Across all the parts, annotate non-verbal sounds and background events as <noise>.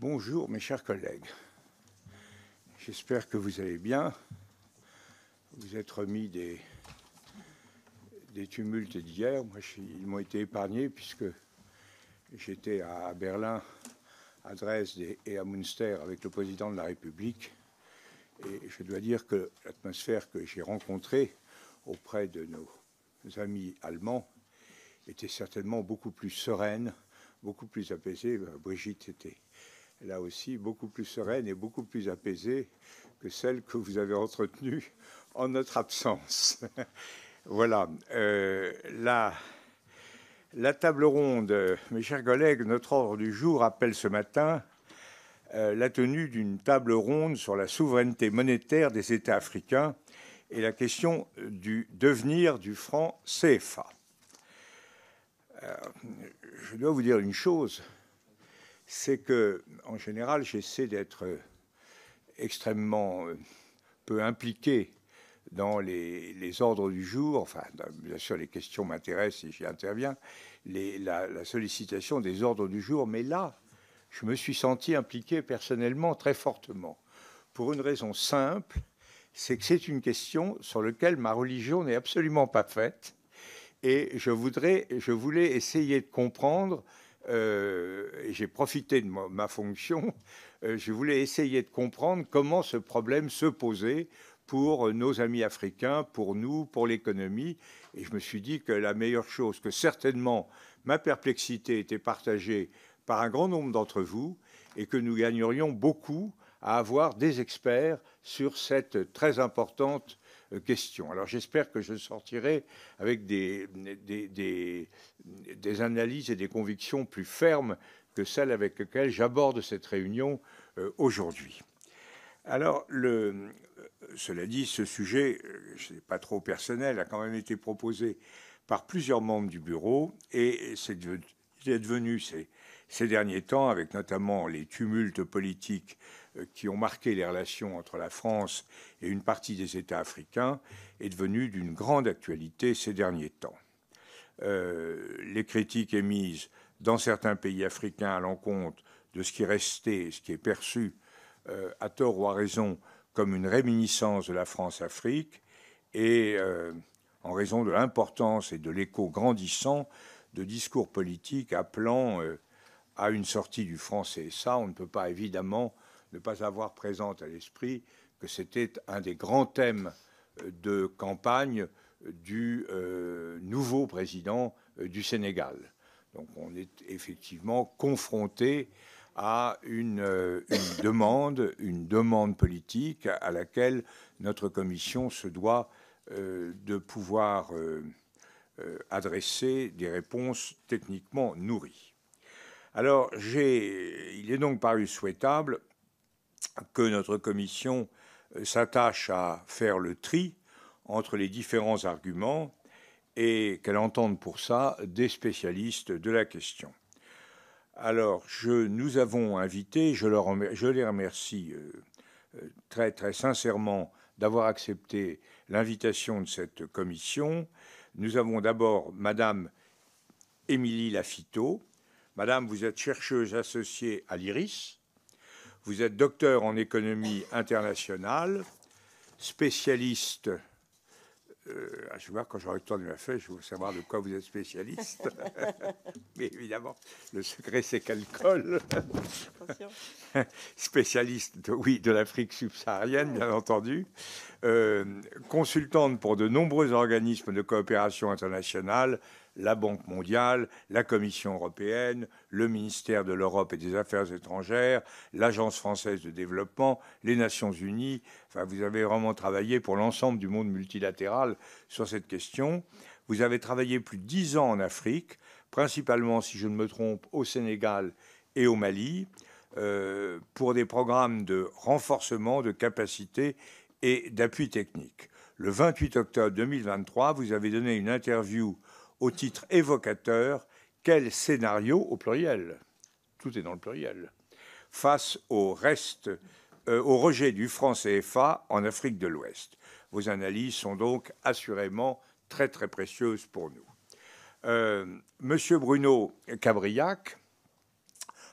Bonjour mes chers collègues. J'espère que vous allez bien. Vous êtes remis des, tumultes d'hier. Moi, ils m'ont été épargnés puisque j'étais à Berlin, à Dresde et à Münster avec le président de la République. Et je dois dire que l'atmosphère que j'ai rencontrée auprès de nos amis allemands était certainement beaucoup plus sereine, beaucoup plus apaisée. Brigitte était là aussi beaucoup plus sereine et beaucoup plus apaisée que celle que vous avez entretenue en notre absence. <laughs> voilà. Euh, la, table ronde, mes chers collègues, notre ordre du jour appelle ce matin euh, la tenue d'une table ronde sur la souveraineté monétaire des États africains et la question du devenir du franc CFA. Euh, je dois vous dire une chose, c'est que, en général, j'essaie d'être euh, extrêmement euh, peu impliqué dans les, ordres du jour, enfin, bien sûr, les questions m'intéressent et j'y interviens, la, sollicitation des ordres du jour, mais là, je me suis senti impliqué personnellement très fortement, pour une raison simple, c'est que c'est une question sur laquelle ma religion n'est absolument pas faite, et je voulais essayer de comprendre euh, j'ai profité de ma, ma fonction, euh, je voulais essayer de comprendre comment ce problème se posait pour euh, nos amis africains, pour nous, pour l'économie. Et je me suis dit que la meilleure chose, que certainement ma perplexité était partagée par un grand nombre d'entre vous, et que nous gagnerions beaucoup à avoir des experts sur cette très importante euh, Alors j'espère que je sortirai avec des, analyses et des convictions plus fermes que celles avec lesquelles j'aborde cette réunion euh, aujourd'hui. Alors, euh, cela dit, ce sujet, ce n'est pas trop personnel, a quand même été proposé par plusieurs membres du bureau et c'est est devenu ces, derniers temps, avec notamment les tumultes politiques euh, qui ont marqué les relations entre la France et une partie des États africains est devenue d'une grande actualité ces derniers temps. Euh, les critiques émises dans certains pays africains à l'encontre de ce qui est ce qui est perçu euh, à tort ou à raison comme une réminiscence de la France-Afrique, et en raison de l'importance et de l'écho grandissant de discours politiques appelant à une sortie du français. Ça, on ne peut pas évidemment ne pas avoir présente à l'esprit que c'était un des grands thèmes euh, de campagne euh, du euh, nouveau président du Sénégal. Donc on est effectivement confronté à une, <coughs> demande, une demande politique à laquelle notre commission se doit de pouvoir adresser des réponses techniquement nourries. Alors, il est donc paru souhaitable que notre commission euh, s'attache à faire le tri entre les différents arguments et qu'elle entende pour ça des spécialistes de la question. Alors, je, nous avons invité, je, les remercie euh, euh, très très sincèrement d'avoir accepté l'invitation de cette commission. Nous avons d'abord Madame Émilie Lafito. Madame, vous êtes chercheuse associée à l'IRIS, vous êtes docteur en économie internationale, spécialiste. Euh, je vais voir quand j'aurai le temps de la faire, je veux savoir de quoi vous êtes spécialiste. <laughs> Mais évidemment, le secret, c'est qu'alcool. <laughs> spécialiste, de, oui, de l'Afrique subsaharienne, bien entendu. Euh, consultante pour de nombreux organismes de coopération internationale, la Banque mondiale, la Commission européenne, le ministère de l'Europe et des Affaires étrangères, l'Agence française de développement, les Nations unies. Enfin, vous avez vraiment travaillé pour l'ensemble du monde multilatéral sur cette question. Vous avez travaillé plus de dix ans en Afrique, principalement, si je ne me trompe, au Sénégal et au Mali, euh, pour des programmes de renforcement de capacités et d'appui technique. Le 28 octobre 2023, vous avez donné une interview au titre évocateur Quel scénario au pluriel Tout est dans le pluriel. Face au reste, euh, au rejet du franc CFA en Afrique de l'Ouest. Vos analyses sont donc assurément très très précieuses pour nous. Euh, Monsieur Bruno Cabriac,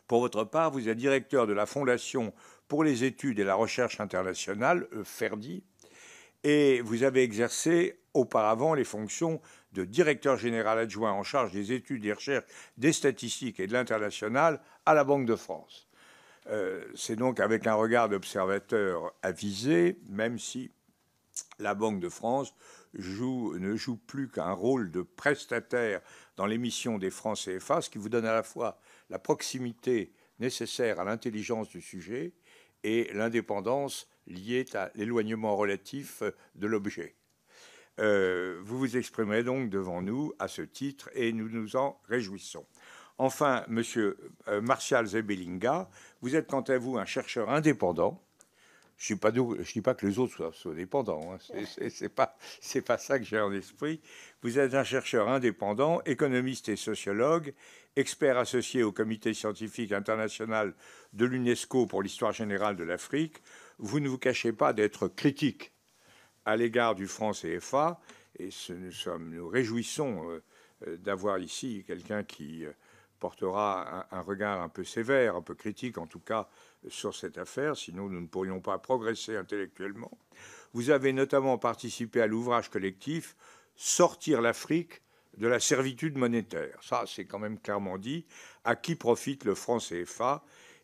pour votre part, vous êtes directeur de la Fondation pour les études et la recherche internationale, e FERDI, et vous avez exercé auparavant les fonctions de directeur général adjoint en charge des études, des recherches, des statistiques et de l'international à la Banque de France. Euh, c'est donc avec un regard d'observateur avisé, même si la Banque de France ne joue plus qu'un rôle de prestataire dans l'émission des francs CFA, ce qui vous donne à la fois la proximité nécessaire à l'intelligence du sujet et l'indépendance liée à l'éloignement relatif de l'objet. Euh, vous vous exprimez donc devant nous à ce titre et nous nous en réjouissons. Enfin, Monsieur euh, Martial Zebelinga, vous êtes quant à vous un chercheur indépendant. Je ne dis pas que les autres soient, indépendants, dépendants, hein. ce n'est <laughs> pas ça que j'ai en esprit. Vous êtes un chercheur indépendant, économiste et sociologue, expert associé au Comité scientifique international de l'UNESCO pour l'histoire générale de l'Afrique. Vous ne vous cachez pas d'être critique à l'égard du france CFA. Et ce, nous, sommes, nous réjouissons euh, euh, d'avoir ici quelqu'un qui euh, portera un, regard un peu sévère, un peu critique en tout cas sur cette affaire, sinon nous ne pourrions pas progresser intellectuellement. Vous avez notamment participé à l'ouvrage collectif Sortir l'Afrique de la servitude monétaire. Ça, c'est quand même clairement dit. À qui profite le franc CFA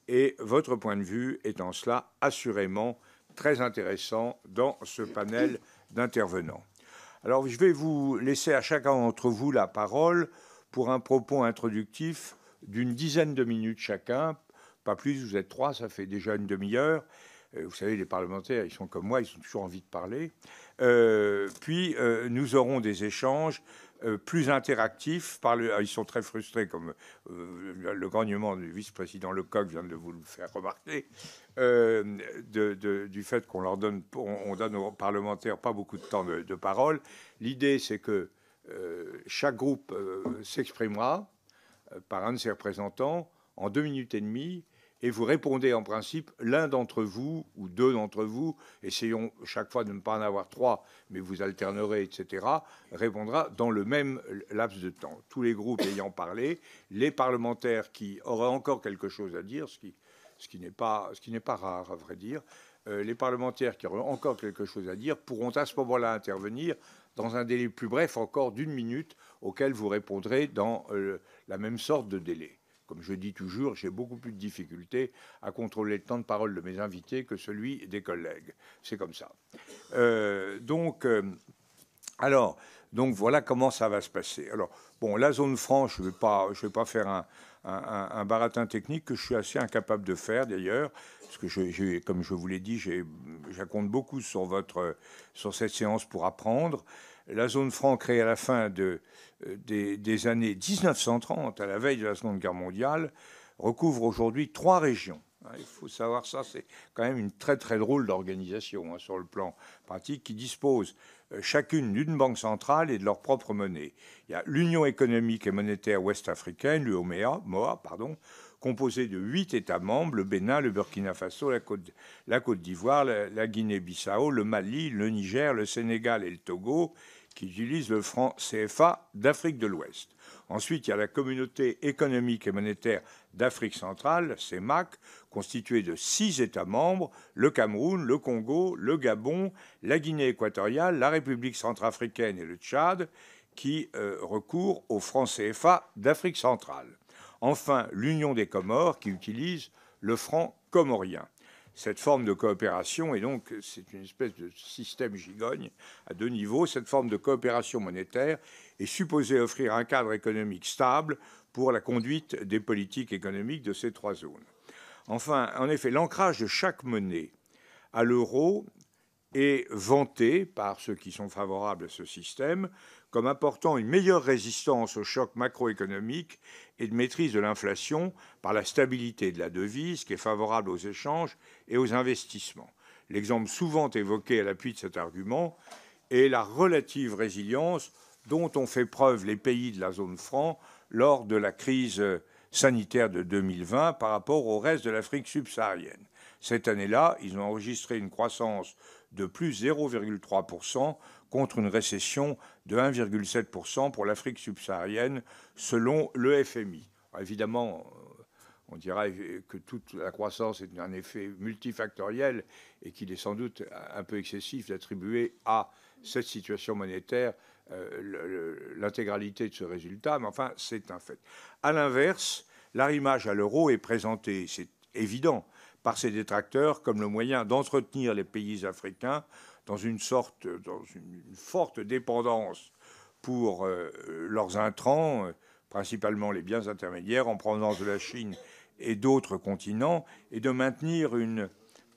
Et votre point de vue est en cela assurément très intéressant dans ce panel d'intervenants. Alors, je vais vous laisser à chacun d'entre vous la parole pour un propos introductif d'une dizaine de minutes chacun. Pas plus, vous êtes trois, ça fait déjà une demi-heure. Euh, vous savez, les parlementaires, ils sont comme moi, ils ont toujours envie de parler. Euh, puis, euh, nous aurons des échanges euh, plus interactif. Par ah, ils sont très frustrés, comme euh, le grognement du vice-président Lecoq vient de vous le faire remarquer, euh, du fait qu'on leur donne, on, donne aux parlementaires pas beaucoup de temps de, de parole. L'idée, c'est que chaque groupe s'exprimera par un de ses représentants en deux minutes et demie et vous répondez en principe l'un d'entre vous ou deux d'entre vous, essayons chaque fois de ne pas en avoir trois, mais vous alternerez, etc., répondra dans le même laps de temps. Tous les groupes ayant parlé, les parlementaires qui auraient encore quelque chose à dire, ce qui, ce qui n'est pas, pas, rare à vrai dire, euh, les parlementaires qui auraient encore quelque chose à dire pourront à ce moment-là intervenir dans un délai plus bref encore d'une minute auquel vous répondrez dans euh, la même sorte de délai. Comme je dis toujours, j'ai beaucoup plus de difficultés à contrôler le temps de parole de mes invités que celui des collègues. C'est comme ça. Euh, donc, euh, alors, donc voilà comment ça va se passer. Alors, bon, la zone franche, je ne vais, pas, faire un, baratin technique que je suis assez incapable de faire d'ailleurs, parce que comme je vous l'ai dit, j'accompte beaucoup sur cette séance pour apprendre la zone franc créée à la fin de, euh, des, années 1930, à la veille de la Seconde Guerre mondiale, recouvre aujourd'hui trois régions. Hein, il faut savoir ça, c'est quand même une très très drôle d'organisation hein, sur le plan pratique qui dispose euh, chacune d'une banque centrale et de leur propre monnaie. Il y a l'Union économique et monétaire ouest-africaine, MOA e pardon, composé de huit États membres, le Bénin, le Burkina Faso, la Côte, d'Ivoire, la, Guinée-Bissau, le Mali, le Niger, le Sénégal et le Togo, qui utilisent le franc CFA d'Afrique de l'Ouest. Ensuite, il y a la communauté économique et monétaire d'Afrique centrale, CEMAC, constituée de six États membres, le Cameroun, le Congo, le Gabon, la Guinée équatoriale, la République centrafricaine et le Tchad, qui euh, recourt au franc CFA d'Afrique centrale enfin l'Union des Comores qui utilise le franc comorien. Cette forme de coopération, et donc c'est une espèce de système gigogne à deux niveaux, cette forme de coopération monétaire est supposée offrir un cadre économique stable pour la conduite des politiques économiques de ces trois zones. Enfin, en effet, l'ancrage de chaque monnaie à l'euro est vanté par ceux qui sont favorables à ce système comme apportant une meilleure résistance aux chocs macroéconomiques et de maîtrise de l'inflation par la stabilité de la devise qui est favorable aux échanges et aux investissements. L'exemple souvent évoqué à l'appui de cet argument est la relative résilience dont ont fait preuve les pays de la zone franc lors de la crise sanitaire de 2020 par rapport au reste de l'Afrique subsaharienne. Cette année-là, ils ont enregistré une croissance de plus 0,3% contre une récession de 1,7% pour l'Afrique subsaharienne selon le FMI. évidemment, on dira que toute la croissance est un effet multifactoriel et qu'il est sans doute un peu excessif d'attribuer à cette situation monétaire euh, l'intégralité de ce résultat, mais enfin, c'est un fait. À l'inverse, l'arrimage à l'euro est présenté, c'est évident, par ses détracteurs comme le moyen d'entretenir les pays africains dans une sorte, dans une, forte dépendance pour euh, leurs intrants, euh, principalement les biens intermédiaires en provenance de la Chine et d'autres continents, et de maintenir une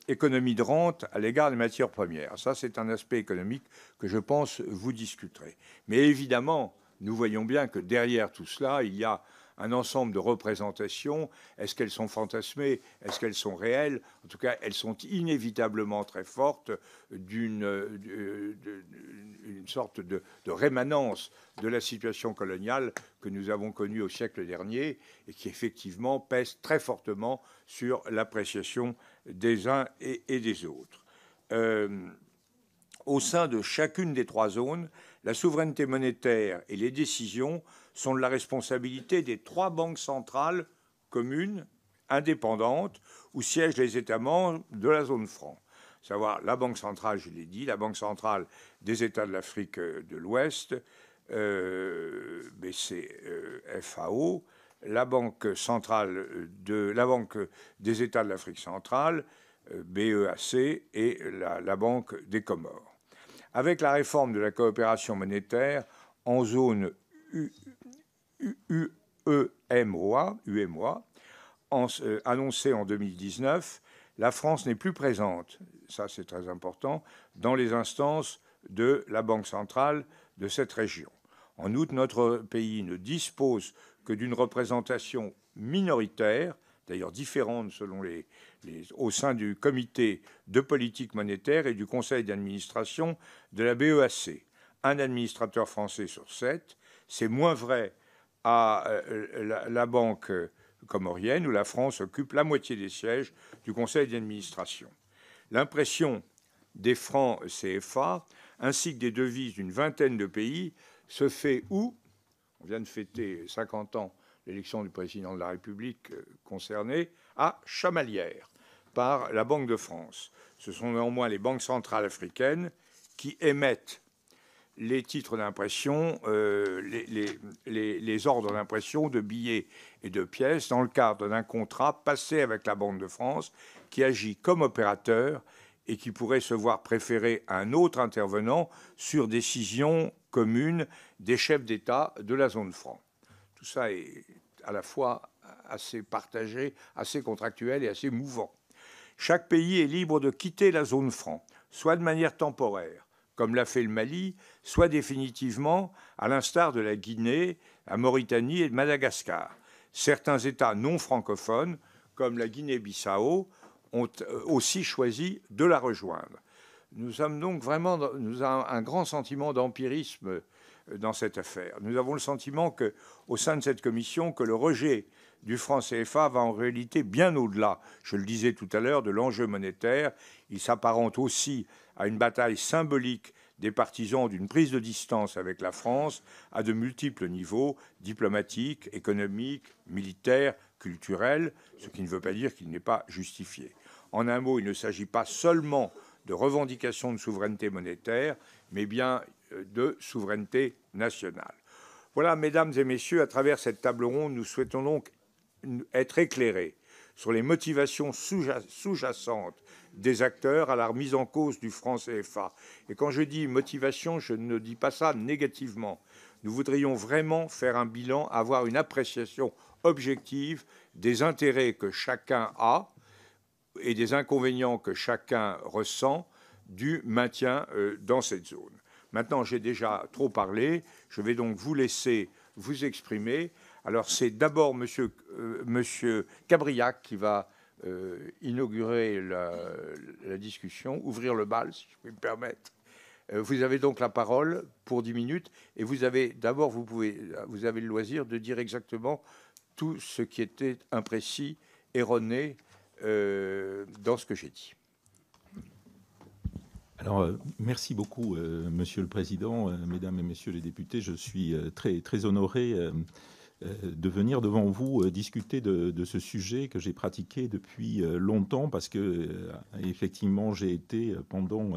économie de rente à l'égard des matières premières. Ça, c'est un aspect économique que je pense vous discuterez. Mais évidemment, nous voyons bien que derrière tout cela, il y a un ensemble de représentations. Est-ce qu'elles sont fantasmées Est-ce qu'elles sont réelles En tout cas, elles sont inévitablement très fortes d'une euh, sorte de, rémanence de la situation coloniale que nous avons connue au siècle dernier et qui effectivement pèse très fortement sur l'appréciation des uns et, des autres. Euh, au sein de chacune des trois zones, la souveraineté monétaire et les décisions sont de la responsabilité des trois banques centrales communes indépendantes où siègent les États membres de la zone franc. Savoir la Banque centrale, je l'ai dit, la Banque centrale des États de l'Afrique euh, de l'Ouest, euh, BCFAO, euh, la Banque centrale euh, de la Banque des États de l'Afrique centrale, BEAC, et la, la Banque des Comores. Avec la réforme de la coopération monétaire en zone UEMOA, UMOA e en, euh, annoncé en 2019, la France n'est plus présente, ça c'est très important, dans les instances de la Banque centrale de cette région. En outre, notre pays ne dispose que d'une représentation minoritaire, d'ailleurs différente selon au sein du comité de politique monétaire et du conseil d'administration de la BEAC. Un administrateur français sur sept, c'est moins vrai à euh, la, banque comorienne où la France occupe la moitié des sièges du conseil d'administration. L'impression des francs CFA ainsi que des devises d'une vingtaine de pays se fait où On vient de fêter 50 ans l'élection du président de la République euh, concernée à Chamalières par la Banque de France. Ce sont néanmoins les banques centrales africaines qui émettent les titres d'impression, euh, les, les, ordres d'impression de billets et de pièces dans le cadre d'un contrat passé avec la Banque de France qui agit comme opérateur et qui pourrait se voir préférer un autre intervenant sur décision commune des chefs d'État de la zone franc. Tout ça est à la fois assez partagé, assez contractuel et assez mouvant. Chaque pays est libre de quitter la zone franc, soit de manière temporaire, comme l'a fait le Mali, soit définitivement, à l'instar de la Guinée, à Mauritanie et de Madagascar. Certains États non francophones, comme la Guinée-Bissau, ont euh, aussi choisi de la rejoindre. Nous avons donc vraiment un grand sentiment d'empirisme euh, dans cette affaire. Nous avons le sentiment que, au sein de cette commission, que le rejet du franc CFA va en réalité bien au-delà, je le disais tout à l'heure, de l'enjeu monétaire. Il s'apparente aussi à une bataille symbolique des partisans d'une prise de distance avec la France à de multiples niveaux, diplomatiques, économiques, militaires, culturels, ce qui ne veut pas dire qu'il n'est pas justifié. En un mot, il ne s'agit pas seulement de revendication de souveraineté monétaire, mais bien euh, de souveraineté nationale. Voilà, mesdames et messieurs, à travers cette table ronde, nous souhaitons donc être éclairés sur les motivations sous-jacentes des acteurs à la remise en cause du franc CFA. Et quand je dis motivation, je ne dis pas ça négativement. Nous voudrions vraiment faire un bilan, avoir une appréciation objective des intérêts que chacun a et des inconvénients que chacun ressent du maintien euh, dans cette zone. Maintenant, j'ai déjà trop parlé, je vais donc vous laisser vous exprimer. Alors c'est d'abord monsieur, euh, monsieur Cabriac qui va euh, inaugurer la, discussion, ouvrir le bal, si je puis me permettre. Euh, vous avez donc la parole pour 10 minutes et vous avez d'abord vous pouvez vous avez le loisir de dire exactement tout ce qui était imprécis, erroné euh, dans ce que j'ai dit. Alors, merci beaucoup, Monsieur le Président, Mesdames et Messieurs les députés. Je suis très, très honoré euh, de venir devant vous euh, discuter de, ce sujet que j'ai pratiqué depuis euh, longtemps parce que effectivement j'ai été pendant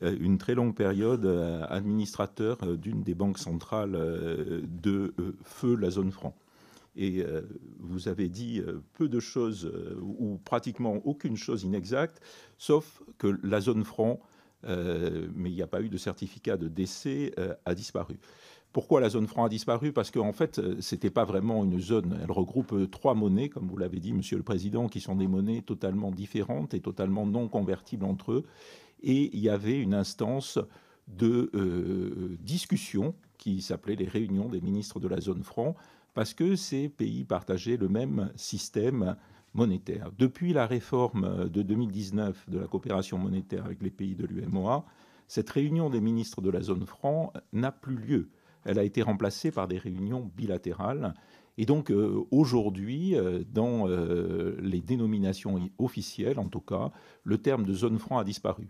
une très longue période administrateur d'une des banques centrales de feu la zone franc. Et vous avez dit peu de choses ou pratiquement aucune chose inexacte, sauf que la zone franc, mais il n'y a pas eu de certificat de décès, a disparu. Pourquoi la zone franc a disparu Parce qu'en en fait, n'était euh, pas vraiment une zone. Elle regroupe euh, trois monnaies, comme vous l'avez dit, Monsieur le Président, qui sont des monnaies totalement différentes et totalement non convertibles entre eux. Et il y avait une instance de euh, discussion qui s'appelait les réunions des ministres de la zone franc, parce que ces pays partageaient le même système monétaire. Depuis la réforme de 2019 de la coopération monétaire avec les pays de l'UMOA, cette réunion des ministres de la zone franc n'a plus lieu. Elle a été remplacée par des réunions bilatérales. Et donc euh, aujourd'hui, euh, dans euh, les dénominations officielles, en tout cas, le terme de zone franc a disparu.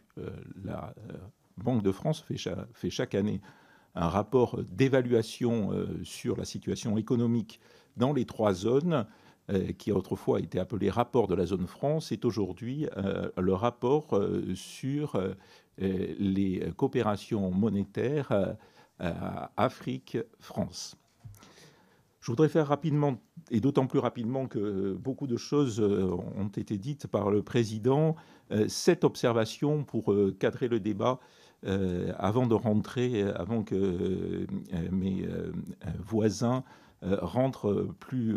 la Banque de France fait, fait, chaque année un rapport d'évaluation sur la situation économique dans les trois zones, qui a autrefois été appelé rapport de la zone franc, c'est aujourd'hui le rapport sur les coopérations monétaires euh, Afrique-France. Je voudrais faire rapidement, et d'autant plus rapidement que beaucoup de choses euh, ont été dites par le président, cette euh, observation pour cadrer le débat avant de rentrer, avant que mes voisins rentrent plus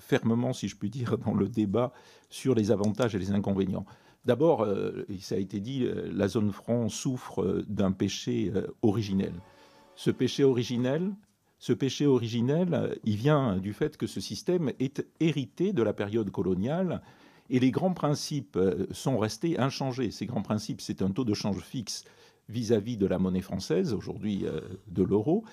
fermement, si je puis dire, dans le débat sur les avantages et les inconvénients. D'abord, euh, ça a été dit, euh, la zone franc souffre euh, d'un péché originel. Ce péché originel, ce péché originel, il vient du fait que ce système est hérité de la période coloniale et les grands principes sont restés inchangés. Ces grands principes, c'est un taux de change fixe vis à -vis de la monnaie française, aujourd'hui de l'euro,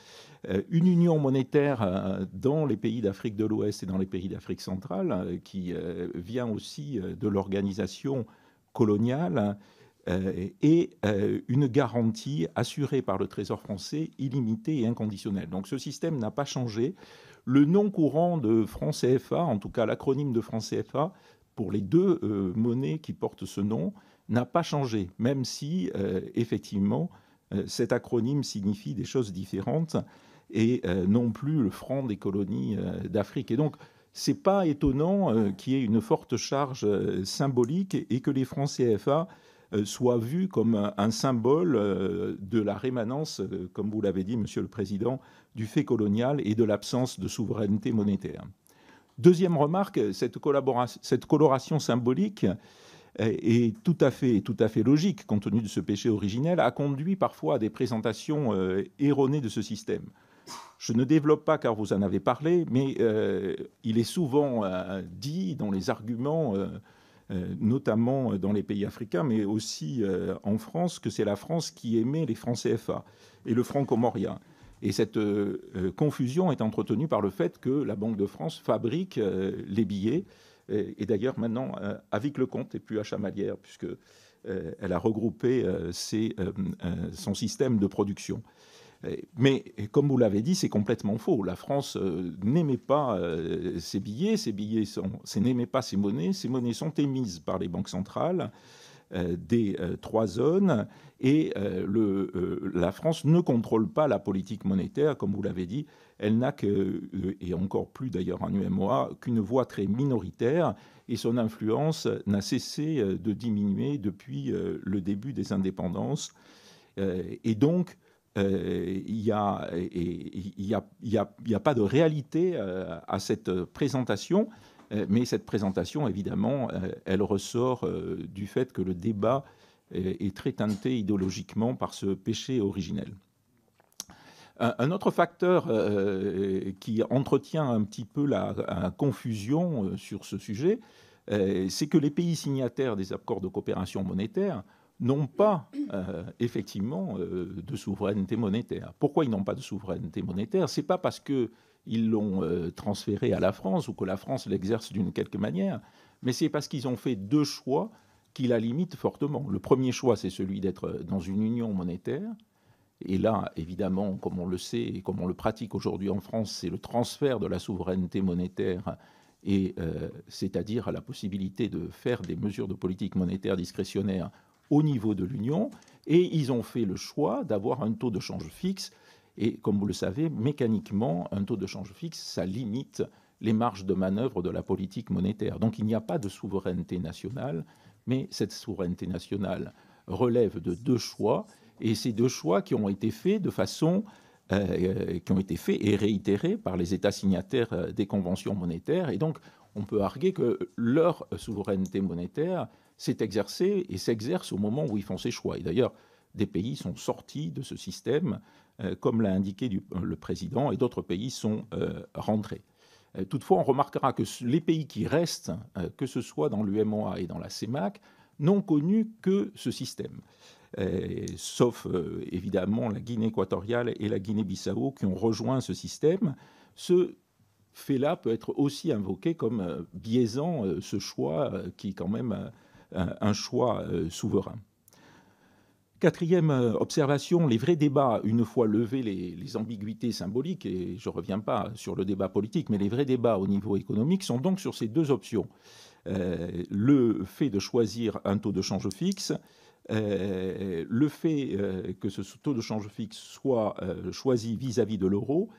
une union monétaire dans les pays d'Afrique de l'Ouest et dans les pays d'Afrique centrale, qui vient aussi de l'organisation coloniale euh, et euh, une garantie assurée par le Trésor français illimitée et inconditionnelle. Donc ce système n'a pas changé. Le nom courant de franc CFA, en tout cas l'acronyme de franc CFA, pour les deux euh, monnaies qui portent ce nom, n'a pas changé, même si effectivement cet acronyme signifie des choses différentes et non plus le franc des colonies d'Afrique. Et donc c'est pas étonnant euh, qu'il y ait une forte charge euh, symbolique et, que les francs CFA euh, soient vus comme un, symbole de la rémanence, comme vous l'avez dit, Monsieur le Président, du fait colonial et de l'absence de souveraineté monétaire. Deuxième remarque, cette, coloration symbolique est tout à, fait, tout à fait logique compte tenu de ce péché originel, a conduit parfois à des présentations erronées de ce système. Je ne développe pas car vous en avez parlé, mais euh, il est souvent euh, dit dans les arguments, euh, notamment dans les pays africains, mais aussi en France, que c'est la France qui émet les francs CFA et le franc comorien. Et cette confusion est entretenue par le fait que la Banque de France fabrique les billets, et, d'ailleurs maintenant avec le compte et plus à Chamalière, puisque elle a regroupé ses, son système de production. Mais comme vous l'avez dit, c'est complètement faux. La France euh, n'aimait n'émet pas euh, ses billets, ses billets sont, n'émet pas ses monnaies, ses monnaies sont émises par les banques centrales euh, des trois zones et le, la France ne contrôle pas la politique monétaire, comme vous l'avez dit, elle n'a que, et encore plus d'ailleurs en UMOA, qu'une voix très minoritaire et son influence n'a cessé de diminuer depuis le début des indépendances. Et donc, euh, il n'y a, a, pas de réalité euh, à cette présentation, euh, mais cette présentation, évidemment, elle ressort du fait que le débat est très teinté idéologiquement par ce péché originel. Un autre facteur qui entretient un petit peu la confusion sur ce sujet, c'est que les pays signataires des accords de coopération monétaire n'ont pas euh, effectivement euh, de souveraineté monétaire. Pourquoi ils n'ont pas de souveraineté monétaire C'est pas parce que ils l'ont transférée euh, transféré à la France ou que la France l'exerce d'une quelque manière, mais c'est parce qu'ils ont fait deux choix qui la limitent fortement. Le premier choix, c'est celui d'être dans une union monétaire. Et là, évidemment, comme on le sait et comme on le pratique aujourd'hui en France, c'est le transfert de la souveraineté monétaire et c'est-à-dire la possibilité de faire des mesures de politique monétaire discrétionnaire au niveau de l'Union, et ils ont fait le choix d'avoir un taux de change fixe. Et comme vous le savez, mécaniquement, un taux de change fixe, ça limite les marges de manœuvre de la politique monétaire. Donc il n'y a pas de souveraineté nationale, mais cette souveraineté nationale relève de deux choix, et ces deux choix qui ont été faits de façon euh, qui ont été faits et réitérés par les États signataires euh, des conventions monétaires. Et donc, on peut arguer que leur souveraineté monétaire s'est exercé et s'exerce au moment où ils font ces choix. Et d'ailleurs, des pays sont sortis de ce système, euh, comme l'a indiqué euh, le président, et d'autres pays sont euh, rentrés. toutefois, on remarquera que les pays qui restent, que ce soit dans l'UMOA et dans la CEMAC, n'ont connu que ce système. sauf évidemment la Guinée équatoriale et la Guinée-Bissau qui ont rejoint ce système. Ce fait-là peut être aussi invoqué comme biaisant ce choix qui quand même un choix euh, souverain. Quatrième euh, observation, les vrais débats, une fois levés les, ambiguïtés symboliques, et je ne reviens pas sur le débat politique, mais les vrais débats au niveau économique sont donc sur ces deux options. Euh, le fait de choisir un taux de change fixe, le fait que ce taux de change fixe soit choisi vis à -vis de l'euro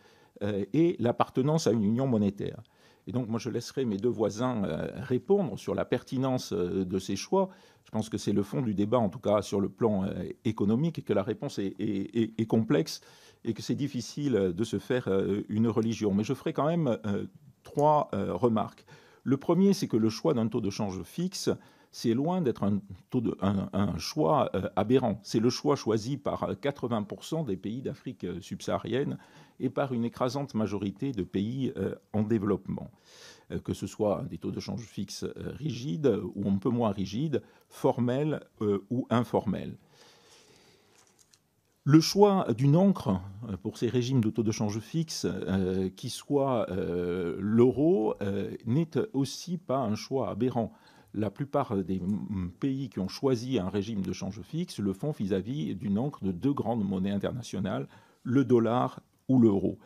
et l'appartenance à une union monétaire. Et donc, moi, je laisserai mes deux voisins euh, répondre sur la pertinence euh, de ces choix. Je pense que c'est le fond du débat, en tout cas sur le plan euh, économique, et que la réponse est, est complexe et que c'est difficile de se faire une religion. Mais je ferai quand même trois remarques. Le premier, c'est que le choix d'un taux de change fixe c'est loin d'être un, choix euh, aberrant. C'est le choix choisi par 80% euh, des pays d'Afrique euh, subsaharienne et par une écrasante majorité de pays en développement. Que ce soit des taux de change fixe rigides ou un peu moins rigides, formels ou informels. Le choix d'une encre pour ces régimes de taux de change fixe, qui soit l'euro, n'est aussi pas un choix aberrant la plupart des pays qui ont choisi un régime de change fixe le font vis-à-vis d'une encre de deux grandes monnaies internationales, le dollar ou l'euro.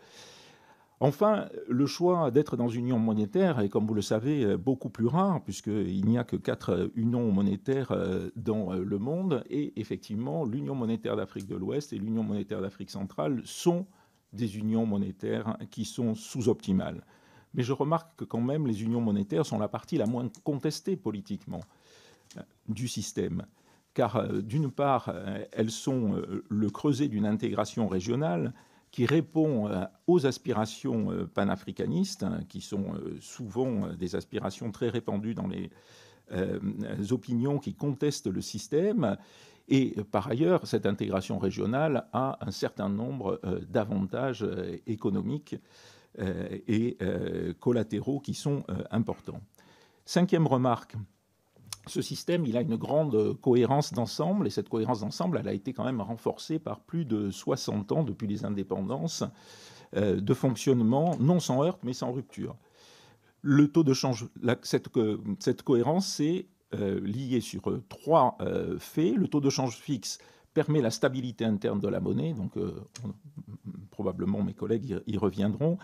Enfin, le choix d'être dans une union monétaire est, comme vous le savez, beaucoup plus rare, puisqu'il n'y a que quatre unions monétaires euh, dans euh, le monde. Et effectivement, l'Union monétaire d'Afrique de l'Ouest et l'Union monétaire d'Afrique centrale sont des unions monétaires qui sont sous-optimales. Mais je remarque que quand même les unions monétaires sont la partie la moins contestée politiquement euh, du système. Car euh, d'une part, euh, elles sont le creuset d'une intégration régionale qui répond aux aspirations panafricanistes, hein, qui sont souvent des aspirations très répandues dans les opinions qui contestent le système. Et par ailleurs, cette intégration régionale a un certain nombre d'avantages économiques euh, et euh, collatéraux qui sont euh, importants. Cinquième remarque, ce système, il a une grande cohérence d'ensemble, et cette cohérence d'ensemble, elle a été quand même renforcée par plus de 60 ans depuis les indépendances de fonctionnement, non sans heurte, mais sans rupture. Le taux de change, cette, cette, cohérence, c'est liée lié sur trois faits. Le taux de change fixe permet la stabilité interne de la monnaie, donc probablement mes collègues y, reviendront.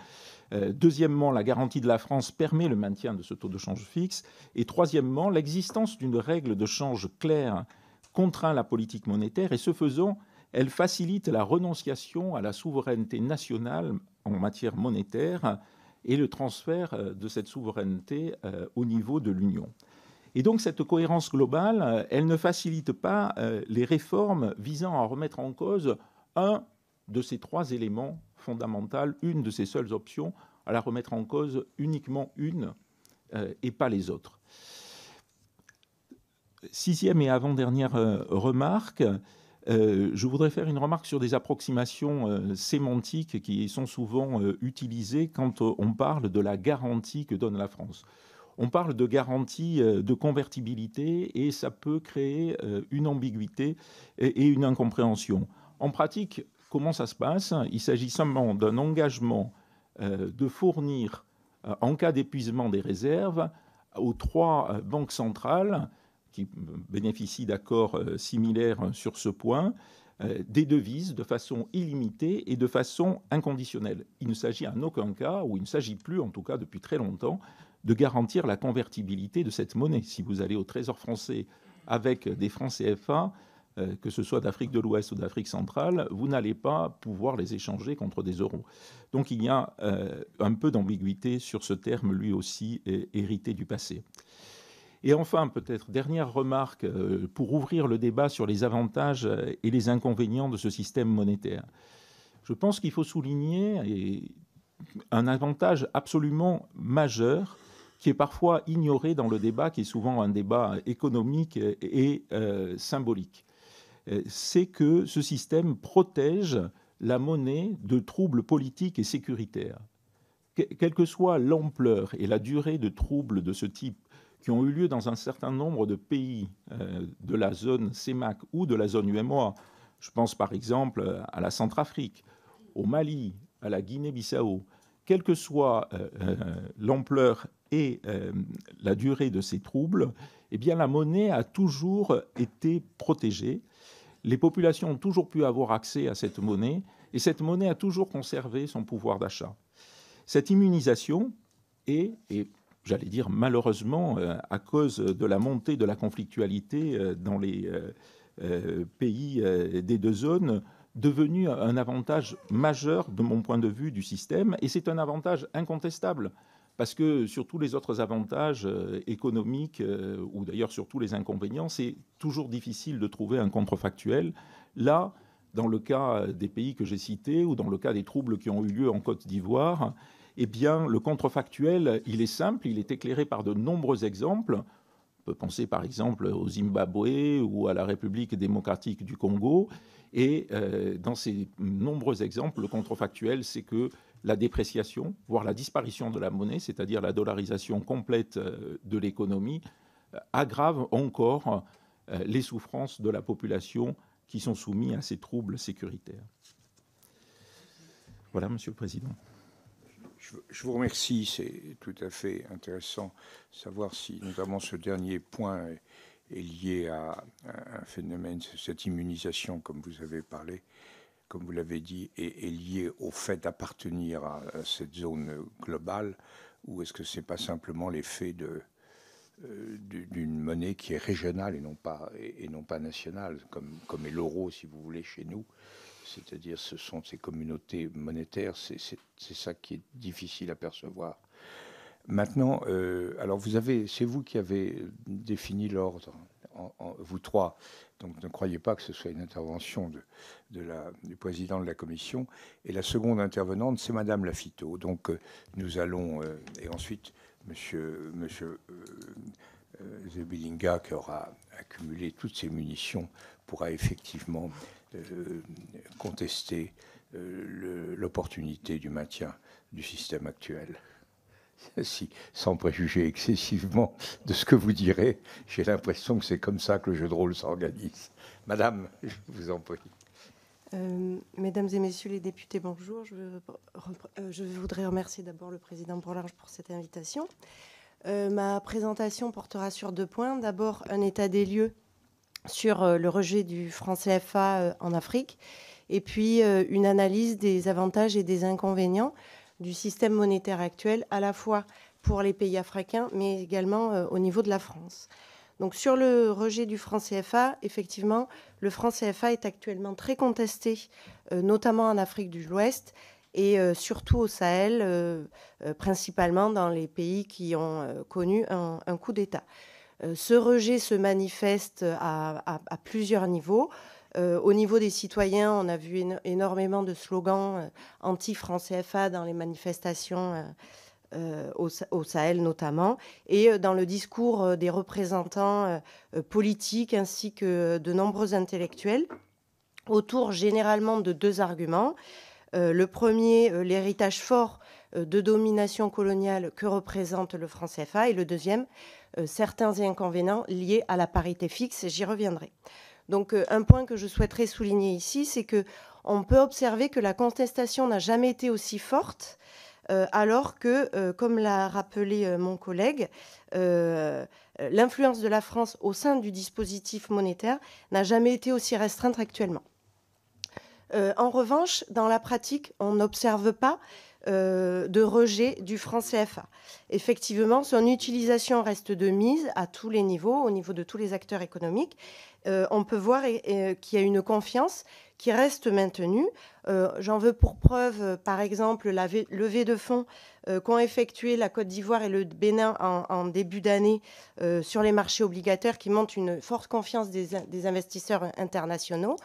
Euh, deuxièmement, la garantie de la France permet le maintien de ce taux de change fixe. Et troisièmement, l'existence d'une règle de change claire contraint la politique monétaire et ce faisant, elle facilite la renonciation à la souveraineté nationale en matière monétaire et le transfert euh, de cette souveraineté euh, au niveau de l'Union. Et donc cette cohérence globale, elle ne facilite pas les réformes visant à remettre en cause, un, de ces trois éléments fondamentaux, une de ces seules options, à la remettre en cause uniquement une euh, et pas les autres. Sixième et avant-dernière euh, remarque, euh, je voudrais faire une remarque sur des approximations sémantiques qui sont souvent utilisées quand on parle de la garantie que donne la France. On parle de garantie de convertibilité et ça peut créer une ambiguïté et une incompréhension. En pratique, comment ça se passe Il s'agit simplement d'un engagement euh, de fournir, euh, en cas d'épuisement des réserves, aux trois euh, banques centrales qui bénéficient d'accords similaires sur ce point, des devises de façon illimitée et de façon inconditionnelle. Il ne s'agit en aucun cas, ou il ne s'agit plus en tout cas depuis très longtemps, de garantir la convertibilité de cette monnaie. Si vous allez au Trésor français avec des francs CFA, euh, que ce soit d'Afrique de l'Ouest ou d'Afrique centrale, vous n'allez pas pouvoir les échanger contre des euros. Donc il y a euh, un peu d'ambiguïté sur ce terme, lui aussi hérité du passé. Et enfin, peut-être dernière remarque euh, pour ouvrir le débat sur les avantages et les inconvénients de ce système monétaire. Je pense qu'il faut souligner un avantage absolument majeur qui est parfois ignoré dans le débat, qui est souvent un débat économique et symbolique. Euh, c'est que ce système protège la monnaie de troubles politiques et sécuritaires. quelle que soit l'ampleur et la durée de troubles de ce type qui ont eu lieu dans un certain nombre de pays euh, de la zone CEMAC ou de la zone UMOA, je pense par exemple euh, à la Centrafrique, au Mali, à la Guinée-Bissau, quelle que soit l'ampleur et euh, la durée de ces troubles, eh bien, la monnaie a toujours été protégée. Les populations ont toujours pu avoir accès à cette monnaie et cette monnaie a toujours conservé son pouvoir d'achat. Cette immunisation est, et j'allais dire malheureusement, euh, à cause de la montée de la conflictualité euh, dans les pays des deux zones, devenue un avantage majeur de mon point de vue du système et c'est un avantage incontestable parce que sur tous les autres avantages euh, économiques, euh, ou d'ailleurs sur tous les inconvénients, c'est toujours difficile de trouver un contrefactuel. Là, dans le cas des pays que j'ai cités, ou dans le cas des troubles qui ont eu lieu en Côte d'Ivoire, eh bien, le contrefactuel, il est simple, il est éclairé par de nombreux exemples. On peut penser par exemple au Zimbabwe ou à la République démocratique du Congo. Et euh, dans ces nombreux exemples, le contrefactuel, c'est que la dépréciation, voire la disparition de la monnaie, c'est-à-dire la dollarisation complète euh, de l'économie, euh, aggrave encore euh, les souffrances de la population qui sont soumises à ces troubles sécuritaires. Voilà, Monsieur le Président. Je vous remercie, c'est tout à fait intéressant de savoir si notamment ce dernier point est lié à un phénomène, cette immunisation comme vous avez parlé, comme vous l'avez dit, est, lié au fait d'appartenir à, cette zone globale, ou est-ce que ce n'est pas simplement l'effet de, euh, d'une monnaie qui est régionale et non pas, et, non pas nationale, comme, comme est l'euro, si vous voulez, chez nous C'est-à-dire, ce sont ces communautés monétaires, c'est, c'est, c'est ça qui est difficile à percevoir. Maintenant, euh, alors vous avez, c'est vous qui avez défini l'ordre vous trois. Donc ne croyez pas que ce soit une intervention de, du président de la commission. Et la seconde intervenante, c'est Madame Lafito. Donc euh, nous allons, euh, et ensuite Monsieur, monsieur euh, Zebilinga, qui aura accumulé toutes ses munitions, pourra effectivement contester l'opportunité du maintien du système actuel. <laughs> si, sans préjuger excessivement de ce que vous direz, j'ai l'impression que c'est comme ça que le jeu de rôle s'organise. Madame, je vous en prie. Euh, mesdames et messieurs les députés, bonjour. Je, euh, voudrais remercier d'abord le président Bourlange pour cette invitation. Euh, ma présentation portera sur deux points. D'abord, un état des lieux sur le rejet du franc CFA en Afrique, et puis une analyse des avantages et des inconvénients du système monétaire actuel, à la fois pour les pays africains, mais également euh, au niveau de la France. Donc sur le rejet du franc CFA, effectivement, le franc CFA est actuellement très contesté, euh, notamment en Afrique de l'Ouest et euh, surtout au Sahel, principalement dans les pays qui ont connu un, coup d'État. ce rejet se manifeste à plusieurs niveaux. Euh, au niveau des citoyens, on a vu énormément de slogans euh, anti france CFA dans les manifestations. Euh, au, Sahel notamment, et dans le discours des représentants politiques ainsi que de nombreux intellectuels, autour généralement de deux arguments. le premier, l'héritage fort de domination coloniale que représente le France FA, et le deuxième, certains inconvénients liés à la parité fixe, j'y reviendrai. Donc euh, un point que je souhaiterais souligner ici, c'est que on peut observer que la contestation n'a jamais été aussi forte, euh, alors que, euh, comme l'a rappelé mon collègue, l'influence de la France au sein du dispositif monétaire n'a jamais été aussi restreinte actuellement. en revanche, dans la pratique, on n'observe pas euh, de rejet du franc CFA. Effectivement, son utilisation reste de mise à tous les niveaux, au niveau de tous les acteurs économiques. Euh, on peut voir qu'il y a une confiance qui reste maintenue. Euh, j'en veux pour preuve, par exemple, la levée de fonds qu'ont effectué la Côte d'Ivoire et le Bénin en, début d'année sur les marchés obligataires qui montrent une forte confiance des investisseurs internationaux.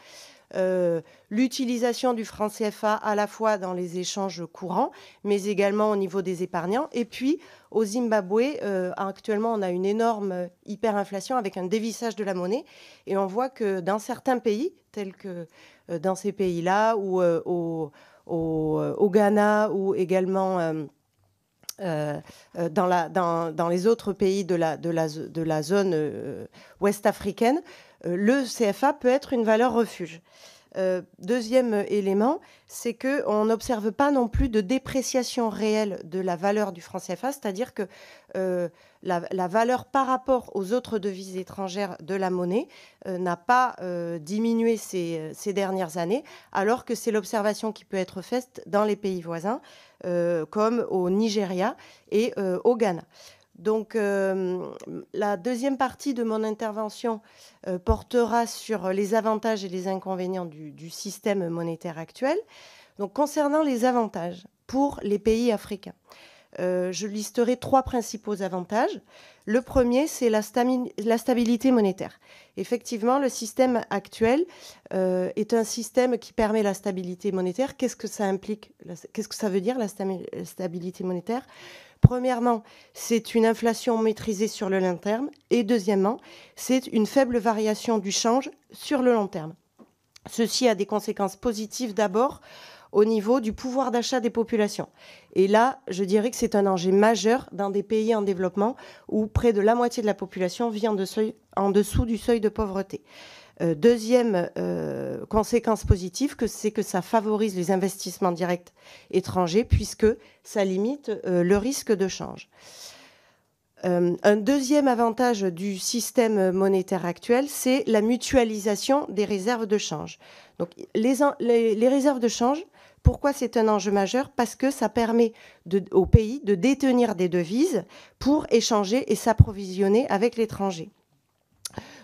Euh, l'utilisation du franc CFA à la fois dans les échanges courants, mais également au niveau des épargnants. Et puis, au Zimbabwe, euh, actuellement, on a une énorme hyperinflation avec un dévissage de la monnaie. Et on voit que dans certains pays, tels que euh, dans ces pays-là, ou au, au, Ghana, ou également euh, euh, dans, les autres pays de la zone euh, ouest africaine, le CFA peut être une valeur refuge. Euh, deuxième élément, c'est qu'on n'observe pas non plus de dépréciation réelle de la valeur du franc CFA, c'est-à-dire que euh, la, valeur par rapport aux autres devises étrangères de la monnaie euh, n'a pas diminué ces, ces, dernières années, alors que c'est l'observation qui peut être faite dans les pays voisins, comme au Nigeria et au Ghana. Donc euh, la deuxième partie de mon intervention euh, portera sur les avantages et les inconvénients du, système monétaire actuel. Donc concernant les avantages pour les pays africains, euh, je listerai trois principaux avantages. Le premier, c'est la, stabilité monétaire. Effectivement, le système actuel est un système qui permet la stabilité monétaire. Qu'est-ce que ça implique Qu'est-ce que ça veut dire la stabilité monétaire Premièrement, c'est une inflation maîtrisée sur le long terme. Et deuxièmement, c'est une faible variation du change sur le long terme. Ceci a des conséquences positives d'abord au niveau du pouvoir d'achat des populations. Et là, je dirais que c'est un enjeu majeur dans des pays en développement où près de la moitié de la population vit en dessous, en dessous du seuil de pauvreté. Euh, deuxième euh, conséquence positive, c'est que ça favorise les investissements directs étrangers puisque ça limite euh, le risque de change. un deuxième avantage du système monétaire actuel, c'est la mutualisation des réserves de change. Donc, les, réserves de change, pourquoi c'est un enjeu majeur Parce que ça permet de, au pays de détenir des devises pour échanger et s'approvisionner avec l'étranger.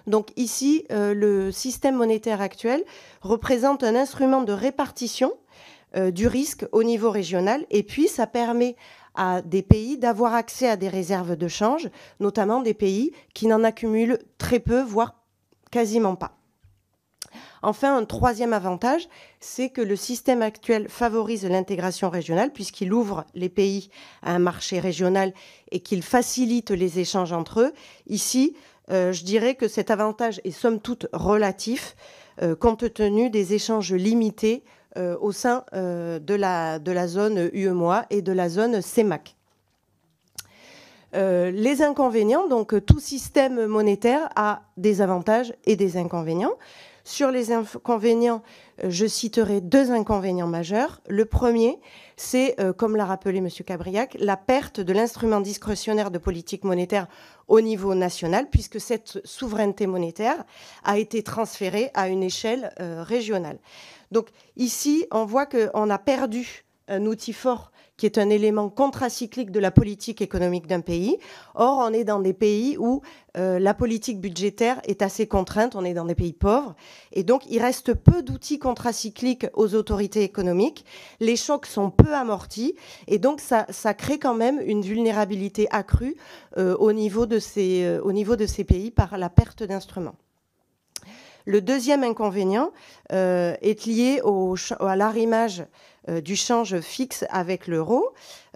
Donc ici, euh, le système monétaire actuel représente un instrument de répartition euh, du risque au niveau régional et puis ça permet à des pays d'avoir accès à des réserves de change, notamment des pays qui n'en accumulent très peu, voire quasiment pas. Enfin, un troisième avantage, c'est que le système actuel favorise l'intégration régionale puisqu'il ouvre les pays à un marché régional et qu'il facilite les échanges entre eux. Ici, euh, je dirais que cet avantage est somme toute relatif euh, compte tenu des échanges limités euh, au sein de, la, de la zone UEMOA et de la zone CEMAC. les inconvénients, donc tout système monétaire a des avantages et des inconvénients. Sur les inconvénients, je citerai deux inconvénients majeurs. Le premier, c'est, euh, comme l'a rappelé M. Cabriac, la perte de l'instrument discrétionnaire de politique monétaire au niveau national, puisque cette souveraineté monétaire a été transférée à une échelle euh, régionale. Donc ici, on voit qu'on a perdu un outil fort qui est un élément contracyclique de la politique économique d'un pays. Or, on est dans des pays où euh, la politique budgétaire est assez contrainte, on est dans des pays pauvres, et donc il reste peu d'outils contracycliques aux autorités économiques, les chocs sont peu amortis, et donc ça, crée quand même une vulnérabilité accrue euh, au, niveau de ces, euh, au niveau de ces pays par la perte d'instruments. Le deuxième inconvénient est lié à l'arrimage euh, du change fixe avec l'euro,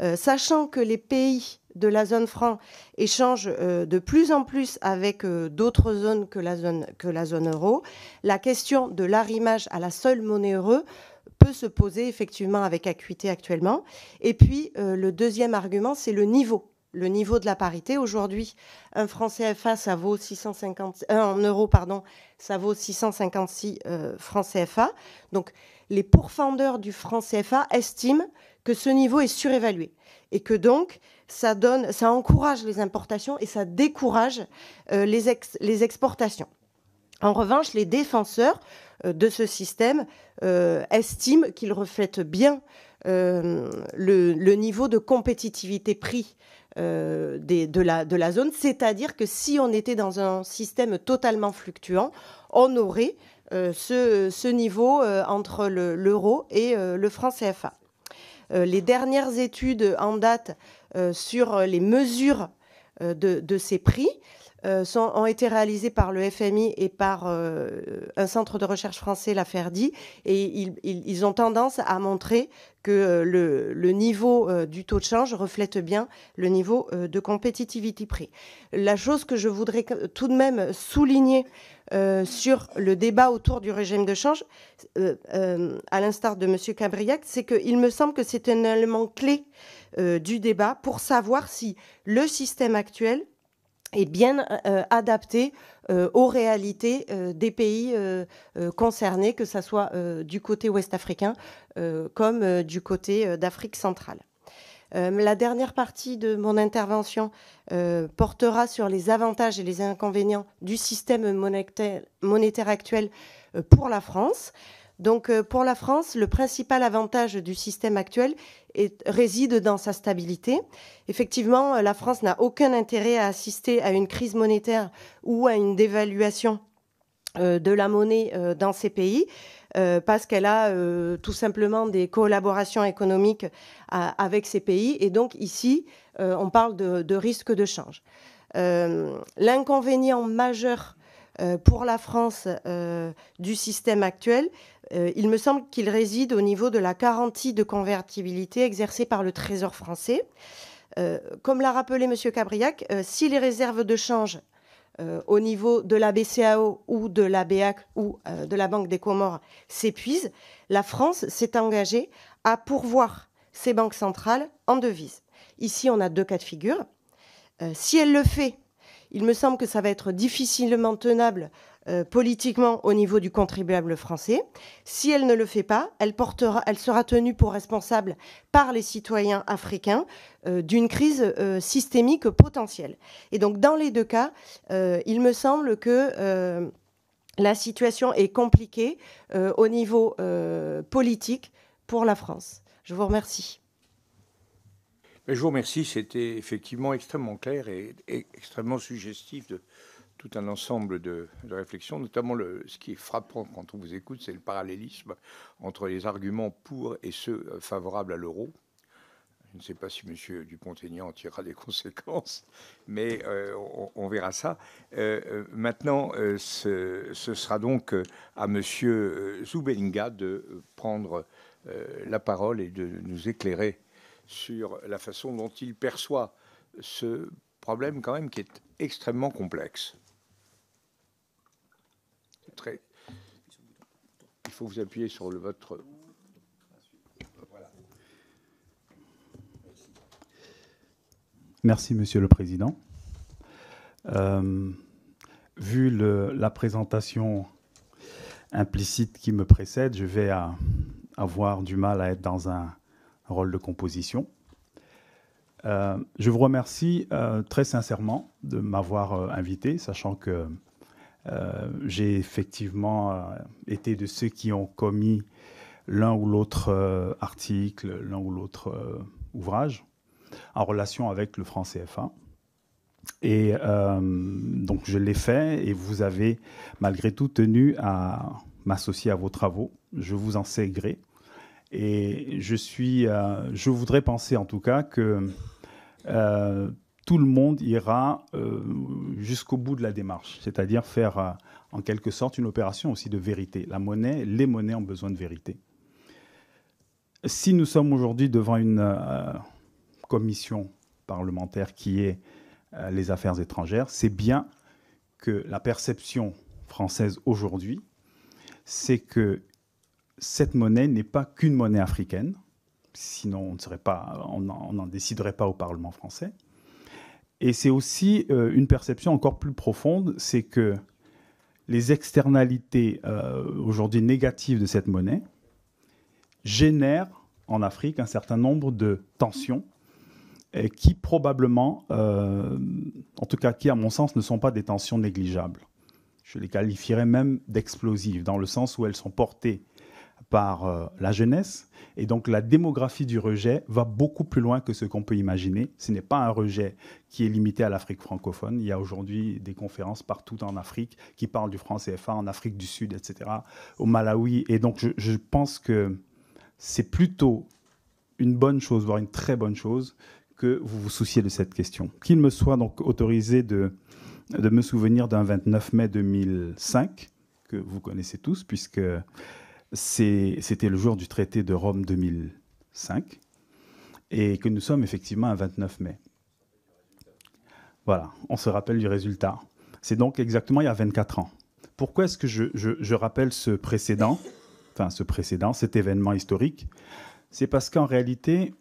euh, sachant que les pays de la zone franc échangent euh, de plus en plus avec d'autres zones que la, zone, que la zone euro, la question de l'arrimage à la seule monnaie euro peut se poser effectivement avec acuité actuellement. Et puis le deuxième argument, c'est le niveau. Le niveau de la parité. Aujourd'hui, un franc CFA, ça vaut 650, en euros, pardon, ça vaut 656 francs CFA. Donc, les pourfendeurs du franc CFA estiment que ce niveau est surévalué et que donc ça encourage les importations et ça décourage euh, les, exportations. En revanche, les défenseurs euh, de ce système euh, estiment qu'il reflète bien le, niveau de compétitivité prix de, la, zone. C'est-à-dire que si on était dans un système totalement fluctuant, on aurait euh, ce, ce, niveau euh, entre l'euro et euh, le franc CFA. les dernières études en date sur les mesures de, ces prix sont, ont été réalisées par le FMI et par un centre de recherche français, la FERDI, et ils, ont tendance à montrer que le, le, niveau du taux de change reflète bien le niveau de compétitivité prix. La chose que je voudrais tout de même souligner euh, sur le débat autour du régime de change, euh, euh, à l'instar de M. Cabriac, c'est qu'il me semble que c'est un élément clé du débat pour savoir si le système actuel est bien adapté aux réalités des pays concernés, que ce soit du côté ouest africain comme du côté d'Afrique centrale. Euh, la dernière partie de mon intervention euh, portera sur les avantages et les inconvénients du système monétaire, actuel euh, pour la France. Donc pour la France, le principal avantage du système actuel réside dans sa stabilité. Effectivement, la France n'a aucun intérêt à assister à une crise monétaire ou à une dévaluation de la monnaie dans ces pays. Euh, parce qu'elle a euh, tout simplement des collaborations économiques euh, avec ces pays. Et donc ici, on parle de, de, risque de change. L'inconvénient majeur pour la France du système actuel, il me semble qu'il réside au niveau de la garantie de convertibilité exercée par le Trésor français. comme l'a rappelé M. Cabriac, si les réserves de change euh, au niveau de la BCAO ou de la BEAC ou euh, de la Banque des Comores s'épuise. la France s'est engagée à pourvoir ces banques centrales en devises. Ici, on a deux cas de figure. Euh, si elle le fait, il me semble que ça va être difficilement tenable euh, politiquement au niveau du contribuable français. Si elle ne le fait pas, elle, portera, elle sera tenue pour responsable par les citoyens africains euh, d'une crise euh, systémique potentielle. Et donc dans les deux cas, il me semble que la situation est compliquée au niveau politique pour la France. Je vous remercie. Je vous remercie, c'était effectivement extrêmement clair et, et extrêmement suggestif de, tout un ensemble de, réflexions, notamment le, ce qui est frappant quand on vous écoute, c'est le parallélisme entre les arguments pour et ceux euh, favorables à l'euro. Je ne sais pas si M. Dupont-Aignan en tirera des <laughs> conséquences, mais euh, on, verra ça. Euh, maintenant, ce, sera donc à M. Zoubelinga de prendre la parole et de nous éclairer sur la façon dont il perçoit ce problème quand même qui est extrêmement complexe. Il faut vous appuyer sur le votre. Merci, Monsieur le Président. Euh, vu le, la présentation implicite qui me précède, je vais avoir du mal à être dans un rôle de composition. Euh, je vous remercie euh, très sincèrement de m'avoir invité, sachant que euh, j'ai effectivement euh, été de ceux qui ont commis l'un ou l'autre euh, article, l'un ou l'autre ouvrage en relation avec le franc CFA. Et donc je l'ai fait et vous avez malgré tout tenu à m'associer à vos travaux. Je vous en sais gré. Et je suis, je voudrais penser en tout cas que tout le monde ira euh, jusqu'au bout de la démarche, c'est-à-dire faire euh, en quelque sorte une opération aussi de vérité. La monnaie, les monnaies ont besoin de vérité. Si nous sommes aujourd'hui devant une euh, commission parlementaire qui est les affaires étrangères, c'est bien que la perception française aujourd'hui, c'est que cette monnaie n'est pas qu'une monnaie africaine, sinon on ne serait pas, on n'en déciderait pas au Parlement français et c'est aussi euh, une perception encore plus profonde, c'est que les externalités euh, aujourd'hui négatives de cette monnaie génèrent en Afrique un certain nombre de tensions qui probablement, euh, en tout cas qui à mon sens, ne sont pas des tensions négligeables. Je les qualifierais même d'explosives, dans le sens où elles sont portées par euh, la jeunesse. Et donc la démographie du rejet va beaucoup plus loin que ce qu'on peut imaginer. Ce n'est pas un rejet qui est limité à l'Afrique francophone. Il y a aujourd'hui des conférences partout en Afrique qui parlent du franc CFA, en Afrique du Sud, etc., au Malawi. Et donc je, pense que c'est plutôt une bonne chose, voire une très bonne chose, que vous vous souciez de cette question. Qu'il me soit donc autorisé de, de me souvenir d'un 29 mai 2005, que vous connaissez tous, puisque c'était le jour du traité de Rome 2005 et que nous sommes effectivement à 29 mai. Voilà, on se rappelle du résultat. C'est donc exactement il y a 24 ans. Pourquoi est-ce que je, rappelle ce précédent, enfin ce précédent, cet événement historique C'est parce qu'en réalité,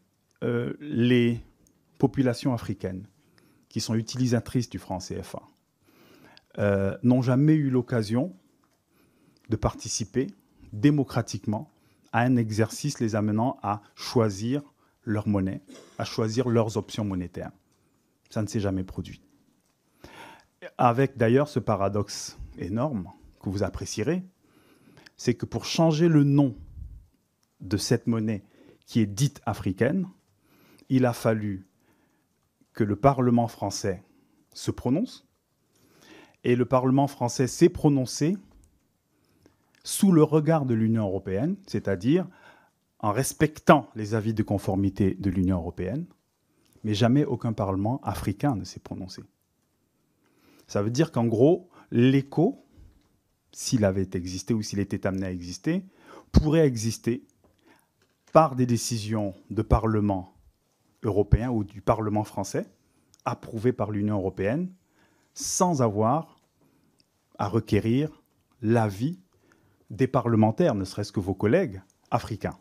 euh, les populations africaines qui sont utilisatrices du franc CFA euh, n'ont jamais eu l'occasion de participer démocratiquement à un exercice les amenant à choisir leur monnaie, à choisir leurs options monétaires. Ça ne s'est jamais produit. Avec d'ailleurs ce paradoxe énorme que vous apprécierez, c'est que pour changer le nom de cette monnaie qui est dite africaine, il a fallu que le Parlement français se prononce. Et le Parlement français s'est prononcé sous le regard de l'Union européenne, c'est-à-dire en respectant les avis de conformité de l'Union européenne, mais jamais aucun Parlement africain ne s'est prononcé. Ça veut dire qu'en gros, l'écho, s'il avait existé ou s'il était amené à exister, pourrait exister par des décisions de Parlement européen ou du Parlement français, approuvées par l'Union européenne, sans avoir à requérir l'avis des parlementaires, ne serait-ce que vos collègues africains.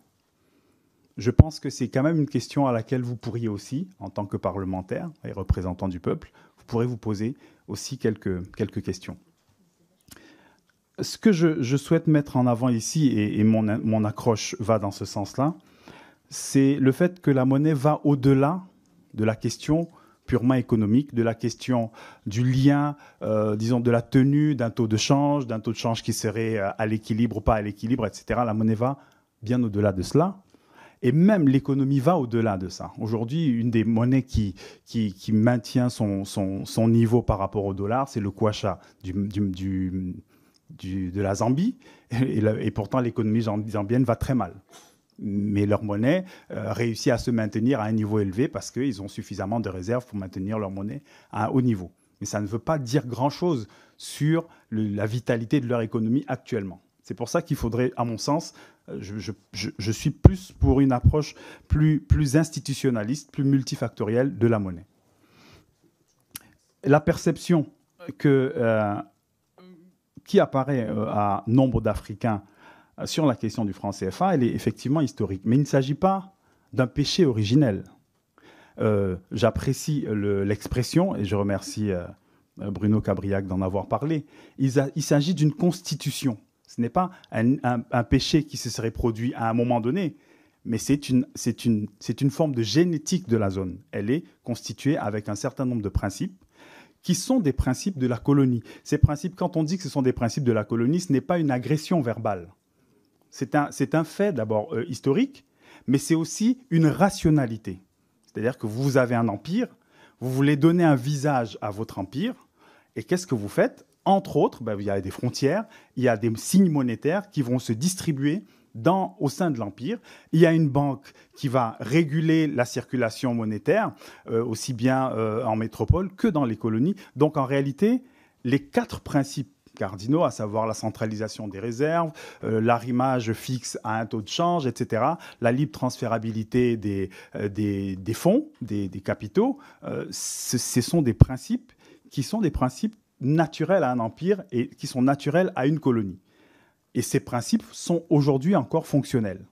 Je pense que c'est quand même une question à laquelle vous pourriez aussi, en tant que parlementaire et représentant du peuple, vous pourrez vous poser aussi quelques, quelques questions. Ce que je, souhaite mettre en avant ici, et, mon, mon, accroche va dans ce sens-là, c'est le fait que la monnaie va au-delà de la question purement économique, de la question du lien, euh, disons, de la tenue d'un taux de change, d'un taux de change qui serait euh, à l'équilibre ou pas à l'équilibre, etc. La monnaie va bien au-delà de cela. Et même l'économie va au-delà de ça. Aujourd'hui, une des monnaies qui, qui, maintient son, niveau par rapport au dollar, c'est le kwacha du, de la Zambie. et pourtant, l'économie zambienne va très mal mais leur monnaie euh, réussit à se maintenir à un niveau élevé parce qu'ils ont suffisamment de réserves pour maintenir leur monnaie à un haut niveau. Mais ça ne veut pas dire grand-chose sur la vitalité de leur économie actuellement. C'est pour ça qu'il faudrait, à mon sens, euh, je, suis plus pour une approche plus, institutionnaliste, plus multifactorielle de la monnaie. La perception que, euh, qui apparaît à nombre d'Africains euh, sur la question du franc CFA, elle est effectivement historique. Mais il ne s'agit pas d'un péché originel. Euh, j'apprécie l'expression et je remercie euh, Bruno Cabriac d'en avoir parlé. Il, s'agit d'une constitution. Ce n'est pas un, péché qui se serait produit à un moment donné, mais c'est une, une forme de génétique de la zone. Elle est constituée avec un certain nombre de principes qui sont des principes de la colonie. Ces principes, quand on dit que ce sont des principes de la colonie, ce n'est pas une agression verbale. C'est un, fait d'abord euh, historique, mais c'est aussi une rationalité. C'est-à-dire que vous avez un empire, vous voulez donner un visage à votre empire, et qu'est-ce que vous faites Entre autres, ben, il y a des frontières, il y a des signes monétaires qui vont se distribuer dans, au sein de l'Empire. Il y a une banque qui va réguler la circulation monétaire, euh, aussi bien euh, en métropole que dans les colonies. Donc en réalité, les quatre principes cardinaux, à savoir la centralisation des réserves, euh, l'arrimage fixe à un taux de change, etc., la libre transférabilité des, euh, des, fonds, des, capitaux, euh, ce, ce sont des principes qui sont des principes naturels à un empire et qui sont naturels à une colonie. Et ces principes sont aujourd'hui encore fonctionnels.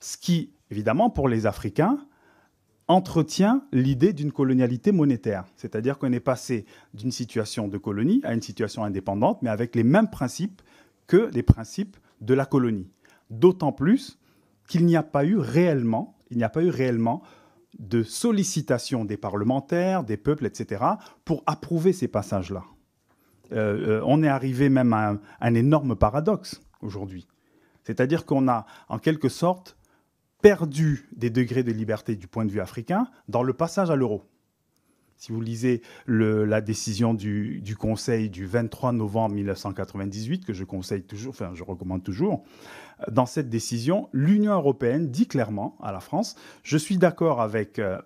Ce qui, évidemment, pour les Africains, entretient l'idée d'une colonialité monétaire. C'est-à-dire qu'on est passé d'une situation de colonie à une situation indépendante, mais avec les mêmes principes que les principes de la colonie. D'autant plus qu'il n'y a pas eu réellement, il n'y a pas eu réellement de sollicitation des parlementaires, des peuples, etc., pour approuver ces passages-là. Euh, euh, on est arrivé même à un énorme paradoxe aujourd'hui. C'est-à-dire qu'on a, en quelque sorte, perdu des degrés de liberté du point de vue africain dans le passage à l'euro. Si vous lisez la décision du, Conseil du 23 novembre 1998, que je conseille toujours, enfin je recommande toujours, dans cette décision, l'Union européenne dit clairement à la France Je suis d'accord avec euh,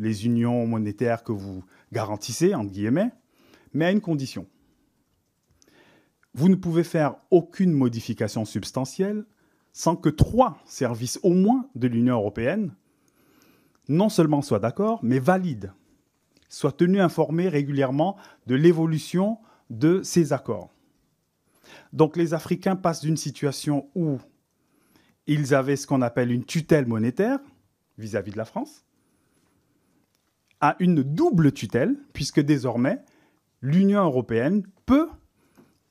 les unions monétaires que vous garantissez, entre guillemets, mais à une condition. Vous ne pouvez faire aucune modification substantielle sans que trois services au moins de l'Union européenne non seulement soient d'accord, mais valides, soient tenus informés régulièrement de l'évolution de ces accords. Donc les Africains passent d'une situation où ils avaient ce qu'on appelle une tutelle monétaire vis-à-vis de la France, à une double tutelle, puisque désormais, l'Union européenne peut,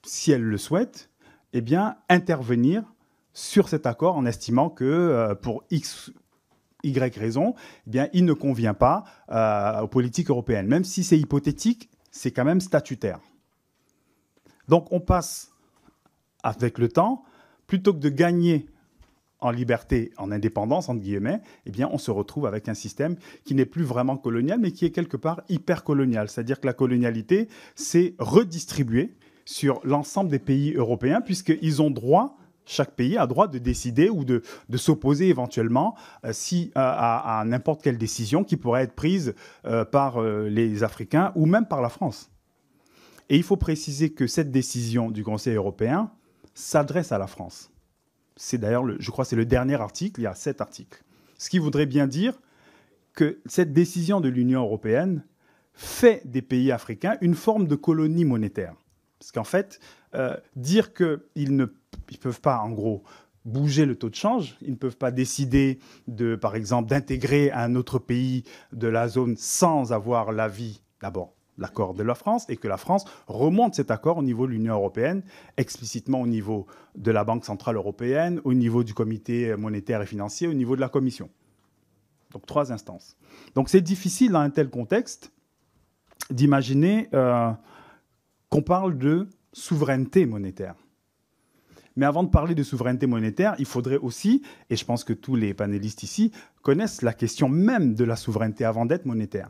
si elle le souhaite, eh bien, intervenir sur cet accord en estimant que euh, pour X Y raison, eh bien, il ne convient pas euh, aux politiques européennes. Même si c'est hypothétique, c'est quand même statutaire. Donc on passe, avec le temps, plutôt que de gagner en liberté, en indépendance, entre guillemets, eh bien, on se retrouve avec un système qui n'est plus vraiment colonial, mais qui est quelque part hyper-colonial. C'est-à-dire que la colonialité s'est redistribuée sur l'ensemble des pays européens, puisqu'ils ont droit chaque pays a droit de décider ou de, de s'opposer éventuellement euh, si, euh, à, n'importe quelle décision qui pourrait être prise euh, par les Africains ou même par la France. Et il faut préciser que cette décision du Conseil européen s'adresse à la France. C'est d'ailleurs, je crois, c'est le dernier article, il y a sept articles. Ce qui voudrait bien dire que cette décision de l'Union européenne fait des pays africains une forme de colonie monétaire. Parce qu'en fait, dire dire qu'ils ne ils ne peuvent pas, en gros, bouger le taux de change. Ils ne peuvent pas décider, par exemple, d'intégrer un autre pays de la zone sans avoir l'avis, d'abord, l'accord de la France, et que la France remonte cet accord au niveau de l'Union européenne, explicitement au niveau de la Banque centrale européenne, au niveau du Comité monétaire et financier, au niveau de la Commission. Donc trois instances. Donc c'est difficile dans un tel contexte d'imaginer euh, qu'on parle de souveraineté monétaire. Mais avant de parler de souveraineté monétaire, il faudrait aussi, et je pense que tous les panélistes ici connaissent la question même de la souveraineté avant d'être monétaire.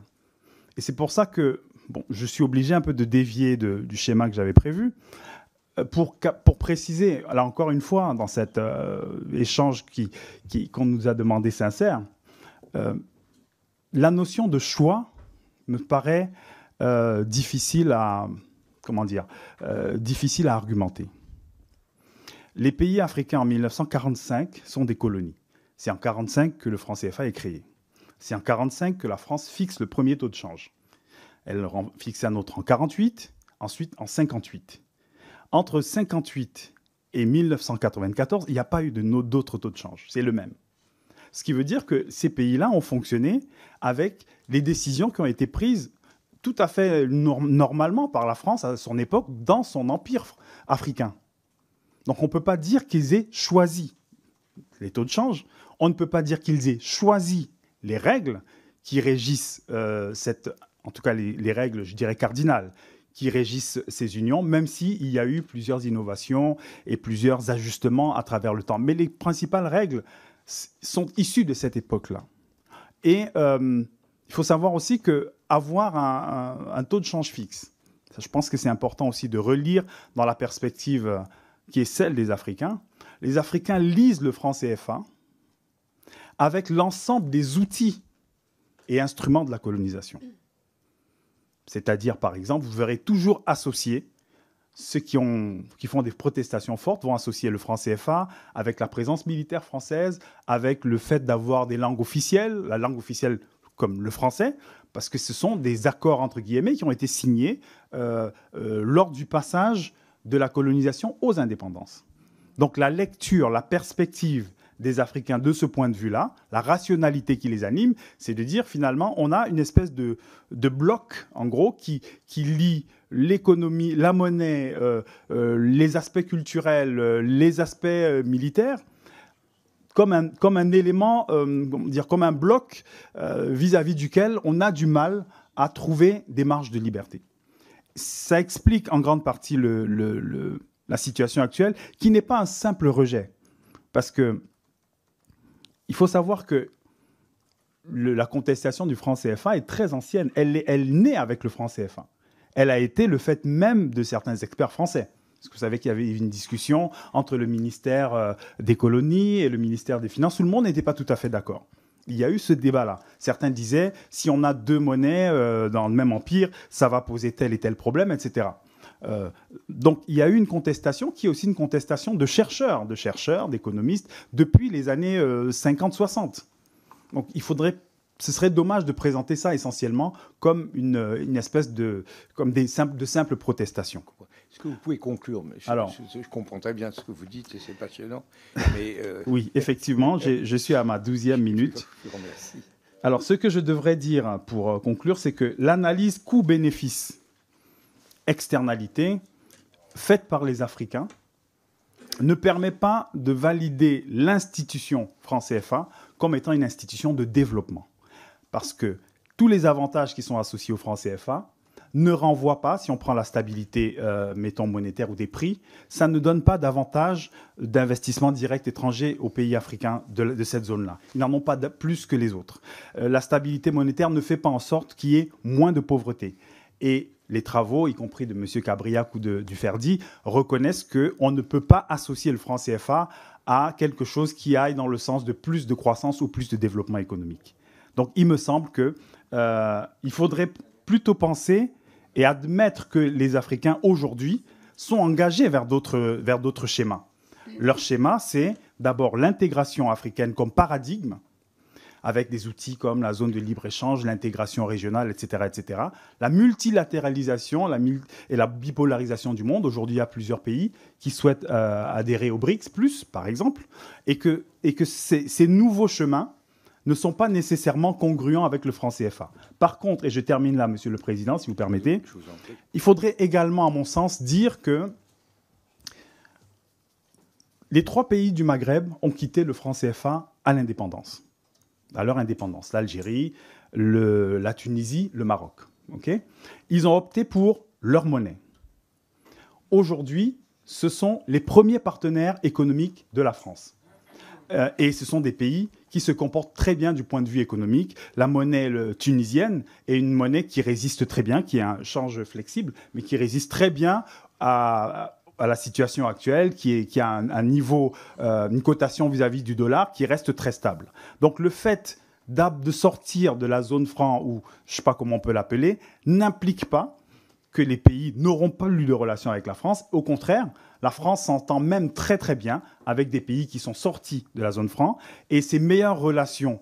Et c'est pour ça que bon, je suis obligé un peu de dévier du schéma que j'avais prévu. Euh, pour, pour, préciser, là encore une fois, dans cet euh, échange qu'on qui, nous a demandé sincère, euh, la notion de choix me paraît difficile à comment dire difficile à argumenter. Les pays africains en 1945 sont des colonies. C'est en 1945 que le franc CFA est créé. C'est en 1945 que la France fixe le premier taux de change. Elle fixe un autre en 1948, ensuite en 1958. Entre 1958 et 1994, il n'y a pas eu d'autres taux de change. C'est le même. Ce qui veut dire que ces pays-là ont fonctionné avec les décisions qui ont été prises tout à fait normalement par la France à son époque dans son empire africain. Donc on ne peut pas dire qu'ils aient choisi les taux de change, on ne peut pas dire qu'ils aient choisi les règles qui régissent euh, cette, en tout cas les, règles, je dirais cardinales, qui régissent ces unions, même s'il y a eu plusieurs innovations et plusieurs ajustements à travers le temps. Mais les principales règles sont issues de cette époque-là. Et euh, il faut savoir aussi que un, un taux de change fixe, je pense que c'est important aussi de relire dans la perspective qui est celle des Africains, les Africains lisent le franc CFA avec l'ensemble des outils et instruments de la colonisation. C'est-à-dire, par exemple, vous verrez toujours associer ceux qui, ont, qui, font des protestations fortes vont associer le franc CFA avec la présence militaire française, avec le fait d'avoir des langues officielles, la langue officielle comme le français, parce que ce sont des accords entre guillemets qui ont été signés euh, euh, lors du passage de la colonisation aux indépendances. Donc la lecture, la perspective des Africains de ce point de vue-là, la rationalité qui les anime, c'est de dire finalement on a une espèce de, bloc, en gros, qui, qui lie l'économie, la monnaie, euh, euh, les aspects culturels, euh, les aspects militaires. Comme un, comme un élément, dire, comme un bloc vis à -vis duquel on a du mal à trouver des marges de liberté ça explique en grande partie la situation actuelle, qui n'est pas un simple rejet. Parce que il faut savoir que la contestation du franc CFA est très ancienne. Elle, elle naît avec le franc CFA. Elle a été le fait même de certains experts français. Parce que vous savez qu'il y avait une discussion entre le ministère euh, des colonies et le ministère des Finances. Tout le monde n'était pas tout à fait d'accord il y a eu ce débat-là. Certains disaient, si on a deux monnaies euh, dans le même empire, ça va poser tel et tel problème, etc. Euh, donc il y a eu une contestation qui est aussi une contestation de chercheurs, de chercheurs, d'économistes, depuis les années 50-60. Euh, donc il faudrait ce serait dommage de présenter ça essentiellement comme une, espèce de, comme des simples, de simples protestations. Est-ce que vous pouvez conclure je, je, comprends très bien ce que vous dites et c'est passionnant. <laughs> Euh, oui, effectivement, je suis à ma douzième minute. Alors, ce que je devrais dire hein, pour euh, conclure, c'est que l'analyse coût-bénéfice externalité faite par les Africains ne permet pas de valider l'institution France CFA comme étant une institution de développement. Parce que tous les avantages qui sont associés au France CFA ne renvoie pas, si on prend la stabilité, euh, mettons, monétaire ou des prix, ça ne donne pas davantage d'investissements directs étrangers aux pays africains de, cette zone-là. Ils n'en ont pas plus que les autres. Euh, la stabilité monétaire ne fait pas en sorte qu'il y ait moins de pauvreté. Et les travaux, y compris de M. Cabriac ou de Ferdi, reconnaissent qu'on ne peut pas associer le franc CFA à quelque chose qui aille dans le sens de plus de croissance ou plus de développement économique. Donc il me semble qu'il euh, faudrait plutôt penser et admettre que les Africains aujourd'hui sont engagés vers d'autres, vers d'autres schémas. Leur schéma, c'est d'abord l'intégration africaine comme paradigme, avec des outils comme la zone de libre-échange, l'intégration régionale, etc., etc. La multilatéralisation la et la bipolarisation du monde. Aujourd'hui, il y a plusieurs pays qui souhaitent euh, adhérer au BRICS, par exemple, et que, et que ces nouveaux chemins ne sont pas nécessairement congruents avec le franc CFA. Par contre, et je termine là, Monsieur le Président, si vous permettez, il faudrait également, à mon sens, dire que les trois pays du Maghreb ont quitté le franc CFA à l'indépendance, à leur indépendance, l'Algérie, la Tunisie, le Maroc. Ils ont opté pour leur monnaie. Aujourd'hui, ce sont les premiers partenaires économiques de la France. Euh, et ce sont des pays qui se comportent très bien du point de vue économique. La monnaie tunisienne est une monnaie qui résiste très bien, qui a un change flexible, mais qui résiste très bien à, la situation actuelle, qui, a un, niveau, euh, une cotation vis-à-vis -vis du dollar qui reste très stable. Donc le fait de sortir de la zone franc, ou je ne sais pas comment on peut l'appeler, n'implique pas que les pays n'auront pas eu de relations avec la France. Au contraire, la France s'entend même très très bien avec des pays qui sont sortis de la zone franc et ses meilleures relations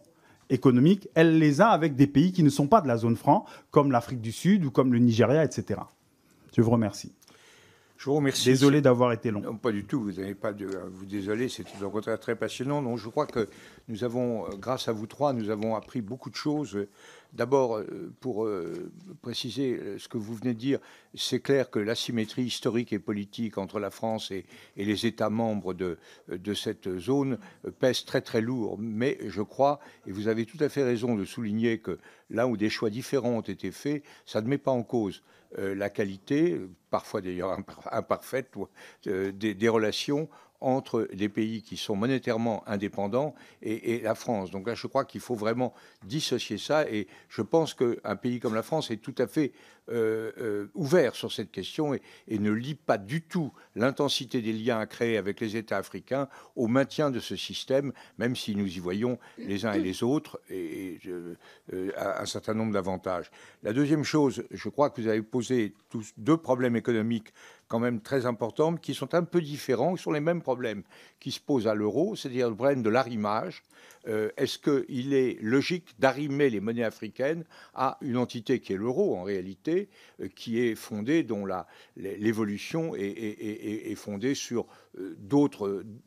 économiques, elle les a avec des pays qui ne sont pas de la zone franc, comme l'Afrique du Sud ou comme le Nigeria, etc. Je vous remercie. Je vous remercie. Désolé d'avoir été long. pas du tout. Vous n'avez pas de vous désoler, C'était un contraire très passionnant. Donc, je crois que nous avons, euh, grâce à vous trois, nous avons appris beaucoup de choses. D'abord, euh, pour euh, préciser ce que vous venez de dire, c'est clair que l'asymétrie historique et politique entre la France et, les États membres de, de, cette zone pèse très très lourd. Mais je crois, et vous avez tout à fait raison de souligner que là où des choix différents ont été faits, ça ne met pas en cause euh, la qualité, parfois d'ailleurs imparfaite, euh, des, relations entre les pays qui sont monétairement indépendants et, la France. Donc là, je crois qu'il faut vraiment dissocier ça. Et je pense qu'un pays comme la France est tout à fait euh, euh, ouvert sur cette question et, ne lie pas du tout l'intensité des liens à créer avec les États africains au maintien de ce système, même si nous y voyons les uns et les autres et, euh, un certain nombre d'avantages. La deuxième chose, je crois que vous avez posé tous, deux problèmes économiques quand même très importantes, qui sont un peu différents sur les mêmes problèmes qui se posent à l'euro, c'est-à-dire le problème de l'arrimage. Euh, est-ce qu'il est logique d'arrimer les monnaies africaines à une entité qui est l'euro en réalité, euh, qui est fondée, dont l'évolution est, fondée sur euh,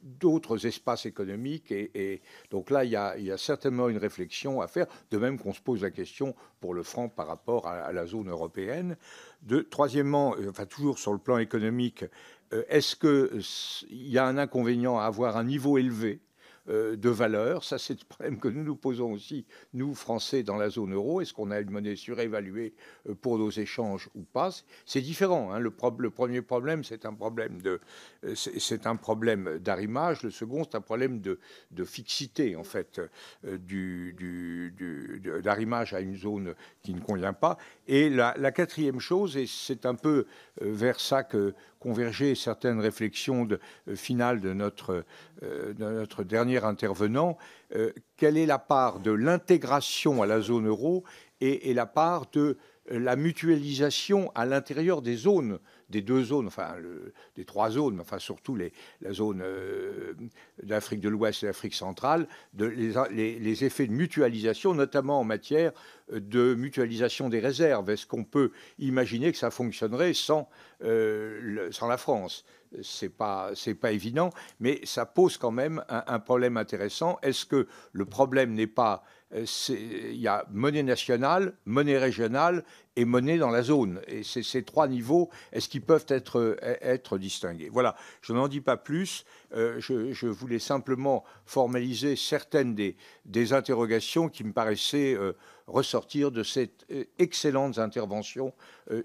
d'autres espaces économiques. Et, donc là, il y, a, certainement une réflexion à faire, de même qu'on se pose la question pour le franc par rapport à, la zone européenne. De, troisièmement, euh, enfin toujours sur le plan économique, euh, est-ce qu'il y a un inconvénient à avoir un niveau élevé euh, de valeur. Ça, c'est le problème que nous nous posons aussi, nous, Français, dans la zone euro. Est-ce qu'on a une monnaie surévaluée euh, pour nos échanges ou pas C'est différent. Hein. Le, le, premier problème, euh, c'est un problème d'arrimage. Le second, c'est un problème de, fixité, en fait, du, d'arrimage à une zone qui ne convient pas. Et la, la quatrième chose, et c'est un peu vers ça que converger certaines réflexions euh, finales euh, de notre, dernier intervenant. Euh, quelle est la part de l'intégration à la zone euro et, et la part de la mutualisation à l'intérieur des zones des deux zones, enfin des trois zones, mais enfin surtout la zone euh, d'Afrique de l'Ouest et l'Afrique centrale, les, effets de mutualisation, notamment en matière euh, de mutualisation des réserves. Est-ce qu'on peut imaginer que ça fonctionnerait sans, euh, sans la France c'est pas c'est pas évident, mais ça pose quand même un problème intéressant. Est-ce que le problème n'est pas euh, il y a monnaie nationale, monnaie régionale et monnaie dans la zone. Et ces trois niveaux, est-ce qu'ils peuvent être, euh, être distingués Voilà, je n'en dis pas plus. Euh, je, voulais simplement formaliser certaines des, interrogations qui me paraissaient ressortir de cette excellente intervention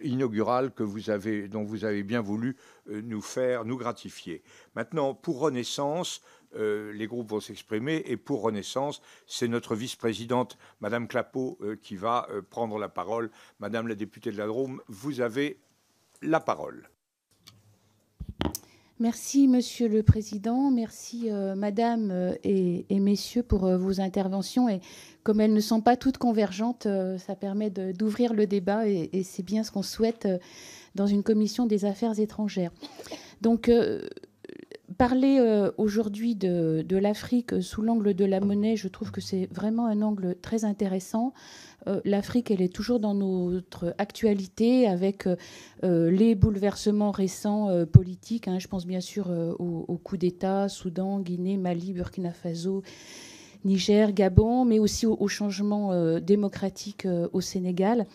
inaugurale que vous avez, dont vous avez bien voulu nous faire, nous gratifier. Maintenant, pour Renaissance, euh, les groupes vont s'exprimer. Et pour Renaissance, c'est notre vice-présidente, Madame Clapeau, euh, qui va euh, prendre la parole. Madame la députée de la Drôme, vous avez la parole. Merci, Monsieur le Président. Merci, Madame et, Messieurs, pour vos interventions. Et comme elles ne sont pas toutes convergentes, ça permet d'ouvrir le débat et, et c'est bien ce qu'on souhaite dans une commission des affaires étrangères. Donc, parler euh, aujourd'hui de, l'Afrique euh, sous l'angle de la monnaie, je trouve que c'est vraiment un angle très intéressant. Euh, L'Afrique, elle est toujours dans notre actualité avec les bouleversements récents politiques. Hein. je pense bien sûr aux, coups d'État, Soudan, Guinée, Mali, Burkina Faso. Niger, Gabon, mais aussi aux changements démocratiques au Sénégal.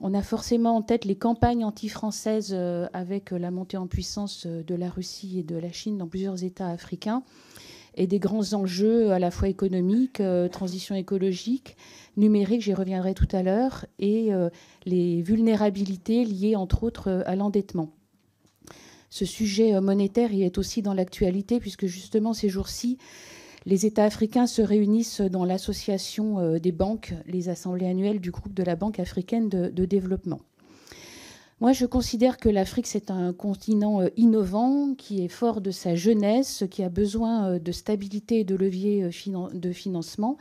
On a forcément en tête les campagnes anti-françaises euh, avec euh, la montée en puissance euh, de la Russie et de la Chine dans plusieurs États africains et des grands enjeux à la fois économiques, transition écologique, numérique, j'y reviendrai tout à l'heure, et les vulnérabilités liées entre autres à l'endettement. Ce sujet monétaire y est aussi dans l'actualité puisque justement ces jours-ci, les États africains se réunissent dans l'association euh, des banques, les assemblées annuelles du groupe de la Banque africaine de, développement. Moi, je considère que l'Afrique, c'est un continent euh, innovant qui est fort de sa jeunesse, qui a besoin euh, de stabilité et de levier de financement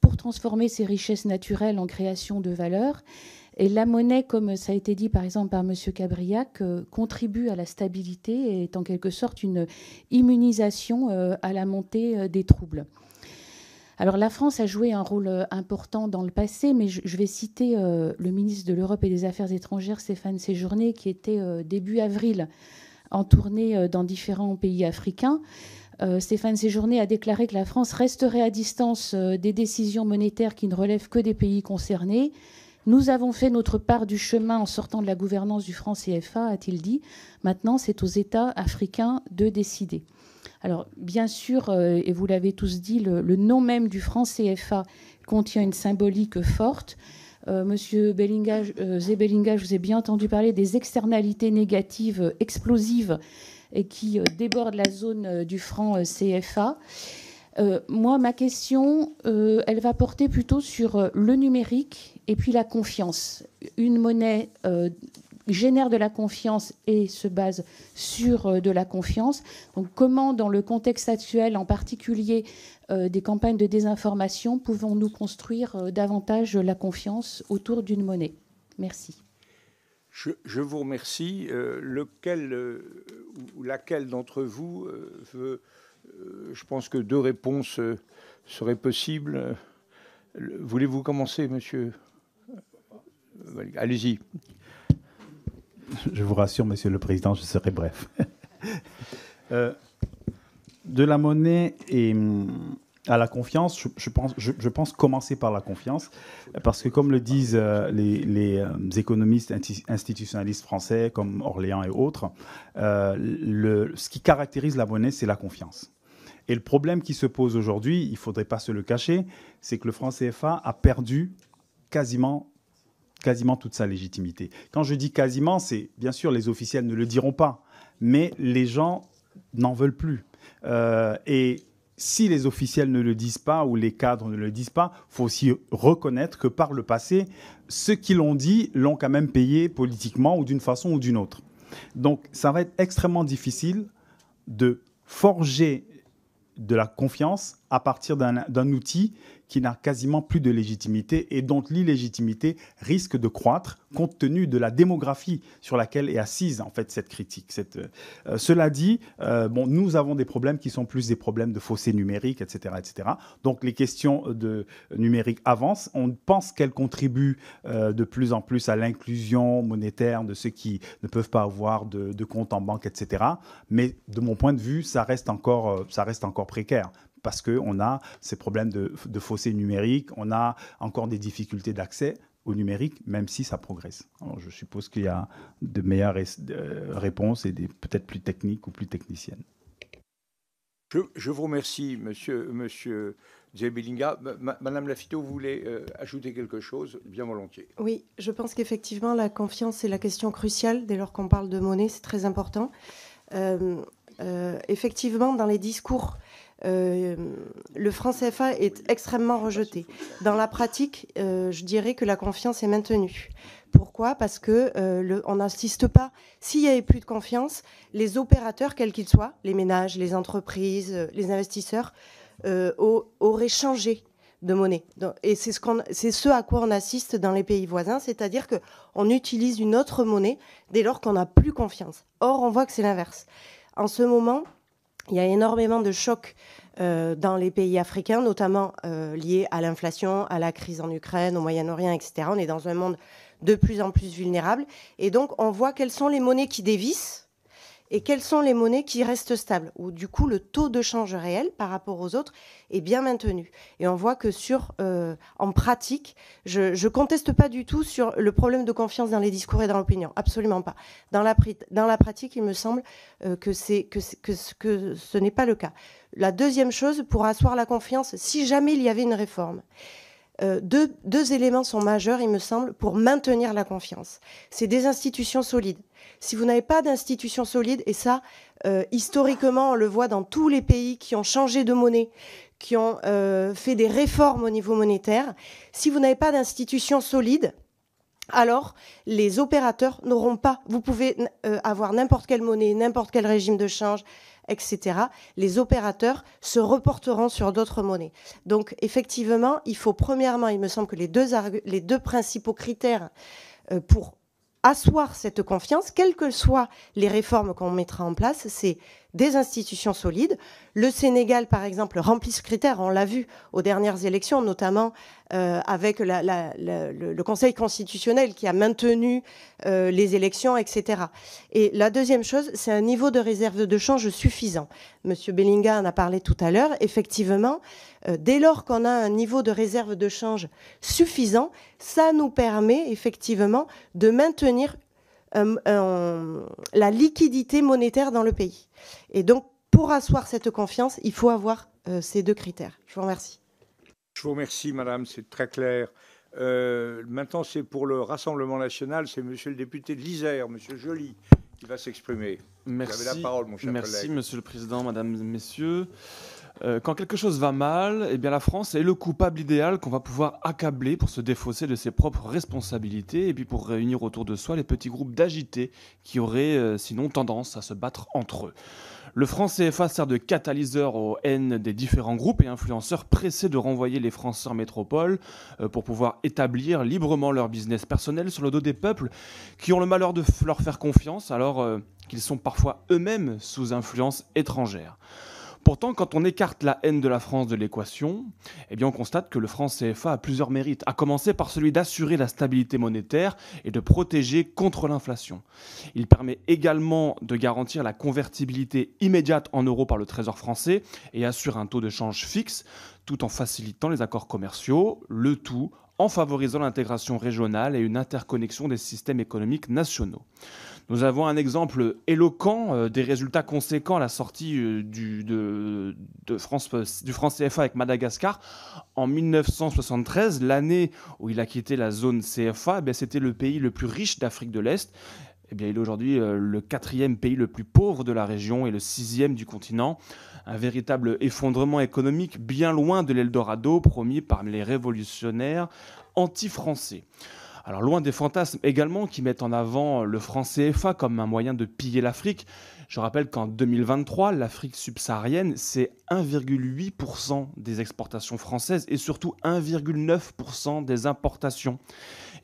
pour transformer ses richesses naturelles en création de valeur et la monnaie, comme ça a été dit par exemple par M. Cabriac, euh, contribue à la stabilité et est en quelque sorte une immunisation euh, à la montée euh, des troubles. Alors la France a joué un rôle important dans le passé, mais je vais citer le ministre de l'Europe et des Affaires étrangères, Stéphane Séjourné, qui était début avril en tournée dans différents pays africains. Stéphane Séjourné a déclaré que la France resterait à distance des décisions monétaires qui ne relèvent que des pays concernés. Nous avons fait notre part du chemin en sortant de la gouvernance du franc CFA, a-t-il dit. Maintenant, c'est aux États africains de décider. Alors, bien sûr, euh, et vous l'avez tous dit, le, nom même du franc CFA contient une symbolique forte. Euh, Monsieur euh, Bellinga, je vous ai bien entendu parler des externalités négatives explosives et qui débordent la zone du franc CFA. moi, ma question, elle va porter plutôt sur le numérique et puis la confiance. Une monnaie euh, génère de la confiance et se base sur euh, de la confiance. Donc comment, dans le contexte actuel, en particulier euh, des campagnes de désinformation, pouvons-nous construire davantage la confiance autour d'une monnaie Merci. Je, je, vous remercie. lequel ou laquelle d'entre vous veut... je pense que deux réponses seraient possibles. Voulez-vous commencer, monsieur Allez-y. Je vous rassure, Monsieur le Président, je serai bref. <laughs> Euh, de la monnaie et euh, à la confiance, je, pense, commencer par la confiance, parce que comme le disent euh, les, économistes institutionnalistes français comme Orléans et autres, ce qui caractérise la monnaie, c'est la confiance. Et le problème qui se pose aujourd'hui, il ne faudrait pas se le cacher, c'est que le franc CFA a perdu quasiment quasiment toute sa légitimité. Quand je dis quasiment, c'est bien sûr les officiels ne le diront pas, mais les gens n'en veulent plus. Euh, et si les officiels ne le disent pas ou les cadres ne le disent pas, faut aussi reconnaître que par le passé, ceux qui l'ont dit l'ont quand même payé politiquement ou d'une façon ou d'une autre. Donc ça va être extrêmement difficile de forger de la confiance à partir d'un outil qui n'a quasiment plus de légitimité et dont l'illégitimité risque de croître compte tenu de la démographie sur laquelle est assise en fait cette critique. Euh, cela dit, euh, bon, nous avons des problèmes qui sont plus des problèmes de fossé numérique, etc., etc. Donc les questions de numérique avancent. On pense qu'elles contribuent euh, de plus en plus à l'inclusion monétaire de ceux qui ne peuvent pas avoir de, de, compte en banque, etc. Mais de mon point de vue, ça reste encore, ça reste encore précaire parce qu'on a ces problèmes de, de fossés numériques, on a encore des difficultés d'accès au numérique, même si ça progresse. je suppose qu'il y a de meilleures réponses et peut-être plus techniques ou plus techniciennes. Je, vous remercie, monsieur, monsieur Mme Madame Lafito, vous voulez euh, ajouter quelque chose Bien volontiers. Oui, je pense qu'effectivement, la confiance est la question cruciale dès lors qu'on parle de monnaie, c'est très important. Euh, euh, effectivement, dans les discours euh, le franc CFA est extrêmement rejeté. Dans la pratique, euh, je dirais que la confiance est maintenue. Pourquoi Parce que euh, on n'insiste pas. S'il y avait plus de confiance, les opérateurs, quels qu'ils soient, les ménages, les entreprises, les investisseurs, auraient changé de monnaie. Et c'est ce, c'est ce à quoi on assiste dans les pays voisins, c'est-à-dire que on utilise une autre monnaie dès lors qu'on n'a plus confiance. Or, on voit que c'est l'inverse. En ce moment, il y a énormément de chocs euh, dans les pays africains, notamment euh, liés à l'inflation, à la crise en Ukraine, au Moyen-Orient, etc. On est dans un monde de plus en plus vulnérable. Et donc, on voit quelles sont les monnaies qui dévissent et quelles sont les monnaies qui restent stables, où du coup le taux de change réel par rapport aux autres est bien maintenu. Et on voit que sur, euh, en pratique, je ne conteste pas du tout sur le problème de confiance dans les discours et dans l'opinion, absolument pas. Dans la, pratique, il me semble euh, que, que ce n'est pas le cas. La deuxième chose, pour asseoir la confiance, si jamais il y avait une réforme, euh, deux, éléments sont majeurs, il me semble, pour maintenir la confiance. C'est des institutions solides. Si vous n'avez pas d'institutions solides, et ça, euh, historiquement, on le voit dans tous les pays qui ont changé de monnaie, qui ont euh, fait des réformes au niveau monétaire, si vous n'avez pas d'institutions solides, alors les opérateurs n'auront pas. Vous pouvez avoir n'importe quelle monnaie, n'importe quel régime de change, etc., les opérateurs se reporteront sur d'autres monnaies. Donc effectivement, il faut premièrement, il me semble que les deux, les deux principaux critères euh, pour asseoir cette confiance, quelles que soient les réformes qu'on mettra en place, c'est des institutions solides. Le Sénégal, par exemple, remplit ce critère, on l'a vu aux dernières élections, notamment euh, avec le, Conseil constitutionnel qui a maintenu euh, les élections, etc. Et la deuxième chose, c'est un niveau de réserve de change suffisant. Monsieur Bellinga en a parlé tout à l'heure. Effectivement, euh, dès lors qu'on a un niveau de réserve de change suffisant, ça nous permet effectivement de maintenir la liquidité monétaire dans le pays. Et donc, pour asseoir cette confiance, il faut avoir euh, ces deux critères. Je vous remercie. Je vous remercie, Madame, c'est très clair. Euh, maintenant, c'est pour le Rassemblement national, c'est Monsieur le député de l'Isère, Monsieur Joly, qui va s'exprimer. Merci. Vous avez la parole, Merci, Monsieur le Président, Madame, Messieurs. Euh, quand quelque chose va mal, eh bien la France est le coupable idéal qu'on va pouvoir accabler pour se défausser de ses propres responsabilités et puis pour réunir autour de soi les petits groupes d'agités qui auraient euh, sinon tendance à se battre entre eux. Le franc CFA sert de catalyseur aux haines des différents groupes et influenceurs pressés de renvoyer les Français en métropole euh, pour pouvoir établir librement leur business personnel sur le dos des peuples qui ont le malheur de leur faire confiance alors qu'ils sont parfois eux-mêmes sous influence étrangère. Pourtant, quand on écarte la haine de la France de l'équation, eh bien on constate que le franc CFA a plusieurs mérites, à commencer par celui d'assurer la stabilité monétaire et de protéger contre l'inflation. Il permet également de garantir la convertibilité immédiate en euros par le Trésor français et assure un taux de change fixe, tout en facilitant les accords commerciaux, le tout en favorisant l'intégration régionale et une interconnexion des systèmes économiques nationaux. Nous avons un exemple éloquent euh, des résultats conséquents à la sortie euh, euh, du, France, CFA avec Madagascar. En 1973, l'année où il a quitté la zone CFA, eh c'était le pays le plus riche d'Afrique de l'Est. Eh bien, il est aujourd'hui le quatrième pays le plus pauvre de la région et le sixième du continent. Un véritable effondrement économique bien loin de l'Eldorado promis par les révolutionnaires anti-français. Alors loin des fantasmes également qui mettent en avant le franc CFA comme un moyen de piller l'Afrique. Je rappelle qu'en 2023, l'Afrique subsaharienne, c'est 1,8% des exportations françaises et surtout 1,9% des importations.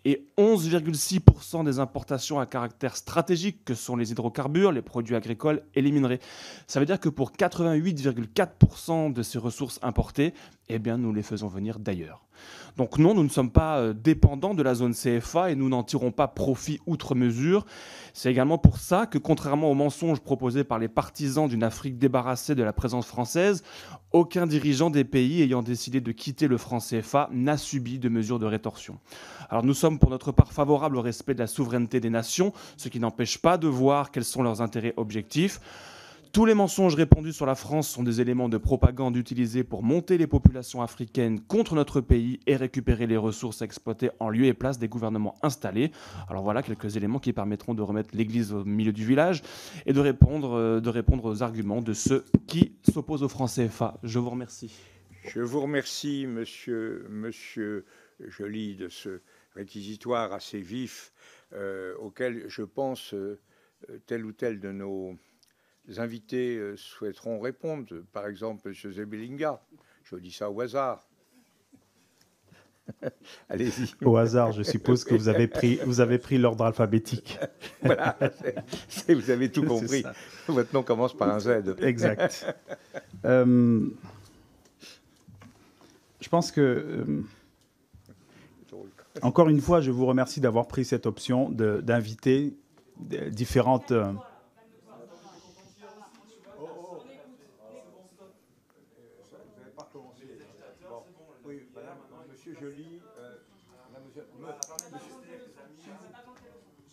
Et 11,6% des importations à caractère stratégique, que sont les hydrocarbures, les produits agricoles et les minerais. Ça veut dire que pour 88,4% de ces ressources importées, eh bien, nous les faisons venir d'ailleurs. Donc non, nous ne sommes pas euh, dépendants de la zone CFA et nous n'en tirons pas profit outre mesure. C'est également pour ça que, contrairement aux mensonges proposés par les partisans d'une Afrique débarrassée de la présence française, aucun dirigeant des pays ayant décidé de quitter le franc CFA n'a subi de mesures de rétorsion. Alors nous sommes pour notre part favorables au respect de la souveraineté des nations, ce qui n'empêche pas de voir quels sont leurs intérêts objectifs. Tous les mensonges répandus sur la France sont des éléments de propagande utilisés pour monter les populations africaines contre notre pays et récupérer les ressources exploitées en lieu et place des gouvernements installés. Alors voilà quelques éléments qui permettront de remettre l'Église au milieu du village et de répondre, euh, de répondre aux arguments de ceux qui s'opposent au franc CFA. Je vous remercie. Je vous remercie, monsieur, monsieur de ce réquisitoire assez vif euh, auquel je pense euh, tel ou tel de nos les invités euh, souhaiteront répondre. Euh, par exemple, M. Zebelinga. Je dis ça au hasard. <laughs> Allez-y. Au hasard, je suppose que vous avez pris, l'ordre alphabétique. <laughs> voilà, vous avez tout <laughs> compris. Maintenant, nom commence par un Z. Exact. Euh, je pense que, encore une fois, je vous remercie d'avoir pris cette option d'inviter différentes...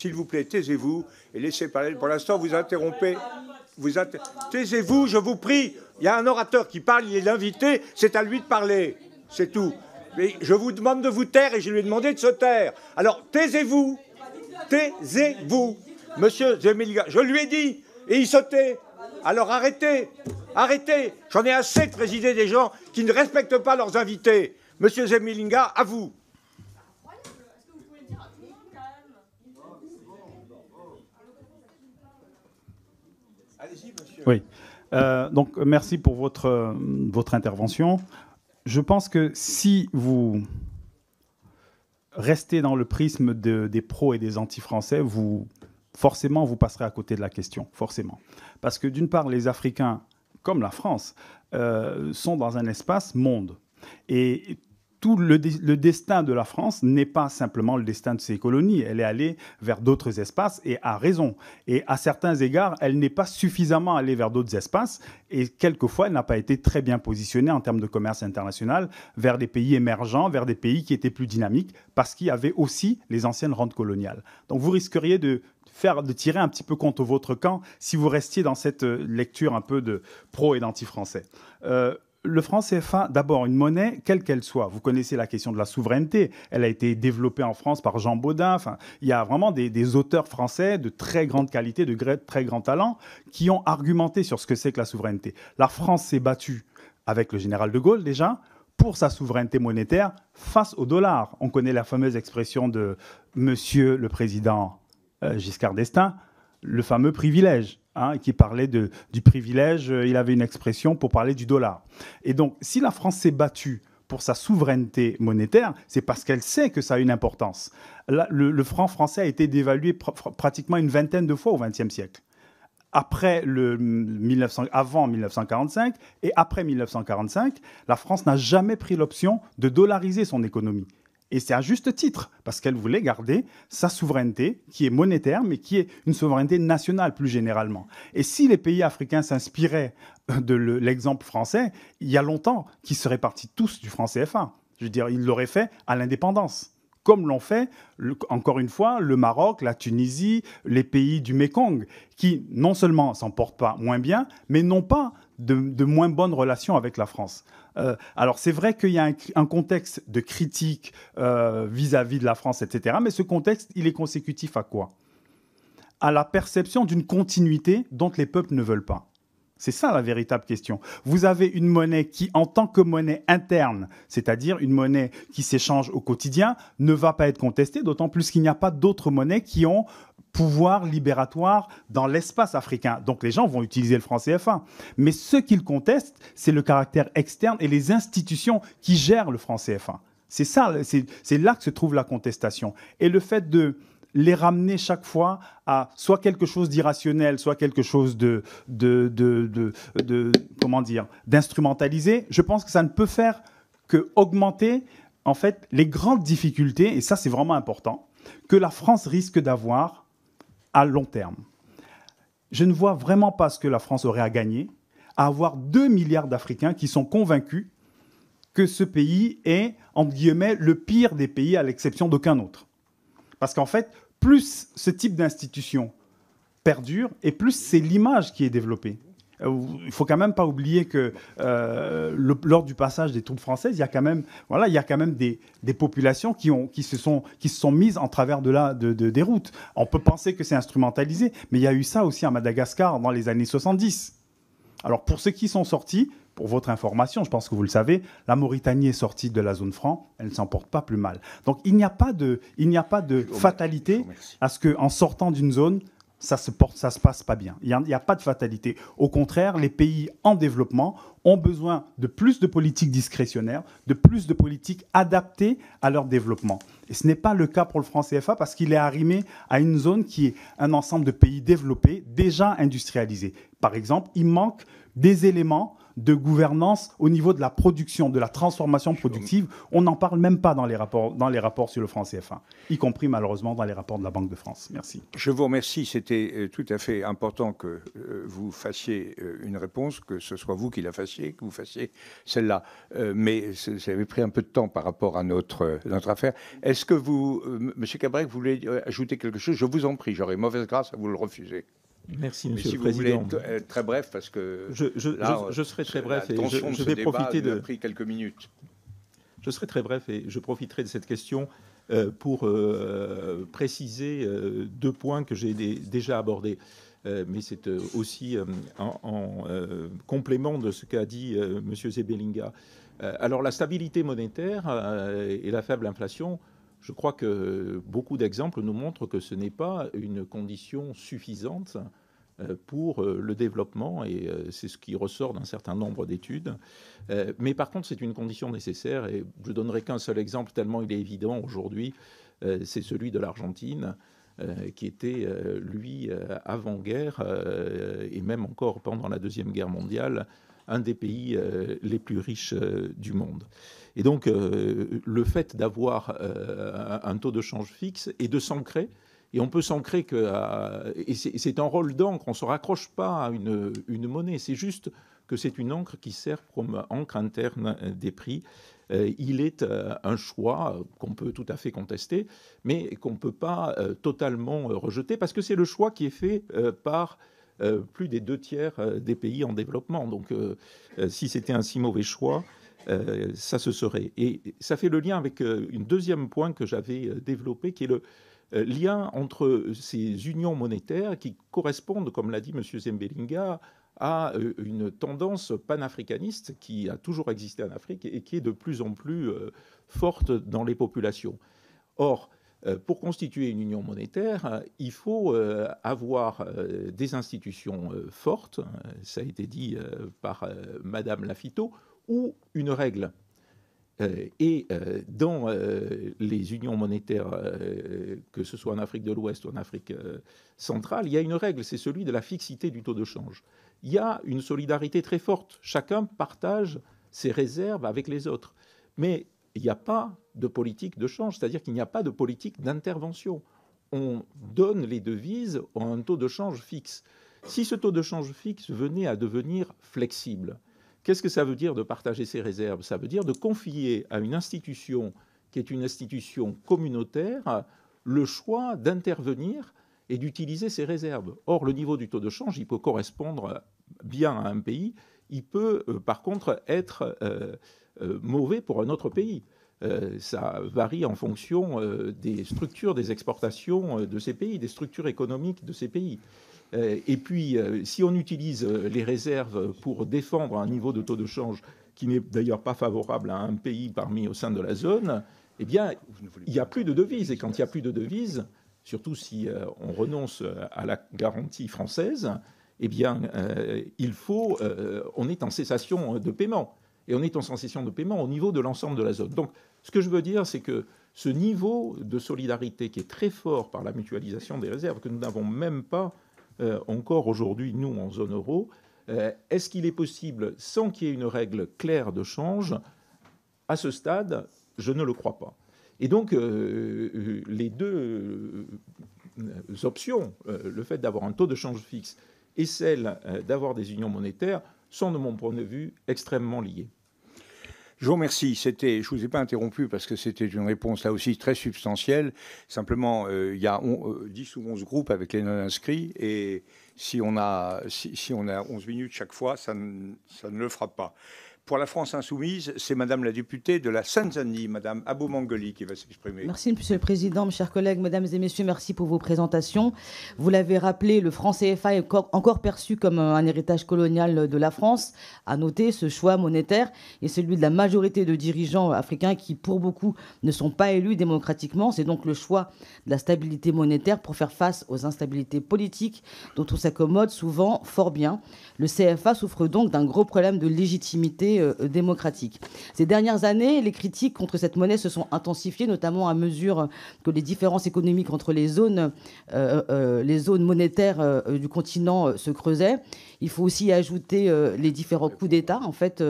S'il vous plaît, taisez-vous et laissez parler. Pour l'instant, vous interrompez. Vous Taisez-vous, je vous prie. Il y a un orateur qui parle, il est l'invité, c'est à lui de parler. C'est tout. Mais je vous demande de vous taire et je lui ai demandé de se taire. Alors, taisez-vous. Taisez-vous. Monsieur Zemilinga. je lui ai dit et il sautait. Alors arrêtez. Arrêtez J'en ai assez de présider des gens qui ne respectent pas leurs invités. Monsieur Zemilinga, à vous. Oui. Euh, donc, merci pour votre, euh, votre intervention. Je pense que si vous restez dans le prisme de, des pros et des anti-français, vous, forcément, vous passerez à côté de la question, forcément. Parce que d'une part, les Africains, comme la France, euh, sont dans un espace monde. Et tout le, destin de la France n'est pas simplement le destin de ses colonies. Elle est allée vers d'autres espaces et a raison. Et à certains égards, elle n'est pas suffisamment allée vers d'autres espaces et quelquefois, elle n'a pas été très bien positionnée en termes de commerce international vers des pays émergents, vers des pays qui étaient plus dynamiques parce qu'il y avait aussi les anciennes rentes coloniales. Donc vous risqueriez de faire de tirer un petit peu contre votre camp si vous restiez dans cette euh, lecture un peu de pro et d'anti-français. Euh, le franc CFA, d'abord, une monnaie, quelle qu'elle soit. Vous connaissez la question de la souveraineté. Elle a été développée en France par Jean Baudin. il y a vraiment des, des auteurs français de très grande qualité, de très grand talent, qui ont argumenté sur ce que c'est que la souveraineté. La France s'est battue avec le général de Gaulle, déjà, pour sa souveraineté monétaire face au dollar. On connaît la fameuse expression de Monsieur le Président euh, Giscard d'Estaing, le fameux privilège. Hein, qui parlait du privilège, euh, il avait une expression pour parler du dollar. Et donc, si la France s'est battue pour sa souveraineté monétaire, c'est parce qu'elle sait que ça a une importance. le, franc français a été dévalué pratiquement une vingtaine de fois au XXe siècle. Après 1900, mm, avant 1945 et après 1945, la France n'a jamais pris l'option de dollariser son économie. Et c'est à juste titre, parce qu'elle voulait garder sa souveraineté, qui est monétaire, mais qui est une souveraineté nationale plus généralement. Et si les pays africains s'inspiraient de l'exemple français, il y a longtemps qu'ils seraient partis tous du franc CFA. Je veux dire, ils l'auraient fait à l'indépendance comme l'ont fait, encore une fois, le Maroc, la Tunisie, les pays du Mékong, qui non seulement s'en portent pas moins bien, mais n'ont pas de, moins bonnes relations avec la France. Euh, alors c'est vrai qu'il y a un, contexte de critique euh, vis-à-vis -vis de la France, etc. Mais ce contexte, il est consécutif à quoi À la perception d'une continuité dont les peuples ne veulent pas. C'est ça la véritable question. Vous avez une monnaie qui, en tant que monnaie interne, c'est-à-dire une monnaie qui s'échange au quotidien, ne va pas être contestée, d'autant plus qu'il n'y a pas d'autres monnaies qui ont pouvoir libératoire dans l'espace africain. Donc les gens vont utiliser le franc CFA. Mais ce qu'ils contestent, c'est le caractère externe et les institutions qui gèrent le franc CFA. C'est ça, c'est là que se trouve la contestation. Et le fait de les ramener chaque fois à soit quelque chose d'irrationnel, soit quelque chose de, de, de comment dire, d'instrumentalisé, je pense que ça ne peut faire que augmenter en fait les grandes difficultés, et ça c'est vraiment important, que la France risque d'avoir à long terme. Je ne vois vraiment pas ce que la France aurait à gagner à avoir 2 milliards d'Africains qui sont convaincus que ce pays est, entre guillemets, le pire des pays à l'exception d'aucun autre. Parce qu'en fait, plus ce type d'institution perdure et plus c'est l'image qui est développée. Euh, il faut quand même pas oublier que euh, lors du passage des troupes françaises, il y a quand même, voilà, il y a quand même des, populations qui, se sont, qui sont mises en travers de la, de, des routes. On peut penser que c'est instrumentalisé, mais il y a eu ça aussi à Madagascar dans les années 70. Alors pour ceux qui sont sortis, pour votre information, je pense que vous le savez, la Mauritanie est sortie de la zone franc, elle ne s'en porte pas plus mal. Donc il n'y a pas de, il n'y a pas de fatalité à ce qu'en sortant d'une zone, ça se porte, ça se passe pas bien. Il n'y a, a, pas de fatalité. Au contraire, les pays en développement ont besoin de plus de politiques discrétionnaires, de plus de politiques adaptées à leur développement. Et ce n'est pas le cas pour le franc CFA parce qu'il est arrimé à une zone qui est un ensemble de pays développés, déjà industrialisés. Par exemple, il manque des éléments de gouvernance au niveau de la production, de la transformation productive. On n'en parle même pas dans les, rapports, dans les rapports sur le franc 1 y compris malheureusement dans les rapports de la Banque de France. Merci. Je vous remercie. C'était tout à fait important que vous fassiez une réponse, que ce soit vous qui la fassiez, que vous fassiez celle-là. Mais ça avait pris un peu de temps par rapport à notre, notre affaire. Est-ce que vous, Monsieur Cabrec, vous voulez ajouter quelque chose Je vous en prie, j'aurais mauvaise grâce à vous le refuser. Merci, Monsieur le Président. très bref, parce que je, je, serai très bref et je, vais profiter de. quelques minutes. Je serai très bref et je profiterai de cette question euh, pour euh, préciser euh, deux points que j'ai déjà abordés. Mais c'est aussi en, complément de ce qu'a dit M. Zebelinga. Alors la stabilité monétaire et la faible inflation je crois que beaucoup d'exemples nous montrent que ce n'est pas une condition suffisante euh, pour euh, le développement, et euh, c'est ce qui ressort d'un certain nombre d'études. Mais par contre, c'est une condition nécessaire, et je donnerai qu'un seul exemple, tellement il est évident aujourd'hui, c'est celui de l'Argentine, qui était, lui, avant-guerre, et même encore pendant la Deuxième Guerre mondiale, un des pays euh, les plus riches euh, du monde. Et donc, euh, le fait d'avoir un taux de change fixe et de s'ancrer, et on peut s'ancrer que. et c'est un rôle d'encre, on ne se raccroche pas à une, une monnaie, c'est juste que c'est une encre qui sert comme encre interne des prix. il est un choix qu'on peut tout à fait contester, mais qu'on ne peut pas totalement rejeter, parce que c'est le choix qui est fait par euh, plus des deux tiers euh, des pays en développement. Donc, euh, si c'était un si mauvais choix, ça se serait. Et ça fait le lien avec un deuxième point que j'avais développé, qui est le lien entre ces unions monétaires qui correspondent, comme l'a dit M. Zembelinga, à une tendance panafricaniste qui a toujours existé en Afrique et qui est de plus en plus forte dans les populations. Or, euh, pour constituer une union monétaire, euh, il faut euh, avoir des institutions fortes, hein, ça a été dit par Madame Lafito, ou une règle. Et dans les unions monétaires, que ce soit en Afrique de l'Ouest ou en Afrique centrale, il y a une règle, c'est celui de la fixité du taux de change. Il y a une solidarité très forte, chacun partage ses réserves avec les autres. Mais il n'y a pas de politique de change, c'est-à-dire qu'il n'y a pas de politique d'intervention. On donne les devises à un taux de change fixe. Si ce taux de change fixe venait à devenir flexible, qu'est-ce que ça veut dire de partager ses réserves Ça veut dire de confier à une institution qui est une institution communautaire le choix d'intervenir et d'utiliser ses réserves. Or, le niveau du taux de change, il peut correspondre bien à un pays, il peut euh, par contre être... Euh, euh, mauvais pour un autre pays. Euh, ça varie en fonction euh, des structures des exportations de ces pays, des structures économiques de ces pays. et puis, si on utilise les réserves pour défendre un niveau de taux de change qui n'est d'ailleurs pas favorable à un pays parmi au sein de la zone, eh bien, il n'y a plus de devises. Et quand il n'y a plus de devises, surtout si on renonce à la garantie française, eh bien, il faut, on est en cessation de paiement et on est en sensation de paiement au niveau de l'ensemble de la zone. Donc, ce que je veux dire, c'est que ce niveau de solidarité qui est très fort par la mutualisation des réserves, que nous n'avons même pas euh, encore aujourd'hui, nous, en zone euro, euh, est-ce qu'il est possible, sans qu'il y ait une règle claire de change, à ce stade, je ne le crois pas. Et donc, euh, les deux options, le fait d'avoir un taux de change fixe et celle d'avoir des unions monétaires, sont, de mon point de vue, extrêmement liées. Je vous remercie. C'était, je ne vous ai pas interrompu parce que c'était une réponse là aussi très substantielle. Simplement, euh, il y a 10 euh, ou 11 groupes avec les non-inscrits et si on, a, si, on a 11 minutes chaque fois, ça ça ne le fera pas. Pour la France insoumise, c'est Madame la députée de la Seine-Saint-Denis, Madame Abou Mangoli, qui va s'exprimer. Merci, Monsieur le Président, mes chers collègues, Mesdames et Messieurs, merci pour vos présentations. Vous l'avez rappelé, le franc CFA est encore perçu comme euh, un héritage colonial euh, de la France. À noter, ce choix monétaire est celui de la majorité de dirigeants africains qui, pour beaucoup, ne sont pas élus démocratiquement. C'est donc le choix de la stabilité monétaire pour faire face aux instabilités politiques dont on s'accommode souvent fort bien. Le CFA souffre donc d'un gros problème de légitimité euh, démocratique. Ces dernières années, les critiques contre cette monnaie se sont intensifiées, notamment à mesure que les différences économiques entre les zones, euh, euh, les zones monétaires du continent se creusaient. Il faut aussi ajouter les différents coups d'État, en fait,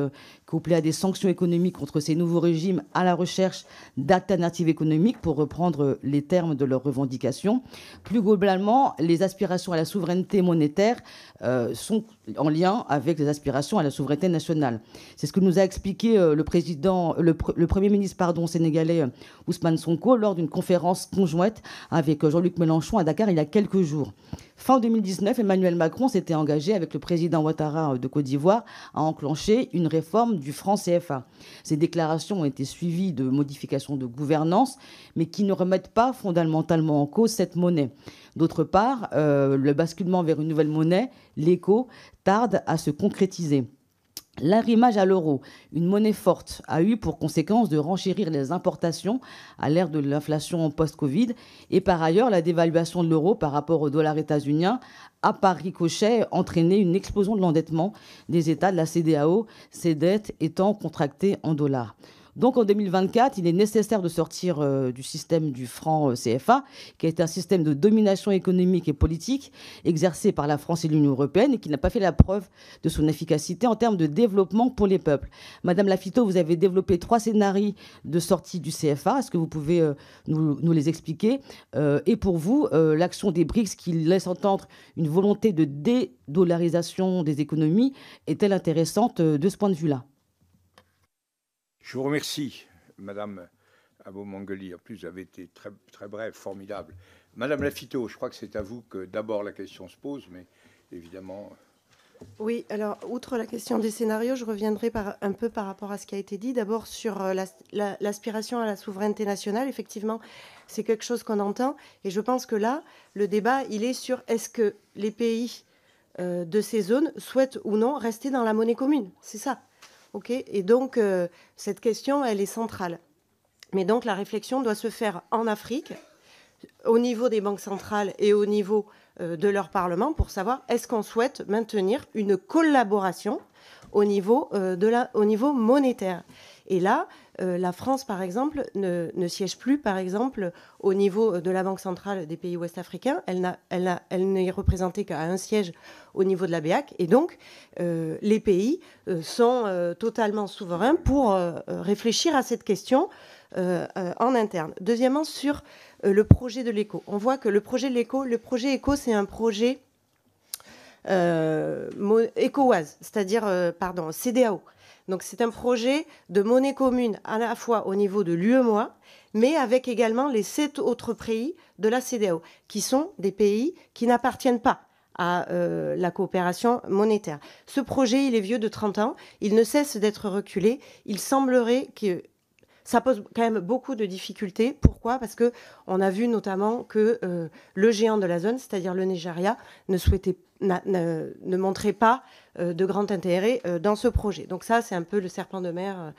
couplé à des sanctions économiques contre ces nouveaux régimes à la recherche d'alternatives économiques, pour reprendre les termes de leurs revendications. Plus globalement, les aspirations à la souveraineté monétaire euh, sont en lien avec les aspirations à la souveraineté nationale. C'est ce que nous a expliqué euh, le, président, le, Premier ministre pardon, sénégalais euh, Ousmane Sonko lors d'une conférence conjointe avec Jean-Luc Mélenchon à Dakar il y a quelques jours. Fin 2019, Emmanuel Macron s'était engagé avec le président Ouattara de Côte d'Ivoire à enclencher une réforme du franc CFA. Ces déclarations ont été suivies de modifications de gouvernance, mais qui ne remettent pas fondamentalement en cause cette monnaie. D'autre part, euh, le basculement vers une nouvelle monnaie, l'éco, tarde à se concrétiser. L'arrimage à l'euro, une monnaie forte, a eu pour conséquence de renchérir les importations à l'ère de l'inflation post-Covid. Et par ailleurs, la dévaluation de l'euro par rapport au dollar états-unien a par ricochet entraîné une explosion de l'endettement des États de la CDAO, ces dettes étant contractées en dollars. Donc en 2024, il est nécessaire de sortir euh, du système du franc euh, CFA, qui est un système de domination économique et politique exercé par la France et l'Union européenne et qui n'a pas fait la preuve de son efficacité en termes de développement pour les peuples. Madame Lafito, vous avez développé trois scénarios de sortie du CFA. Est-ce que vous pouvez euh, nous, les expliquer Et pour vous, l'action des BRICS qui laisse entendre une volonté de dédollarisation des économies est-elle intéressante de ce point de vue-là je vous remercie, Madame Abomangeli. En plus, vous avez été très, très brève, formidable. Madame Lafito, je crois que c'est à vous que d'abord la question se pose, mais évidemment. Oui, alors, outre la question des scénarios, je reviendrai un peu par rapport à ce qui a été dit. D'abord, sur euh, l'aspiration à la souveraineté nationale, effectivement, c'est quelque chose qu'on entend. Et je pense que là, le débat, il est sur est-ce que les pays euh, de ces zones souhaitent ou non rester dans la monnaie commune C'est ça. Ok Et donc, euh, cette question, elle est centrale. Mais donc, la réflexion doit se faire en Afrique, au niveau des banques centrales et au niveau euh, de leur Parlement, pour savoir est-ce qu'on souhaite maintenir une collaboration au niveau euh, monétaire. Et là, euh, la France, par exemple, ne, siège plus, par exemple, au niveau euh, de la Banque centrale des pays ouest-africains. Elle, elle, n'est représentée qu'à un siège au niveau de la BEAC. Et donc, euh, les pays sont totalement souverains pour réfléchir à cette question en interne. Deuxièmement, sur le projet de l'éco. On voit que le projet de l'éco, le projet éco, c'est un projet éco ECOWAS, c'est-à-dire, pardon, CDAO, donc c'est un projet de monnaie commune à la fois au niveau de l'UEMOA, mais avec également les sept autres pays de la CDAO, qui sont des pays qui n'appartiennent pas à euh, la coopération monétaire. Ce projet, il est vieux de 30 ans, il ne cesse d'être reculé. Il semblerait que ça pose quand même beaucoup de difficultés. Pourquoi Parce que on a vu notamment que euh, le géant de la zone, c'est-à-dire le Nigeria, ne souhaitait ne montrait pas euh, de grand intérêt euh, dans ce projet. Donc ça, c'est un peu le serpent de mer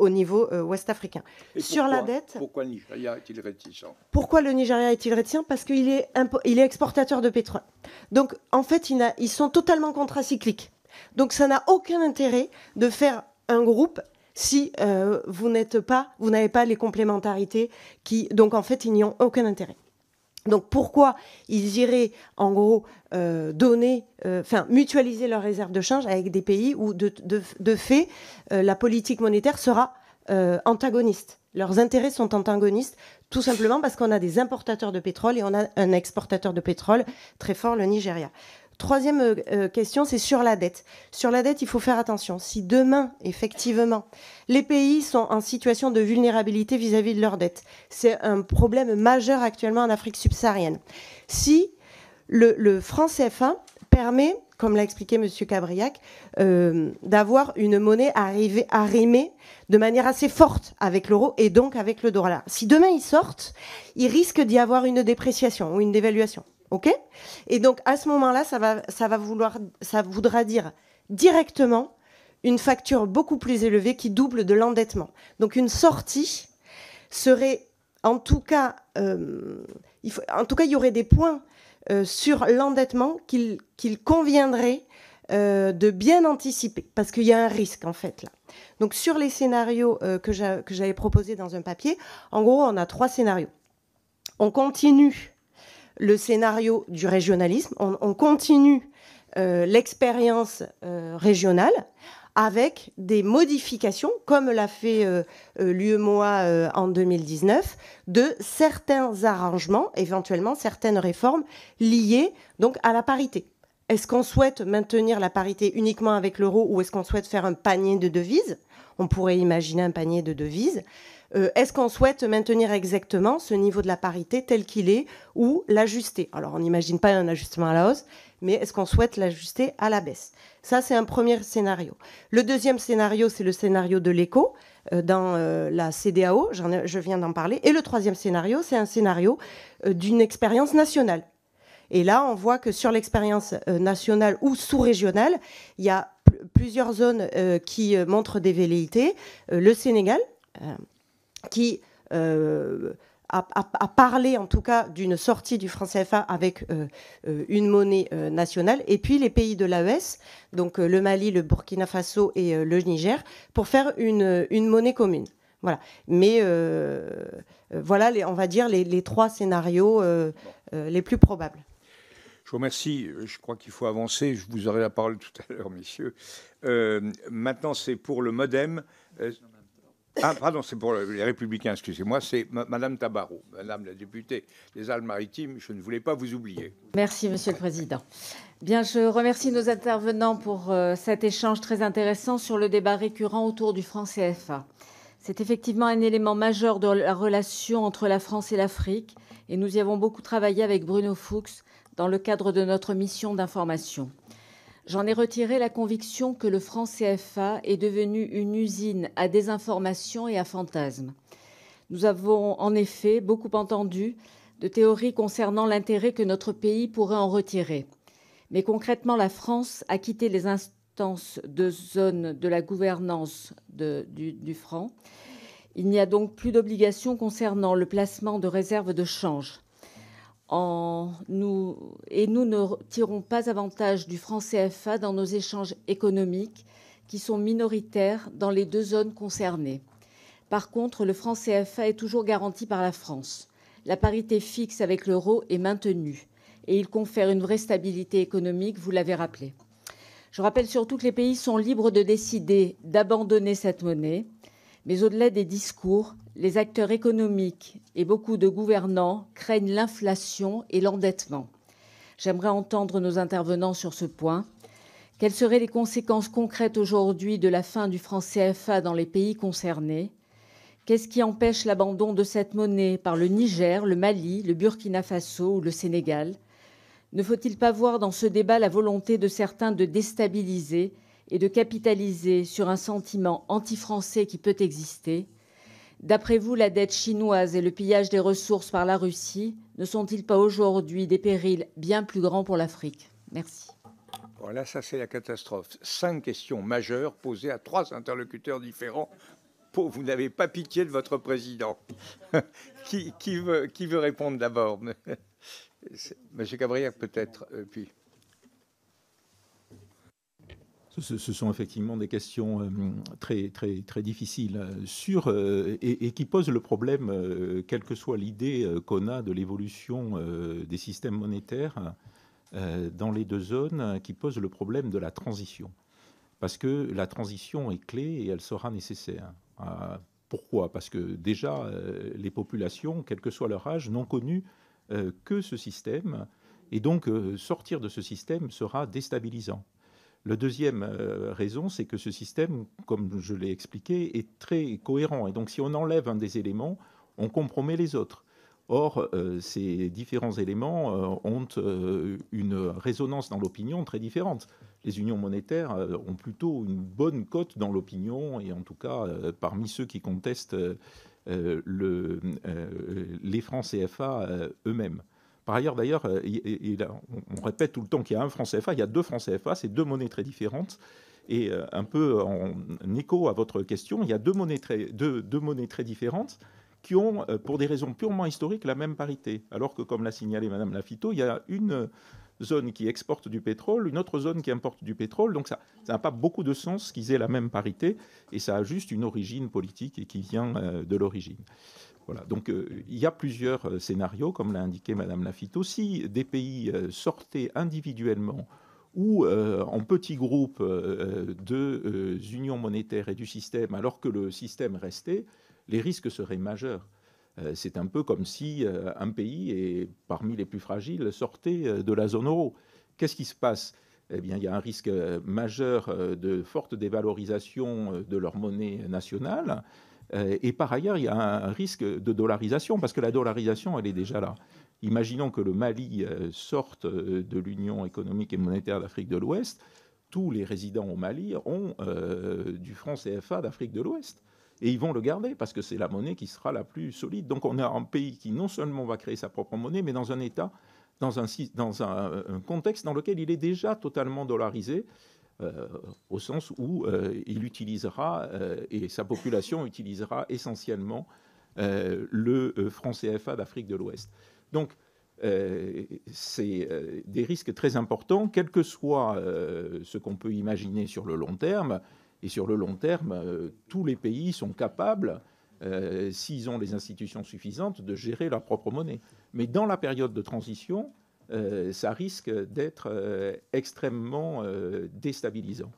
au niveau ouest africain. Sur la dette. Pourquoi le Nigeria est-il réticent Pourquoi le Nigeria est-il réticent Parce qu'il est, il est exportateur de pétrole. Donc en fait, il ils sont totalement contracycliques. Donc ça n'a aucun intérêt de faire un groupe si euh, vous n'êtes pas, vous n'avez pas les complémentarités qui, donc en fait, ils n'y ont aucun intérêt. Donc pourquoi ils iraient en gros euh, donner, euh, enfin mutualiser leurs réserves de change avec des pays où de, de fait la politique monétaire sera antagoniste. Leurs intérêts sont antagonistes, tout simplement parce qu'on a des importateurs de pétrole et on a un exportateur de pétrole très fort, le Nigeria. Troisième euh, euh, question, c'est sur la dette. Sur la dette, il faut faire attention. Si demain, effectivement, les pays sont en situation de vulnérabilité vis-à-vis de leur dette, c'est un problème majeur actuellement en Afrique subsaharienne. Si le, le franc CFA permet, comme l'a expliqué M. Cabriac, euh, d'avoir une monnaie arrivée, arrimée de manière assez forte avec l'euro et donc avec le dollar. Si demain ils sortent, il risque d'y avoir une dépréciation ou une dévaluation. OK Et donc à ce moment-là, ça va, ça va vouloir, ça voudra dire directement une facture beaucoup plus élevée qui double de l'endettement. Donc une sortie serait, en tout cas, euh, il en tout cas, il y aurait des points euh, sur l'endettement qu'il conviendrait euh, de bien anticiper, parce qu'il y a un risque en fait là. Donc sur les scénarios que j'avais proposés dans un papier, en gros, on a trois scénarios. On continue le scénario du régionalisme. On, continue euh, l'expérience euh, régionale avec des modifications, comme l'a fait euh, l'UEMOA en 2019, de certains arrangements, éventuellement certaines réformes liées donc à la parité. Est-ce qu'on souhaite maintenir la parité uniquement avec l'euro ou est-ce qu'on souhaite faire un panier de devises On pourrait imaginer un panier de devises. Euh, est-ce qu'on souhaite maintenir exactement ce niveau de la parité tel qu'il est ou l'ajuster Alors, on n'imagine pas un ajustement à la hausse, mais est-ce qu'on souhaite l'ajuster à la baisse Ça, c'est un premier scénario. Le deuxième scénario, c'est le scénario de l'écho euh, dans euh, la CDAO, je viens d'en parler. Et le troisième scénario, c'est un scénario d'une expérience nationale. Et là, on voit que sur l'expérience nationale ou sous-régionale, il y a plusieurs zones qui montrent des velléités. le Sénégal, qui euh, a, parlé en tout cas d'une sortie du franc CFA avec euh, euh, une monnaie nationale, et puis les pays de l'AES, donc le Mali, le Burkina Faso et le Niger, pour faire une, une monnaie commune. Voilà. Mais voilà, on va dire, les, les trois scénarios les plus probables. Je vous remercie. Je crois qu'il faut avancer. Je vous aurai la parole tout à l'heure, messieurs. maintenant, c'est pour le modem. Ah, pardon, c'est pour les Républicains, excusez-moi, c'est Madame Tabarot, Madame la députée des Alpes-Maritimes. Je ne voulais pas vous oublier. Merci, Monsieur le Président. Bien, je remercie nos intervenants pour euh, cet échange très intéressant sur le débat récurrent autour du franc CFA. C'est effectivement un élément majeur de la relation entre la France et l'Afrique, et nous y avons beaucoup travaillé avec Bruno Fuchs dans le cadre de notre mission d'information. J'en ai retiré la conviction que le franc CFA est devenu une usine à désinformation et à fantasmes. Nous avons en effet beaucoup entendu de théories concernant l'intérêt que notre pays pourrait en retirer. Mais concrètement, la France a quitté les instances de zone de la gouvernance du, du franc. Il n'y a donc plus d'obligation concernant le placement de réserves de change nous, et nous ne tirons pas avantage du franc CFA dans nos échanges économiques qui sont minoritaires dans les deux zones concernées. Par contre, le franc CFA est toujours garanti par la France. La parité fixe avec l'euro est maintenue et il confère une vraie stabilité économique, vous l'avez rappelé. Je rappelle surtout que les pays sont libres de décider d'abandonner cette monnaie, mais au-delà des discours, les acteurs économiques et beaucoup de gouvernants craignent l'inflation et l'endettement. J'aimerais entendre nos intervenants sur ce point. Quelles seraient les conséquences concrètes aujourd'hui de la fin du franc CFA dans les pays concernés Qu'est-ce qui empêche l'abandon de cette monnaie par le Niger, le Mali, le Burkina Faso ou le Sénégal Ne faut-il pas voir dans ce débat la volonté de certains de déstabiliser et de capitaliser sur un sentiment anti-français qui peut exister D'après vous, la dette chinoise et le pillage des ressources par la Russie ne sont-ils pas aujourd'hui des périls bien plus grands pour l'Afrique Merci. Voilà, ça c'est la catastrophe. Cinq questions majeures posées à trois interlocuteurs différents. Vous n'avez pas pitié de votre président. <laughs> qui, veut, qui veut répondre d'abord <laughs> Monsieur Cabriac peut-être, euh, puis ce, sont effectivement des questions euh, très, très, très difficiles euh, sur, euh, et, qui posent le problème, quelle que soit l'idée qu'on a de l'évolution des systèmes monétaires dans les deux zones, qui posent le problème de la transition. Parce que la transition est clé et elle sera nécessaire. Ah, pourquoi Parce que déjà, les populations, quel que soit leur âge, n'ont connu que ce système. Et donc, sortir de ce système sera déstabilisant. La deuxième euh, raison, c'est que ce système, comme je l'ai expliqué, est très cohérent. Et donc si on enlève un des éléments, on compromet les autres. Or, euh, ces différents éléments euh, ont une résonance dans l'opinion très différente. Les unions monétaires ont plutôt une bonne cote dans l'opinion, et en tout cas parmi ceux qui contestent les francs CFA eux-mêmes. Par ailleurs, d'ailleurs, euh, on répète tout le temps qu'il y a un franc CFA, il y a deux francs CFA, c'est deux monnaies très différentes. Et euh, un peu en écho à votre question, il y a deux monnaies très, deux, monnaies très différentes qui ont, euh, pour des raisons purement historiques, la même parité. Alors que, comme l'a signalé Madame Lafito, il y a une zone qui exporte du pétrole, une autre zone qui importe du pétrole. Donc ça n'a pas beaucoup de sens qu'ils aient la même parité, et ça a juste une origine politique et qui vient de l'origine. Donc euh, il y a plusieurs euh, scénarios, comme l'a indiqué Madame Lafitte aussi. Des pays euh, sortaient individuellement ou en petits groupes de unions monétaires et du système, alors que le système restait, les risques seraient majeurs. C'est un peu comme si un pays, parmi les plus fragiles, sortait de la zone euro. Qu'est-ce qui se passe eh bien, il y a un risque majeur de forte dévalorisation de leur monnaie nationale, euh, et par ailleurs, il y a un risque de dollarisation, parce que la dollarisation, elle est déjà là. Imaginons que le Mali euh, sorte euh, de l'Union économique et monétaire d'Afrique de l'Ouest. Tous les résidents au Mali ont du franc CFA d'Afrique de l'Ouest. Et ils vont le garder parce que c'est la monnaie qui sera la plus solide. Donc on a un pays qui non seulement va créer sa propre monnaie, mais dans un État, dans un contexte dans lequel il est déjà totalement dollarisé euh, au sens où euh, il utilisera euh, et sa population utilisera essentiellement le franc CFA d'Afrique de l'Ouest. Donc, c'est des risques très importants, quel que soit ce qu'on peut imaginer sur le long terme. Et sur le long terme, tous les pays sont capables s'ils ont les institutions suffisantes, de gérer leur propre monnaie. Mais dans la période de transition, euh, ça risque d'être euh, extrêmement euh, déstabilisant.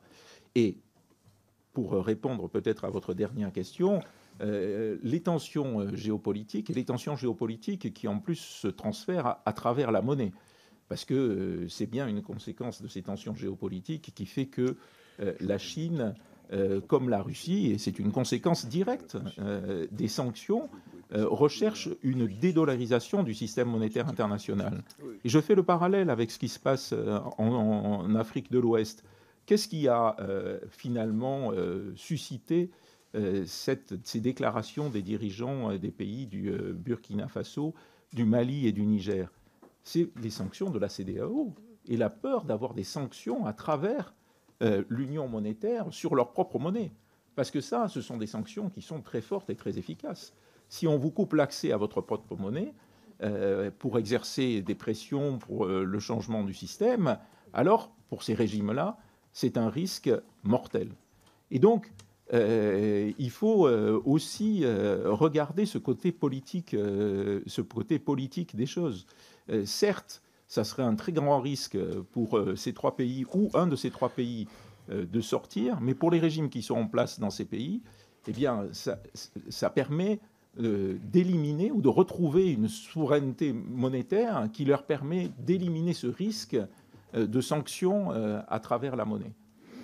Et pour répondre peut-être à votre dernière question, les tensions géopolitiques et les tensions géopolitiques qui en plus se transfèrent à travers la monnaie, parce que c'est bien une conséquence de ces tensions géopolitiques qui fait que la Chine euh, comme la Russie, et c'est une conséquence directe euh, des sanctions, euh, recherche une dédollarisation du système monétaire international. Et je fais le parallèle avec ce qui se passe en, Afrique de l'Ouest. Qu'est-ce qui a finalement suscité ces déclarations des dirigeants des pays du Burkina Faso, du Mali et du Niger C'est les sanctions de la CDAO et la peur d'avoir des sanctions à travers euh, l'union monétaire sur leur propre monnaie. Parce que ça, ce sont des sanctions qui sont très fortes et très efficaces. Si on vous coupe l'accès à votre propre monnaie euh, pour exercer des pressions pour euh, le changement du système, alors pour ces régimes-là, c'est un risque mortel. Et donc, il faut aussi regarder ce côté politique, ce côté politique des choses. certes, ça serait un très grand risque euh, pour euh, ces trois pays ou un de ces trois pays euh, de sortir. Mais pour les régimes qui sont en place dans ces pays, eh bien, ça, permet d'éliminer ou de retrouver une souveraineté monétaire qui leur permet d'éliminer ce risque de sanctions à travers la monnaie.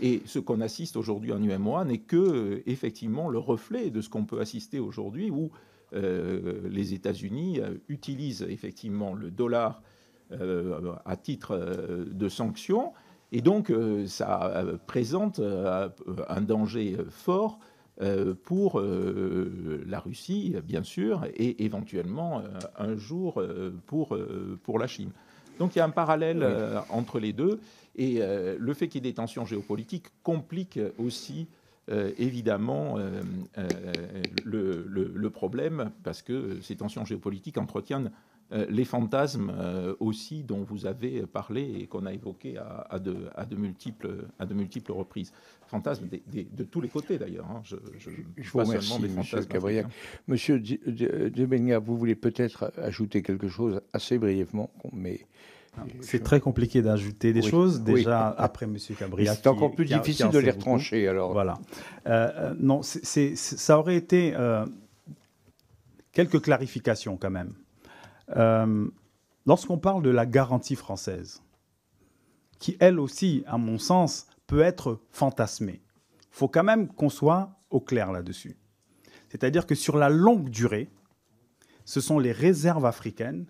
Et ce qu'on assiste aujourd'hui en UMOA n'est que effectivement le reflet de ce qu'on peut assister aujourd'hui où les États-Unis utilisent effectivement le dollar euh, à titre euh, de sanctions. Et donc, euh, ça présente un danger fort pour la Russie, bien sûr, et éventuellement un jour pour, pour la Chine. Donc il y a un parallèle entre les deux, et le fait qu'il y ait des tensions géopolitiques complique aussi évidemment le, problème parce que ces tensions géopolitiques entretiennent euh, les fantasmes euh, aussi dont vous avez parlé et qu'on a évoqué à, de, à, de, multiples, à de multiples reprises. Fantasmes de tous les côtés d'ailleurs. Hein. Je, je, vous remercie, des Monsieur Monsieur vous voulez peut-être ajouter quelque chose assez brièvement, mais... C'est très compliqué d'ajouter des choses, déjà après M. Cabriac. C'est encore plus difficile de les retrancher, alors. Voilà. Euh, non, ça aurait été quelques clarifications, quand même. Euh, lorsqu'on parle de la garantie française, qui elle aussi, à mon sens, peut être fantasmée, faut quand même qu'on soit au clair là-dessus. C'est-à-dire que sur la longue durée, ce sont les réserves africaines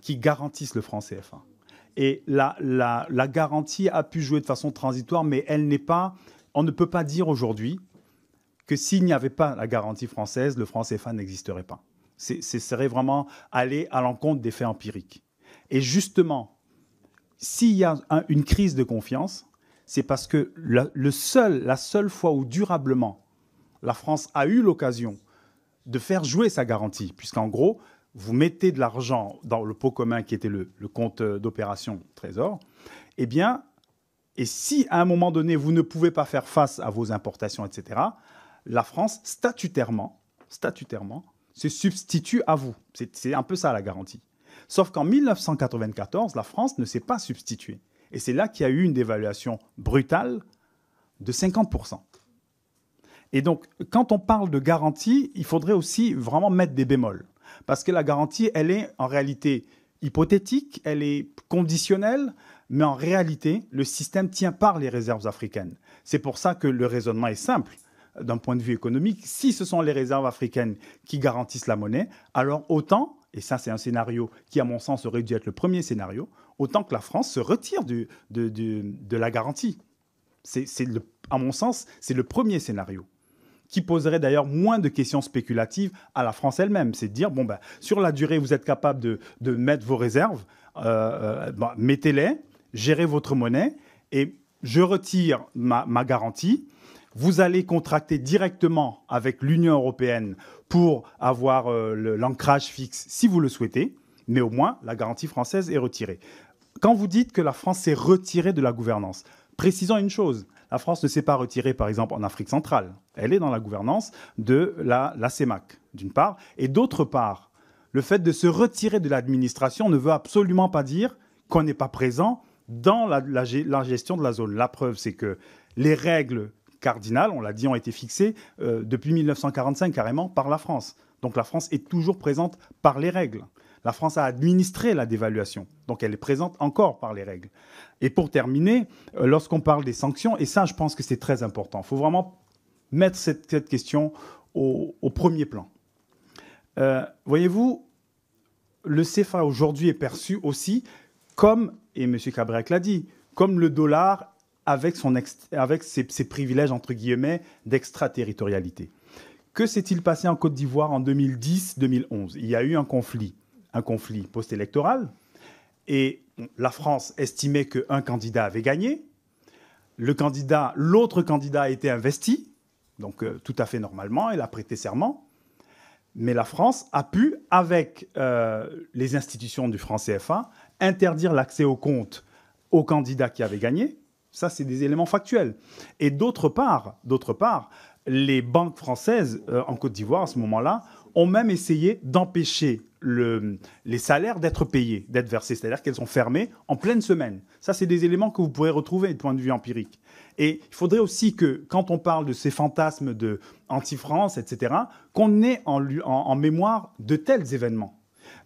qui garantissent le franc CFA. Et la, la, garantie a pu jouer de façon transitoire, mais elle n'est pas. On ne peut pas dire aujourd'hui que s'il n'y avait pas la garantie française, le franc CFA n'existerait pas. Ce serait vraiment aller à l'encontre des faits empiriques. Et justement, s'il y a une crise de confiance, c'est parce que la, le seul, la seule fois où durablement la France a eu l'occasion de faire jouer sa garantie, puisqu'en gros, vous mettez de l'argent dans le pot commun qui était le, compte euh, d'opération Trésor, et eh bien, et si à un moment donné, vous ne pouvez pas faire face à vos importations, etc., la France, statutairement, statutairement se substitue à vous. C'est un peu ça la garantie. Sauf qu'en 1994, la France ne s'est pas substituée. Et c'est là qu'il y a eu une dévaluation brutale de 50%. Et donc, quand on parle de garantie, il faudrait aussi vraiment mettre des bémols. Parce que la garantie, elle est en réalité hypothétique, elle est conditionnelle, mais en réalité, le système tient par les réserves africaines. C'est pour ça que le raisonnement est simple d'un point de vue économique, si ce sont les réserves africaines qui garantissent la monnaie, alors autant, et ça c'est un scénario qui à mon sens aurait dû être le premier scénario, autant que la France se retire de, la garantie. C'est, à mon sens, c'est le premier scénario qui poserait d'ailleurs moins de questions spéculatives à la France elle-même. C'est de dire, bon, ben, sur la durée, vous êtes capable de, mettre vos réserves, euh, euh, mettez-les, gérez votre monnaie, et je retire ma, ma garantie, vous allez contracter directement avec l'Union européenne pour avoir euh, l'ancrage fixe si vous le souhaitez, mais au moins la garantie française est retirée. Quand vous dites que la France s'est retirée de la gouvernance, précisons une chose, la France ne s'est pas retirée, par exemple, en Afrique centrale. Elle est dans la gouvernance de la, CEMAC, d'une part. Et d'autre part, le fait de se retirer de l'administration ne veut absolument pas dire qu'on n'est pas présent dans la, la, gestion de la zone. La preuve, c'est que les règles Cardinal, on l'a dit, ont été fixées euh, depuis 1945 carrément par la France. Donc la France est toujours présente par les règles. La France a administré la dévaluation, donc elle est présente encore par les règles. Et pour terminer, euh, lorsqu'on parle des sanctions, et ça je pense que c'est très important, il faut vraiment mettre cette, question au, premier plan. Euh, voyez-vous, le CFA aujourd'hui est perçu aussi comme, et M. Cabrec l'a dit, comme le dollar avec, son avec ses, privilèges, entre guillemets, d'extraterritorialité. Que s'est-il passé en Côte d'Ivoire en 2010-2011 Il y a eu un conflit, un conflit post-électoral, et la France estimait qu'un candidat avait gagné, le candidat, l'autre candidat a été investi, donc euh, tout à fait normalement, il a prêté serment, mais la France a pu, avec euh, les institutions du franc CFA, interdire l'accès au compte aux candidats qui avait gagné, ça, c'est des éléments factuels. Et d'autre part, d'autre part, les banques françaises euh, en Côte d'Ivoire à ce moment-là ont même essayé d'empêcher les salaires d'être payés, d'être versés, c'est-à-dire qu'elles ont fermé en pleine semaine. Ça, c'est des éléments que vous pourrez retrouver du point de vue empirique. Et il faudrait aussi que, quand on parle de ces fantasmes de anti-France, etc., qu'on ait en, mémoire de tels événements.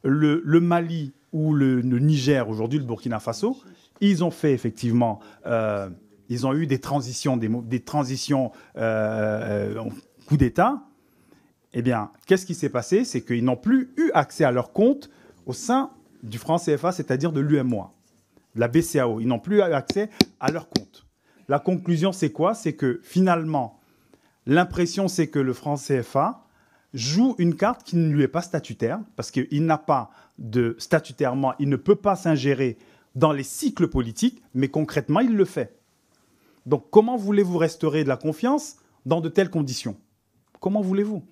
Le, Mali ou le Niger, aujourd'hui le Burkina Faso, ils ont fait effectivement, euh, ils ont eu des transitions, des, transitions euh, euh, coup d'État. Eh bien, qu'est-ce qui s'est passé C'est qu'ils n'ont plus eu accès à leur compte au sein du franc CFA, c'est-à-dire de l'UMOA, de la BCAO. Ils n'ont plus eu accès à leur compte. La conclusion, c'est quoi C'est que finalement, l'impression, c'est que le franc CFA joue une carte qui ne lui est pas statutaire, parce qu'il n'a pas de statutairement, il ne peut pas s'ingérer dans les cycles politiques, mais concrètement, il le fait. Donc comment voulez-vous restaurer de la confiance dans de telles conditions Comment voulez-vous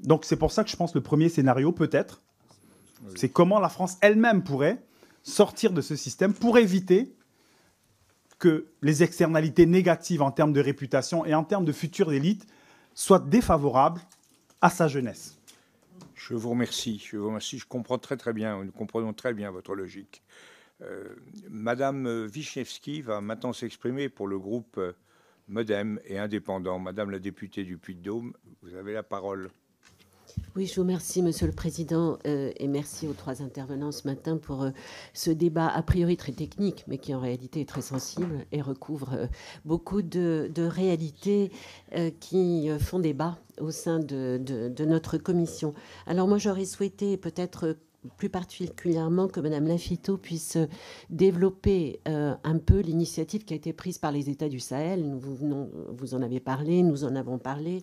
Donc c'est pour ça que je pense que le premier scénario peut-être, c'est comment la France elle-même pourrait sortir de ce système pour éviter que les externalités négatives en termes de réputation et en termes de futures élites soient défavorables à sa jeunesse. Je vous remercie. Je vous remercie. Je comprends très très bien. Nous comprenons très bien votre logique. Euh, Madame Wisniewski va maintenant s'exprimer pour le groupe Modem et indépendant. Madame la députée du Puy-de-Dôme, vous avez la parole. Oui, je vous remercie, Monsieur le Président, euh, et merci aux trois intervenants ce matin pour euh, ce débat a priori très technique, mais qui en réalité est très sensible et recouvre beaucoup de, réalités qui font débat au sein de, de, notre commission. Alors moi, j'aurais souhaité peut-être plus particulièrement que Mme Lafito puisse développer euh, un peu l'initiative qui a été prise par les États du Sahel. Nous, vous en avez parlé, nous en avons parlé.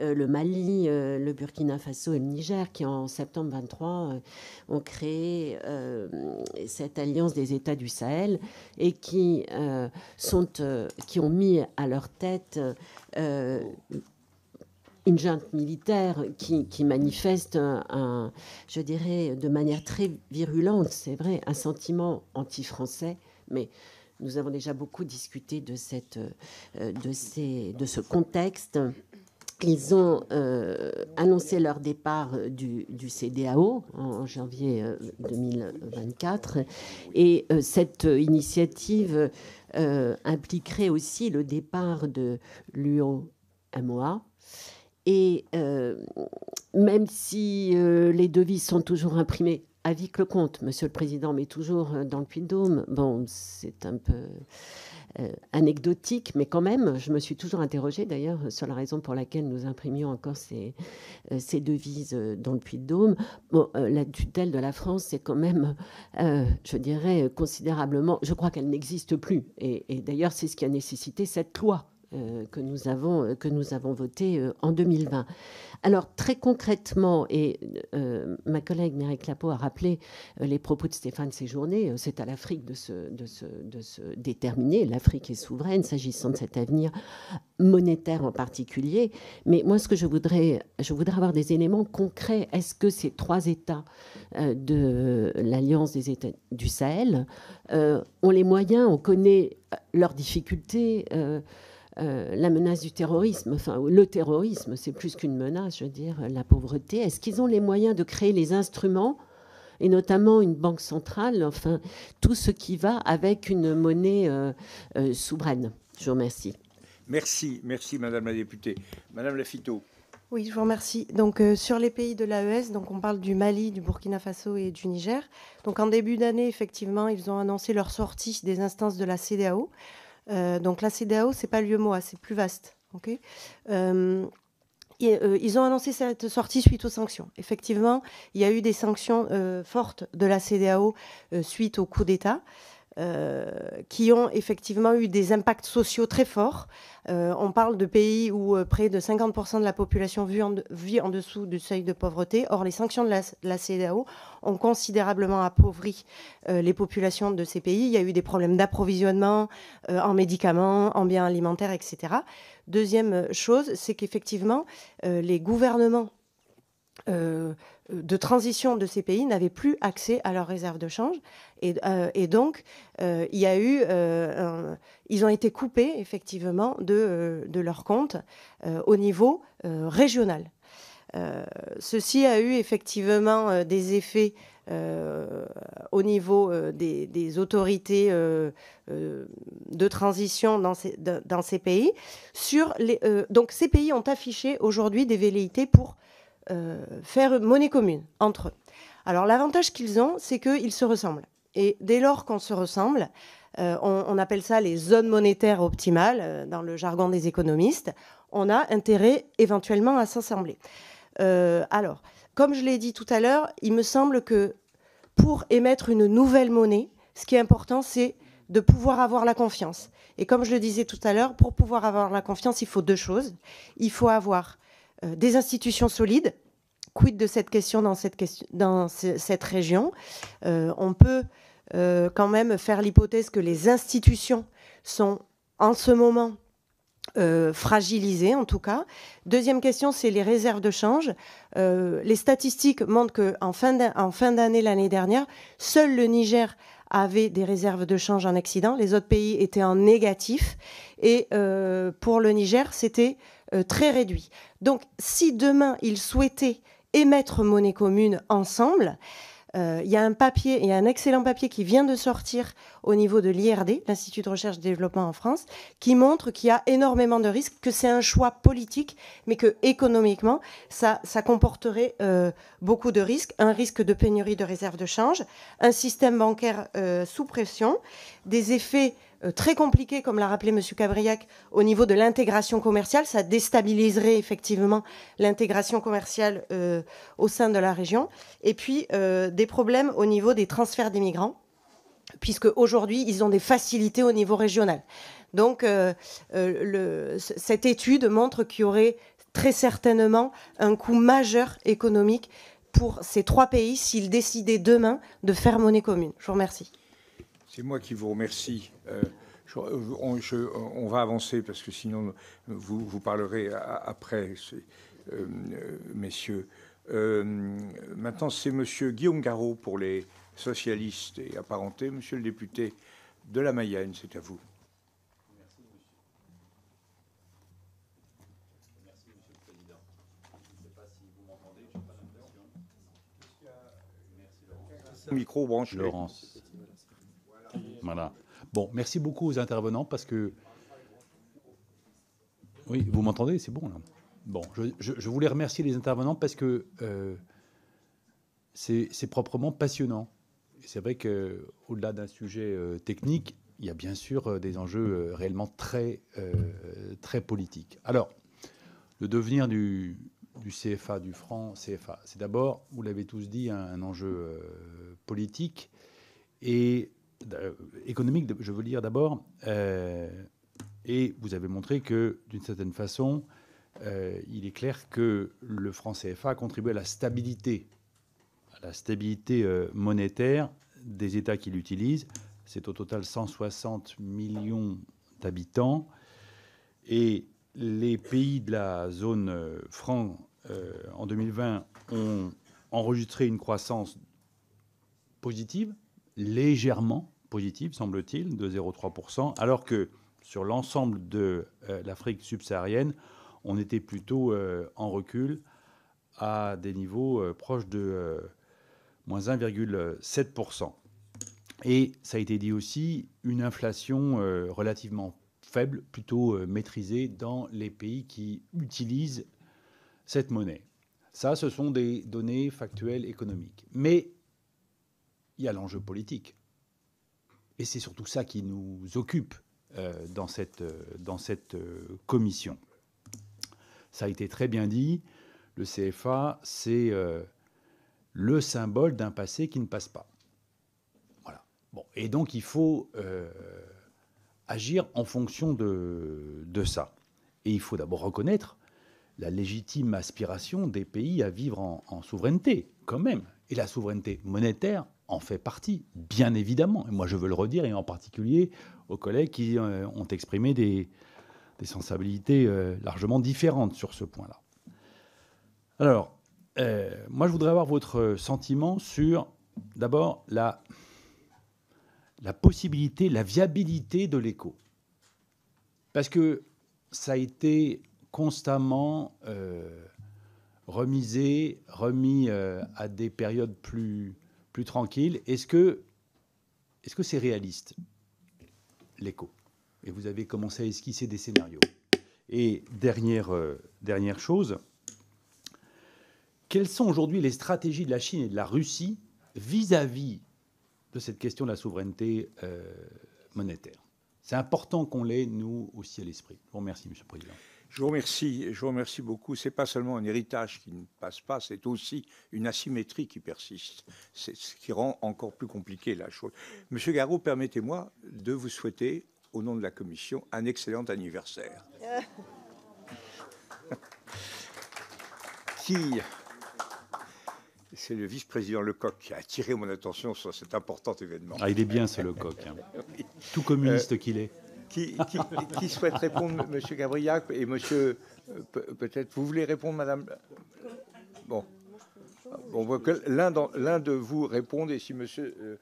Euh, le Mali, euh, le Burkina Faso et le Niger, qui en septembre 23 ont créé cette alliance des États du Sahel et qui sont, qui ont mis à leur tête une junte militaire qui, manifeste, un, je dirais, de manière très virulente, c'est vrai, un sentiment anti-français, mais nous avons déjà beaucoup discuté de, cette, euh, de, ces, de ce contexte. Ils ont euh, annoncé leur départ du, CDAO en janvier 2024. Euh, Et cette initiative impliquerait aussi le départ de l'UOMOA. Et euh, même si euh, les devises sont toujours imprimées que le compte, Monsieur le Président, mais toujours euh, dans le Puy-de-Dôme, bon, c'est un peu anecdotique, mais quand même, je me suis toujours interrogée d'ailleurs sur la raison pour laquelle nous imprimions encore ces, devises dans le Puy-de-Dôme. Bon, la tutelle de la France, c'est quand même, je dirais, considérablement, je crois qu'elle n'existe plus. et d'ailleurs, c'est ce qui a nécessité cette loi euh, que nous avons, euh, que nous avons voté euh, en 2020. Alors très concrètement, et ma collègue Mireille Lapo a rappelé les propos de Stéphane Séjourné, journées, c'est à l'Afrique de se, de, se, de se déterminer, l'Afrique est souveraine s'agissant de cet avenir monétaire en particulier, mais moi ce que je voudrais, je voudrais avoir des éléments concrets, est-ce que ces trois États de l'Alliance des États du Sahel ont les moyens, on connaît leurs difficultés euh, la menace du terrorisme, enfin le terrorisme, c'est plus qu'une menace, je veux dire, la pauvreté. Est-ce qu'ils ont les moyens de créer les instruments et notamment une banque centrale, enfin tout ce qui va avec une monnaie euh, euh, souveraine. Je vous remercie. Merci, merci Madame la députée. Madame Lafito. Oui, je vous remercie. Donc sur les pays de l'AES, donc on parle du Mali, du Burkina Faso et du Niger. Donc en début d'année, effectivement, ils ont annoncé leur sortie des instances de la CDAO. Euh, donc la CDAO, c'est pas l'UEMOA, c'est plus vaste. Euh, euh, ils ont annoncé cette sortie suite aux sanctions. Effectivement, il y a eu des sanctions fortes de la CDAO suite au coup d'État. Euh, qui ont effectivement eu des impacts sociaux très forts. Euh, on parle de pays où euh, près de 50% de la population vit en, dessous du seuil de pauvreté. Or, les sanctions de la, CEDAO ont considérablement appauvri les populations de ces pays. Il y a eu des problèmes d'approvisionnement en médicaments, en biens alimentaires, etc. Deuxième chose, c'est qu'effectivement, les gouvernements de transition de ces pays n'avaient plus accès à leurs réserves de change. Et, euh, et donc, euh, il y a eu, euh, ils ont été coupés effectivement de, de leurs comptes au niveau régional. ceci a eu effectivement des effets au niveau des, des, autorités de transition dans ces, dans ces pays. Sur les, donc ces pays ont affiché aujourd'hui des velléités pour faire euh, faire monnaie commune entre eux. Alors l'avantage qu'ils ont, c'est qu'ils se ressemblent. Et dès lors qu'on se ressemble, euh, on, appelle ça les zones monétaires optimales euh, dans le jargon des économistes, on a intérêt éventuellement à s'assembler. alors, comme je l'ai dit tout à l'heure, il me semble que pour émettre une nouvelle monnaie, ce qui est important, c'est de pouvoir avoir la confiance. Et comme je le disais tout à l'heure, pour pouvoir avoir la confiance, il faut deux choses. Il faut avoir euh, des institutions solides. Quid de cette question dans cette, question, dans cette région euh, On peut euh, quand même faire l'hypothèse que les institutions sont en ce moment fragilisées, en tout cas. Deuxième question, c'est les réserves de change. les statistiques montrent qu'en en fin d'année l'année dernière, seul le Niger avait des réserves de change en accident. Les autres pays étaient en négatif. Et pour le Niger, c'était euh, très réduit. Donc si demain ils souhaitaient émettre monnaie commune ensemble, euh, il y a un papier, il y a un excellent papier qui vient de sortir au niveau de l'IRD, l'Institut de recherche et développement en France, qui montre qu'il y a énormément de risques, que c'est un choix politique, mais que économiquement, ça, ça comporterait euh, beaucoup de risques. Un risque de pénurie de réserve de change, un système bancaire sous pression, des effets euh, très compliqué, comme l'a rappelé M. Cabriac, au niveau de l'intégration commerciale. Ça déstabiliserait effectivement l'intégration commerciale euh, au sein de la région. Et puis, euh, des problèmes au niveau des transferts des migrants, puisque aujourd'hui, ils ont des facilités au niveau régional. Donc, cette étude montre qu'il y aurait très certainement un coût majeur économique pour ces trois pays s'ils décidaient demain de faire monnaie commune. Je vous remercie. C'est moi qui vous remercie. Euh, euh, on, va avancer parce que sinon vous, vous parlerez après, euh, messieurs. maintenant, c'est monsieur Guillaume Garot pour les socialistes et apparentés. Monsieur le député de la Mayenne, c'est à vous. micro Branche Laurence. Voilà. Bon, merci beaucoup aux intervenants parce que. Oui, vous m'entendez C'est bon, là. Bon, je, voulais remercier les intervenants parce que euh, c'est proprement passionnant. C'est vrai qu'au-delà d'un sujet euh, technique, il y a bien sûr euh, des enjeux réellement très, très politiques. Alors, le devenir du, CFA, du franc CFA, c'est d'abord, vous l'avez tous dit, un, un enjeu politique. Et euh, économique, je veux dire d'abord, euh, et vous avez montré que, d'une certaine façon, euh, il est clair que le franc CFA contribué à la stabilité, à la stabilité monétaire des États qui l'utilisent. C'est au total 160 millions d'habitants. Et les pays de la zone franc en 2020 ont enregistré une croissance positive légèrement positive, semble-t-il, de 0,3%, alors que sur l'ensemble de euh, l'Afrique subsaharienne, on était plutôt euh, en recul à des niveaux euh, proches de moins 1,7%. Et ça a été dit aussi, une inflation relativement faible, plutôt maîtrisée dans les pays qui utilisent cette monnaie. Ça, ce sont des données factuelles économiques. Mais il y a l'enjeu politique. Et c'est surtout ça qui nous occupe euh, dans cette, euh, dans cette euh, commission. Ça a été très bien dit, le CFA, c'est le symbole d'un passé qui ne passe pas. Voilà. Bon. Et donc il faut agir en fonction de, de ça. Et il faut d'abord reconnaître la légitime aspiration des pays à vivre en, en souveraineté, quand même. Et la souveraineté monétaire, en fait partie, bien évidemment. Et moi, je veux le redire, et en particulier aux collègues qui euh, ont exprimé des, sensibilités euh, largement différentes sur ce point-là. Alors, euh, moi, je voudrais avoir votre sentiment sur, d'abord, la, la possibilité, la viabilité de l'écho. Parce que ça a été constamment remisé, remis à des périodes plus tranquille. Est-ce que est-ce que c'est réaliste l'écho Et vous avez commencé à esquisser des scénarios. Et dernière, euh, dernière chose, quelles sont aujourd'hui les stratégies de la Chine et de la Russie vis-à-vis de cette question de la souveraineté euh, monétaire C'est important qu'on l'ait, nous, aussi à l'esprit. Je vous remercie, Monsieur le Président. Je vous remercie, je vous remercie beaucoup. C'est pas seulement un héritage qui ne passe pas, c'est aussi une asymétrie qui persiste. C'est ce qui rend encore plus compliqué la chose. Monsieur Garot, permettez-moi de vous souhaiter, au nom de la Commission, un excellent anniversaire. qui c'est le vice-président Lecoq qui a attiré mon attention sur cet important événement. Ah, il est bien ce Lecoq, hein. <laughs> tout communiste euh, qu'il est. Qui, souhaite répondre, Monsieur Gabriac et Monsieur, peut-être vous voulez répondre, Madame. Bon, on voit que l'un de vous réponde et si Monsieur euh,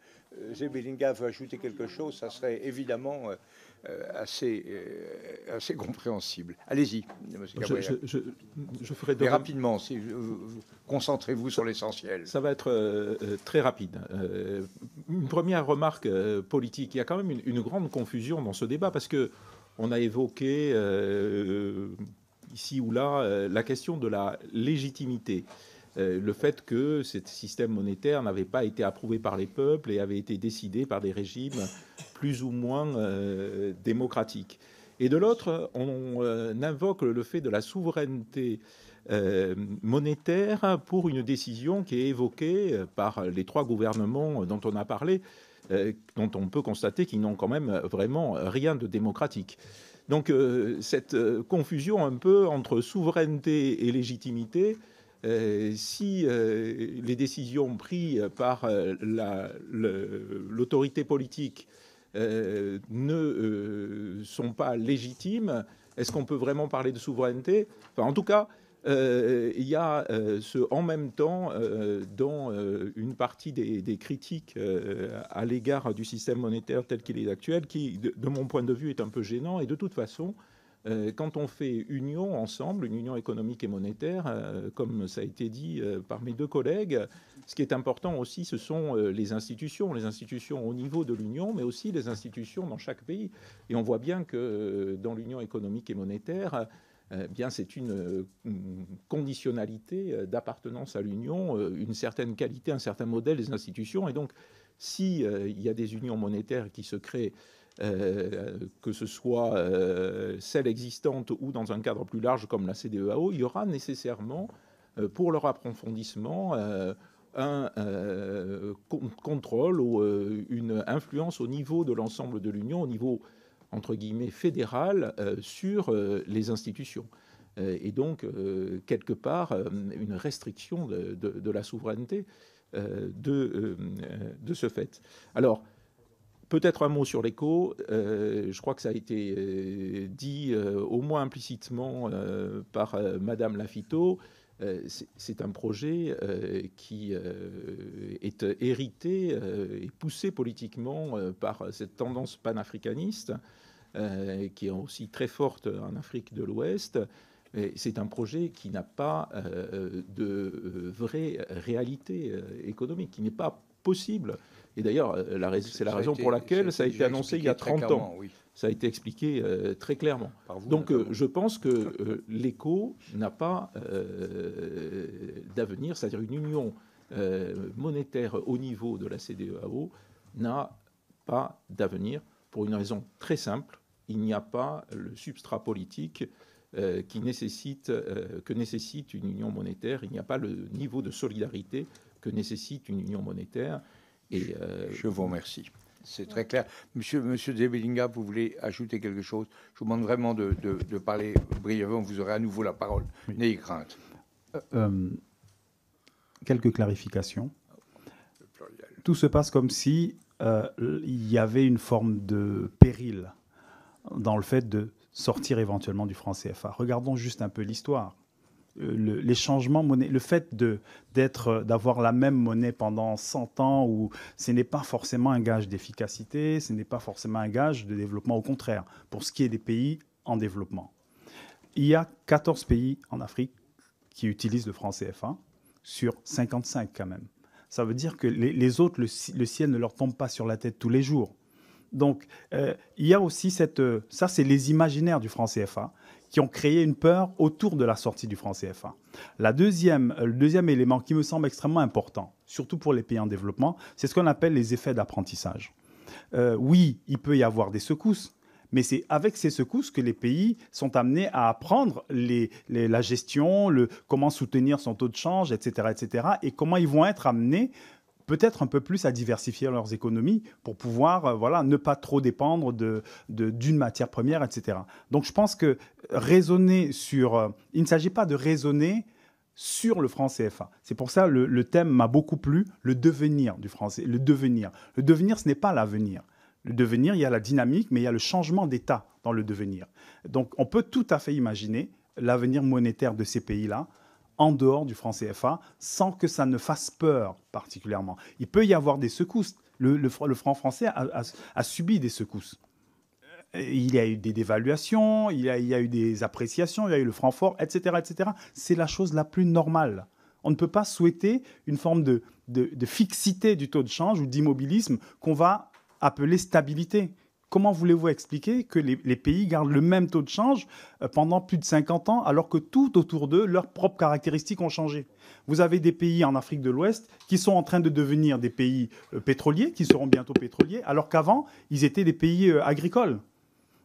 euh veut ajouter quelque chose, ça serait évidemment euh, euh, assez, euh, assez compréhensible. Allez-y, je, je, je, ferai Mais rapidement, si, concentrez-vous sur l'essentiel. Ça va être euh, très rapide. une première remarque politique. Il y a quand même une, une, grande confusion dans ce débat parce que on a évoqué ici ou là la question de la légitimité. Le fait que ce système monétaire n'avait pas été approuvé par les peuples et avait été décidé par des régimes plus ou moins euh, démocratique. Et de l'autre, on euh, invoque le fait de la souveraineté euh, monétaire pour une décision qui est évoquée euh, par les trois gouvernements dont on a parlé, dont on peut constater qu'ils n'ont quand même vraiment rien de démocratique. Donc cette confusion un peu entre souveraineté et légitimité, si les décisions prises par l'autorité politique euh, ne euh, sont pas légitimes, est-ce qu'on peut vraiment parler de souveraineté En tout cas, euh, il y a ce en même temps dans une partie des, critiques à l'égard du système monétaire tel qu'il est actuel, qui, de, mon point de vue, est un peu gênant. Et de toute façon, euh, quand on fait union ensemble, une union économique et monétaire, euh, comme ça a été dit euh, par mes deux collègues, ce qui est important aussi, ce sont les institutions, les institutions au niveau de l'union, mais aussi les institutions dans chaque pays. Et on voit bien que dans l'union économique et monétaire, eh bien, c'est une, conditionnalité d'appartenance à l'Union, une certaine qualité, un certain modèle des institutions. Et donc, s'il si, y a des unions monétaires qui se créent euh, que ce soit euh, celle existante ou dans un cadre plus large comme la CDEAO, il y aura nécessairement, euh, pour leur approfondissement, un contrôle ou une influence au niveau de l'ensemble de l'Union, au niveau, entre guillemets, fédéral, sur les institutions et donc quelque part une restriction de, la souveraineté de, de, ce fait. Alors, Peut-être un mot sur l'écho. Euh, je crois que ça a été euh, dit euh, au moins implicitement par Madame Lafito. C'est un projet qui est hérité et poussé politiquement par cette tendance panafricaniste qui est aussi très forte en Afrique de l'Ouest. C'est un projet qui n'a pas de vraie réalité économique, qui n'est pas possible et d'ailleurs, euh, c'est la raison pour laquelle ça a été, annoncé il y a 30 ans. Ça a été expliqué euh, très clairement. Donc euh, je pense que l'écho n'a pas d'avenir, c'est-à-dire une union monétaire au niveau de la CDEAO n'a pas d'avenir pour une raison très simple. Il n'y a pas le substrat politique qui nécessite, que nécessite une union monétaire. Il n'y a pas le niveau de solidarité que nécessite une union monétaire. Et, euh, Je vous remercie. C'est très clair. Monsieur, monsieur vous voulez ajouter quelque chose Je vous demande vraiment de, parler brièvement. Vous aurez à nouveau la parole. N'ayez crainte. Euh, euh, quelques clarifications. Tout se passe comme si il y avait une forme de péril dans le fait de sortir éventuellement du franc CFA. Regardons juste un peu l'histoire. Euh, le, les changements monnaie, le fait d'être euh, d'avoir la même monnaie pendant 100 ans ou ce n'est pas forcément un gage d'efficacité, ce n'est pas forcément un gage de développement au contraire pour ce qui est des pays en développement. Il y a 14 pays en Afrique qui utilisent le franc CFA sur 55 quand même. Ça veut dire que les, autres le, ciel ne leur tombe pas sur la tête tous les jours. Donc, euh, il y a aussi cette. ça, c'est les imaginaires du franc CFA qui ont créé une peur autour de la sortie du franc CFA. La deuxième, euh, le deuxième élément qui me semble extrêmement important, surtout pour les pays en développement, c'est ce qu'on appelle les effets d'apprentissage. Euh, oui, il peut y avoir des secousses, mais c'est avec ces secousses que les pays sont amenés à apprendre les, la gestion, le, comment soutenir son taux de change, etc., etc., et comment ils vont être amenés peut-être un peu plus à diversifier leurs économies pour pouvoir euh, voilà, ne pas trop dépendre d'une de, d'une matière première, etc. Donc je pense que raisonner sur... Euh, il ne s'agit pas de raisonner sur le franc CFA. C'est pour ça le, le thème m'a beaucoup plu, le devenir du français, le devenir. Le devenir, ce n'est pas l'avenir. Le devenir, il y a la dynamique, mais il y a le changement d'état dans le devenir. Donc on peut tout à fait imaginer l'avenir monétaire de ces pays-là, en dehors du franc CFA sans que ça ne fasse peur particulièrement. Il peut y avoir des secousses. Le, franc français a, subi des secousses il y a eu des dévaluations, il y, a, eu des appréciations, il y a eu le franc fort, etc. etc. C'est la chose la plus normale. On ne peut pas souhaiter une forme de fixité du taux de change ou d'immobilisme qu'on va appeler stabilité. Comment voulez-vous expliquer que les, pays gardent le même taux de change euh, pendant plus de 50 ans alors que tout autour d'eux, leurs propres caractéristiques ont changé Vous avez des pays en Afrique de l'Ouest qui sont en train de devenir des pays euh, pétroliers, qui seront bientôt pétroliers, alors qu'avant, ils étaient des pays euh, agricoles.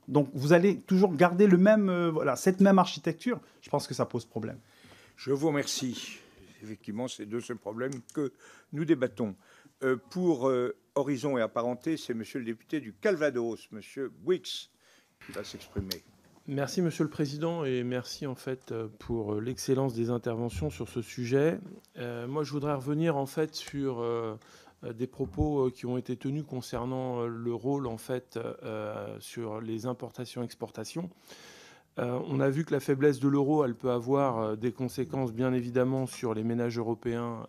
Donc vous allez toujours garder le même, voilà, cette même architecture. Je pense que ça pose problème. Je vous remercie. Effectivement, c'est de ce problème que nous débattons. pour Horizon et apparenté, c'est Monsieur le député du Calvados, Monsieur Wix, qui va s'exprimer. Merci Monsieur le Président et merci en fait pour l'excellence des interventions sur ce sujet. Euh, moi, je voudrais revenir en fait sur euh, des propos euh, qui ont été tenus concernant le rôle en fait sur les importations-exportations. on a vu que la faiblesse de l'euro, elle peut avoir des conséquences bien évidemment sur les ménages européens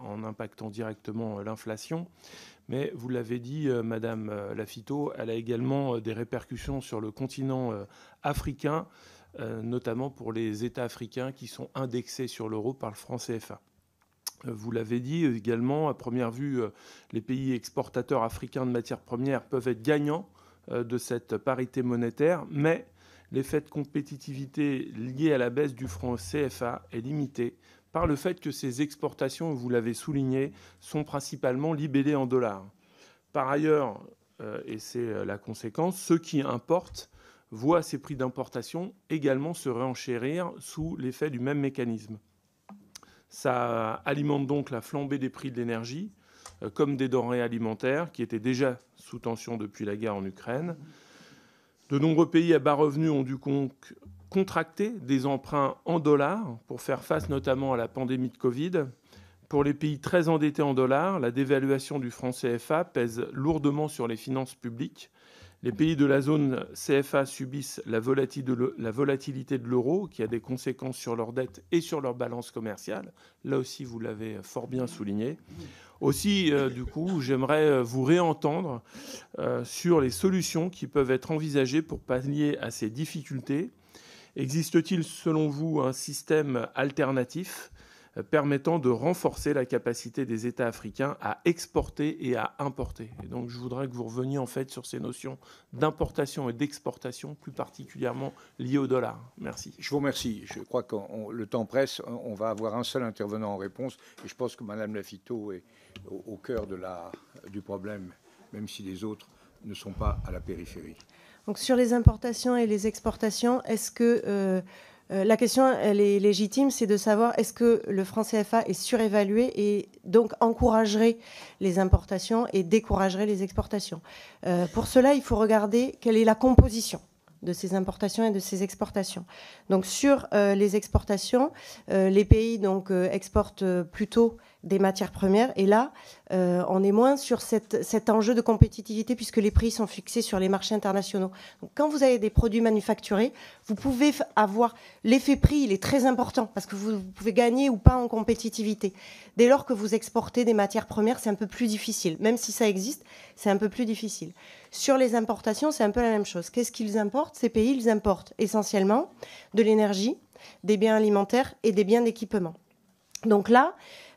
en impactant directement l'inflation mais vous l'avez dit, euh, Madame euh, Lafito, elle a également euh, des répercussions sur le continent africain, notamment pour les États africains qui sont indexés sur l'euro par le franc CFA. Vous l'avez dit également, à première vue, les pays exportateurs africains de matières premières peuvent être gagnants de cette parité monétaire, mais l'effet de compétitivité lié à la baisse du franc CFA est limité par le fait que ces exportations, vous l'avez souligné, sont principalement libellées en dollars. Par ailleurs, euh, et c'est euh, la conséquence, ceux qui importent voient ces prix d'importation également se réenchérir sous l'effet du même mécanisme. Ça alimente donc la flambée des prix de l'énergie, euh, comme des denrées alimentaires, qui étaient déjà sous tension depuis la guerre en Ukraine. De nombreux pays à bas revenus ont dû donc contracter des emprunts en dollars pour faire face notamment à la pandémie de Covid. Pour les pays très endettés en dollars, la dévaluation du franc CFA pèse lourdement sur les finances publiques. Les pays de la zone CFA subissent la volatilité de l'euro, qui a des conséquences sur leurs dettes et sur leur balance commerciale. Là aussi, vous l'avez fort bien souligné. Aussi, euh, du coup, j'aimerais euh, vous réentendre euh, sur les solutions qui peuvent être envisagées pour pallier à ces difficultés Existe-t-il selon vous un système alternatif euh, permettant de renforcer la capacité des États africains à exporter et à importer. donc je voudrais que vous reveniez en fait sur ces notions d'importation et d'exportation, plus particulièrement liées au dollar. Merci. Je vous remercie. Je crois que le temps presse. On va avoir un seul intervenant en réponse. Et je pense que Mme Lafito est au, cœur du problème, même si les autres ne sont pas à la périphérie. Donc sur les importations et les exportations, est-ce que euh, euh, la question, elle est légitime, c'est de savoir est-ce que le franc CFA est surévalué et donc encouragerait les importations et découragerait les exportations. Euh, pour cela, il faut regarder quelle est la composition de ces importations et de ces exportations. Donc sur les exportations, les pays donc exportent plutôt des matières premières. Et là, euh, on est moins sur cet enjeu de compétitivité puisque les prix sont fixés sur les marchés internationaux. Donc, quand vous avez des produits manufacturés, vous pouvez avoir l'effet prix, il est très important parce que vous, vous, pouvez gagner ou pas en compétitivité. Dès lors que vous exportez des matières premières, c'est un peu plus difficile. Même si ça existe, c'est un peu plus difficile. Sur les importations, c'est un peu la même chose. Qu'est-ce qu'ils importent Ces pays, ils importent essentiellement de l'énergie, des biens alimentaires et des biens d'équipement. Donc là,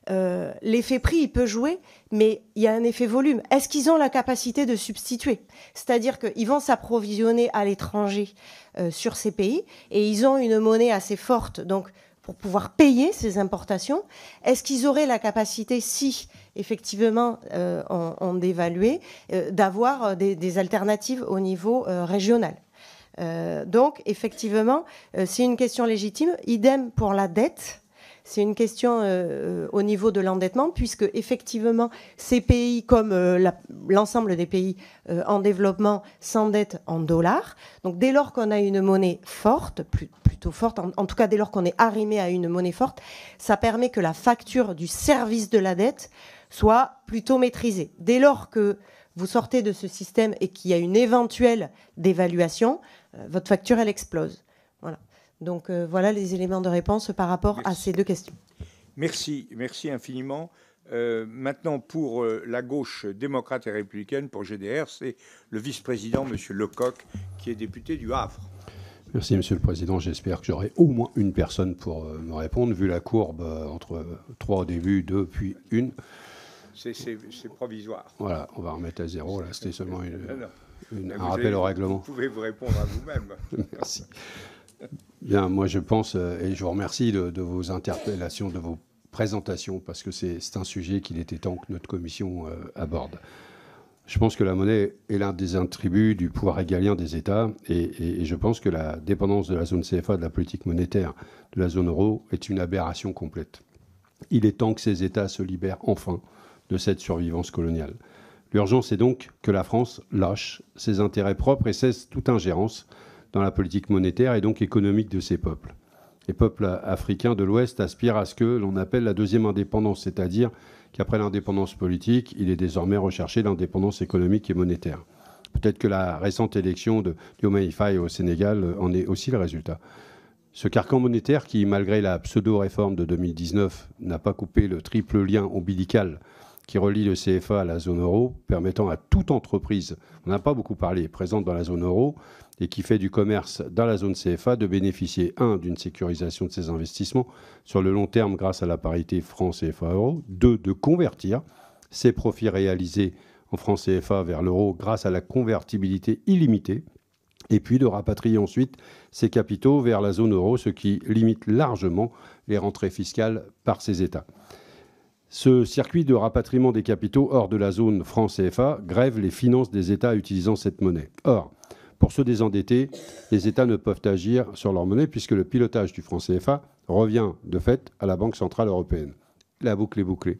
euh, l'effet prix, il peut jouer, mais il y a un effet volume. Est-ce qu'ils ont la capacité de substituer C'est-à-dire qu'ils vont s'approvisionner à l'étranger euh, sur ces pays et ils ont une monnaie assez forte, donc pour pouvoir payer ces importations. Est-ce qu'ils auraient la capacité, si effectivement euh, on, dévaluait, d'avoir des, alternatives au niveau régional donc effectivement, c'est une question légitime. Idem pour la dette c'est une question euh, euh, au niveau de l'endettement, puisque effectivement, ces pays, comme euh, l'ensemble des pays en développement, s'endettent en dollars. Donc dès lors qu'on a une monnaie forte, plutôt forte, en, en, tout cas dès lors qu'on est arrimé à une monnaie forte, ça permet que la facture du service de la dette soit plutôt maîtrisée. Dès lors que vous sortez de ce système et qu'il y a une éventuelle dévaluation, votre facture, elle explose. Voilà. Donc euh, voilà les éléments de réponse par rapport à ces deux questions. Merci, merci infiniment. Euh, maintenant, pour euh, la gauche démocrate et républicaine, pour GDR, c'est le vice-président, M. Lecoq, qui est député du Havre. Merci, Monsieur le Président. J'espère que j'aurai au moins une personne pour me répondre, vu la courbe entre trois au début, deux, puis une. C'est provisoire. Voilà, on va remettre à zéro. c'était seulement <laughs> un rappel au règlement. Vous pouvez vous répondre à vous-même. <laughs> Merci. Bien, moi je pense, euh, et je vous remercie de, vos interpellations, de vos présentations, parce que c'est un sujet qu'il était temps que notre commission euh, aborde. Je pense que la monnaie est l'un des attributs du pouvoir égalien des États, et je pense que la dépendance de la zone CFA, de la politique monétaire de la zone euro, est une aberration complète. Il est temps que ces États se libèrent enfin de cette survivance coloniale. L'urgence est donc que la France lâche ses intérêts propres et cesse toute ingérence dans la politique monétaire et donc économique de ces peuples. Les peuples africains de l'Ouest aspirent à ce que l'on appelle la deuxième indépendance, c'est-à-dire qu'après l'indépendance politique, il est désormais recherché l'indépendance économique et monétaire. Peut-être que la récente élection de Diomaye au Sénégal en est aussi le résultat. Ce carcan monétaire qui, malgré la pseudo-réforme de 2019, n'a pas coupé le triple lien ombilical qui relie le CFA à la zone euro, permettant à toute entreprise, on n'a pas beaucoup parlé, présente dans la zone euro et qui fait du commerce dans la zone CFA de bénéficier, un, d'une sécurisation de ses investissements sur le long terme grâce à la parité franc-CFA-euro, deux, de convertir ses profits réalisés en France CFA vers l'euro grâce à la convertibilité illimitée, et puis de rapatrier ensuite ses capitaux vers la zone euro, ce qui limite largement les rentrées fiscales par ces États. Ce circuit de rapatriement des capitaux hors de la zone france CFA grève les finances des États utilisant cette monnaie. Or, pour se désendetter, les États ne peuvent agir sur leur monnaie puisque le pilotage du franc CFA revient de fait à la Banque centrale européenne. La boucle est bouclée.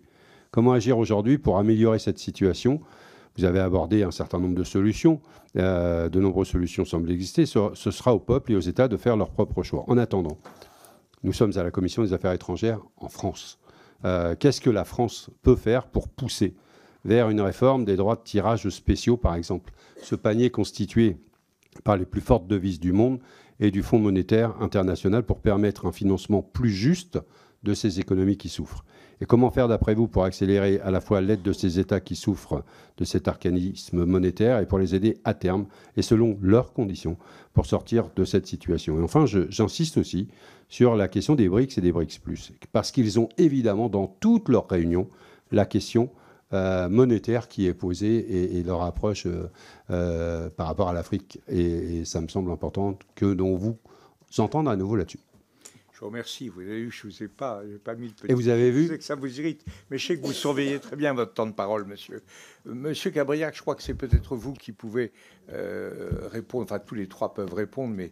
Comment agir aujourd'hui pour améliorer cette situation Vous avez abordé un certain nombre de solutions. Euh, de nombreuses solutions semblent exister. Ce sera au peuple et aux États de faire leur propre choix. En attendant, nous sommes à la Commission des affaires étrangères en France. Euh, qu'est-ce que la France peut faire pour pousser vers une réforme des droits de tirage spéciaux, par exemple Ce panier constitué par les plus fortes devises du monde et du Fonds monétaire international pour permettre un financement plus juste de ces économies qui souffrent. Et comment faire, d'après vous, pour accélérer à la fois l'aide de ces États qui souffrent de cet arcanisme monétaire et pour les aider à terme et selon leurs conditions pour sortir de cette situation Et enfin, j'insiste aussi sur la question des BRICS et des BRICS ⁇ parce qu'ils ont évidemment dans toutes leurs réunions la question euh, monétaire qui est posée et, leur approche euh, euh, par rapport à l'Afrique. Et, ça me semble important que nous vous entende à nouveau là-dessus. Oh, merci, Vous avez vu, je ne vous ai pas, pas mis le petit. Et vous avez vu Je sais que ça vous irrite, mais je sais que vous surveillez très bien votre temps de parole, monsieur. Euh, monsieur Cabriac, je crois que c'est peut-être vous qui pouvez euh, répondre. Enfin, tous les trois peuvent répondre, mais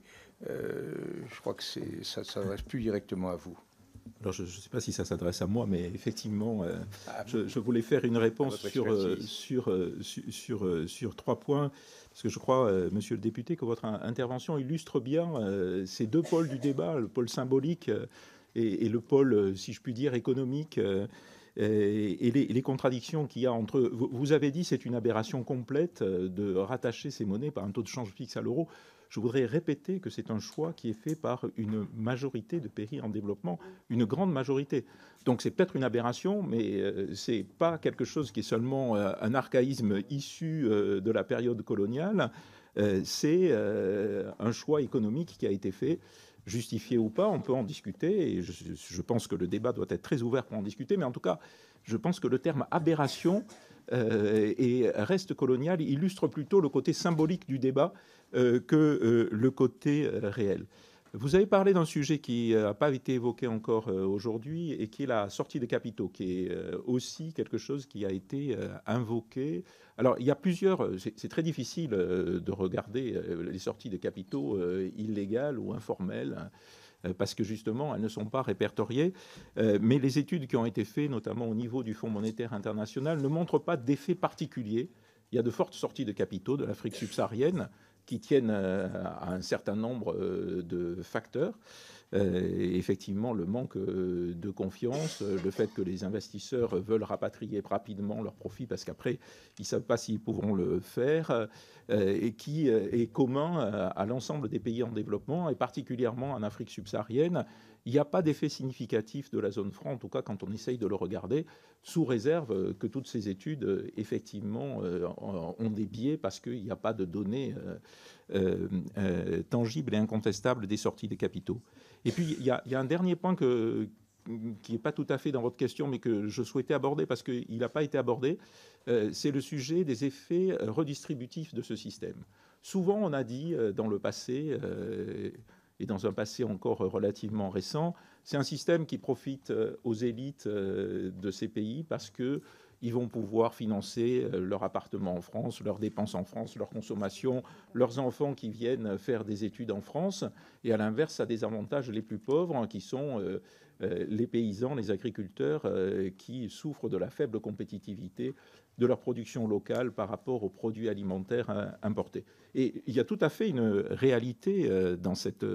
euh, je crois que ça ne s'adresse plus directement à vous alors, je ne sais pas si ça s'adresse à moi, mais effectivement, euh, ah, je, voulais faire une réponse sur, euh, sur, euh, sur, sur, trois points, parce que je crois, monsieur le député, que votre intervention illustre bien ces deux pôles du débat, le pôle symbolique et, le pôle, si je puis dire, économique. Et, les, contradictions qu'il y a entre... Vous, vous avez dit c'est une aberration complète de rattacher ces monnaies par un taux de change fixe à l'euro. Je voudrais répéter que c'est un choix qui est fait par une majorité de pays en développement, une grande majorité. Donc c'est peut-être une aberration, mais euh, ce n'est pas quelque chose qui est seulement euh, un archaïsme issu euh, de la période coloniale. c'est un choix économique qui a été fait justifié ou pas, on peut en discuter. Et je, pense que le débat doit être très ouvert pour en discuter. Mais en tout cas, je pense que le terme aberration euh, et reste colonial illustre plutôt le côté symbolique du débat euh, que euh, le côté réel. Vous avez parlé d'un sujet qui n'a pas été évoqué encore aujourd'hui et qui est la sortie des capitaux, qui est aussi quelque chose qui a été invoqué. Alors, il y a plusieurs. C'est très difficile de regarder les sorties de capitaux illégales ou informelles. Hein. Euh, parce que justement, elles ne sont pas répertoriées. Euh, mais les études qui ont été faites, notamment au niveau du Fonds monétaire international, ne montrent pas d'effet particulier. Il y a de fortes sorties de capitaux de l'Afrique subsaharienne qui tiennent euh, à un certain nombre de facteurs. Euh, effectivement, le manque euh, de confiance, euh, le fait que les investisseurs veulent rapatrier rapidement leurs profits parce qu'après, ils ne savent pas s'ils pourront le faire, et qui est commun à l'ensemble des pays en développement, et particulièrement en Afrique subsaharienne, il n'y a pas d'effet significatif de la zone franc, en tout cas quand on essaye de le regarder, sous réserve que toutes ces études, effectivement, ont des biais parce qu'il n'y a pas de données tangibles et incontestables des sorties des capitaux. Et puis, il y a, un dernier point qui n'est pas tout à fait dans votre question, mais que je souhaitais aborder parce qu'il n'a pas été abordé, euh, c'est le sujet des effets euh, redistributifs de ce système. Souvent, on a dit euh, dans le passé, et dans un passé encore relativement récent, c'est un système qui profite aux élites de ces pays parce que ils vont pouvoir financer euh, leur appartement en France, leurs dépenses en France, leur consommation, leurs enfants qui viennent faire des études en France. Et à l'inverse, ça désavantage les plus pauvres, hein, qui sont euh, euh, les paysans, les agriculteurs, qui souffrent de la faible compétitivité de leur production locale par rapport aux produits alimentaires importés. Et il y a tout à fait une réalité dans cette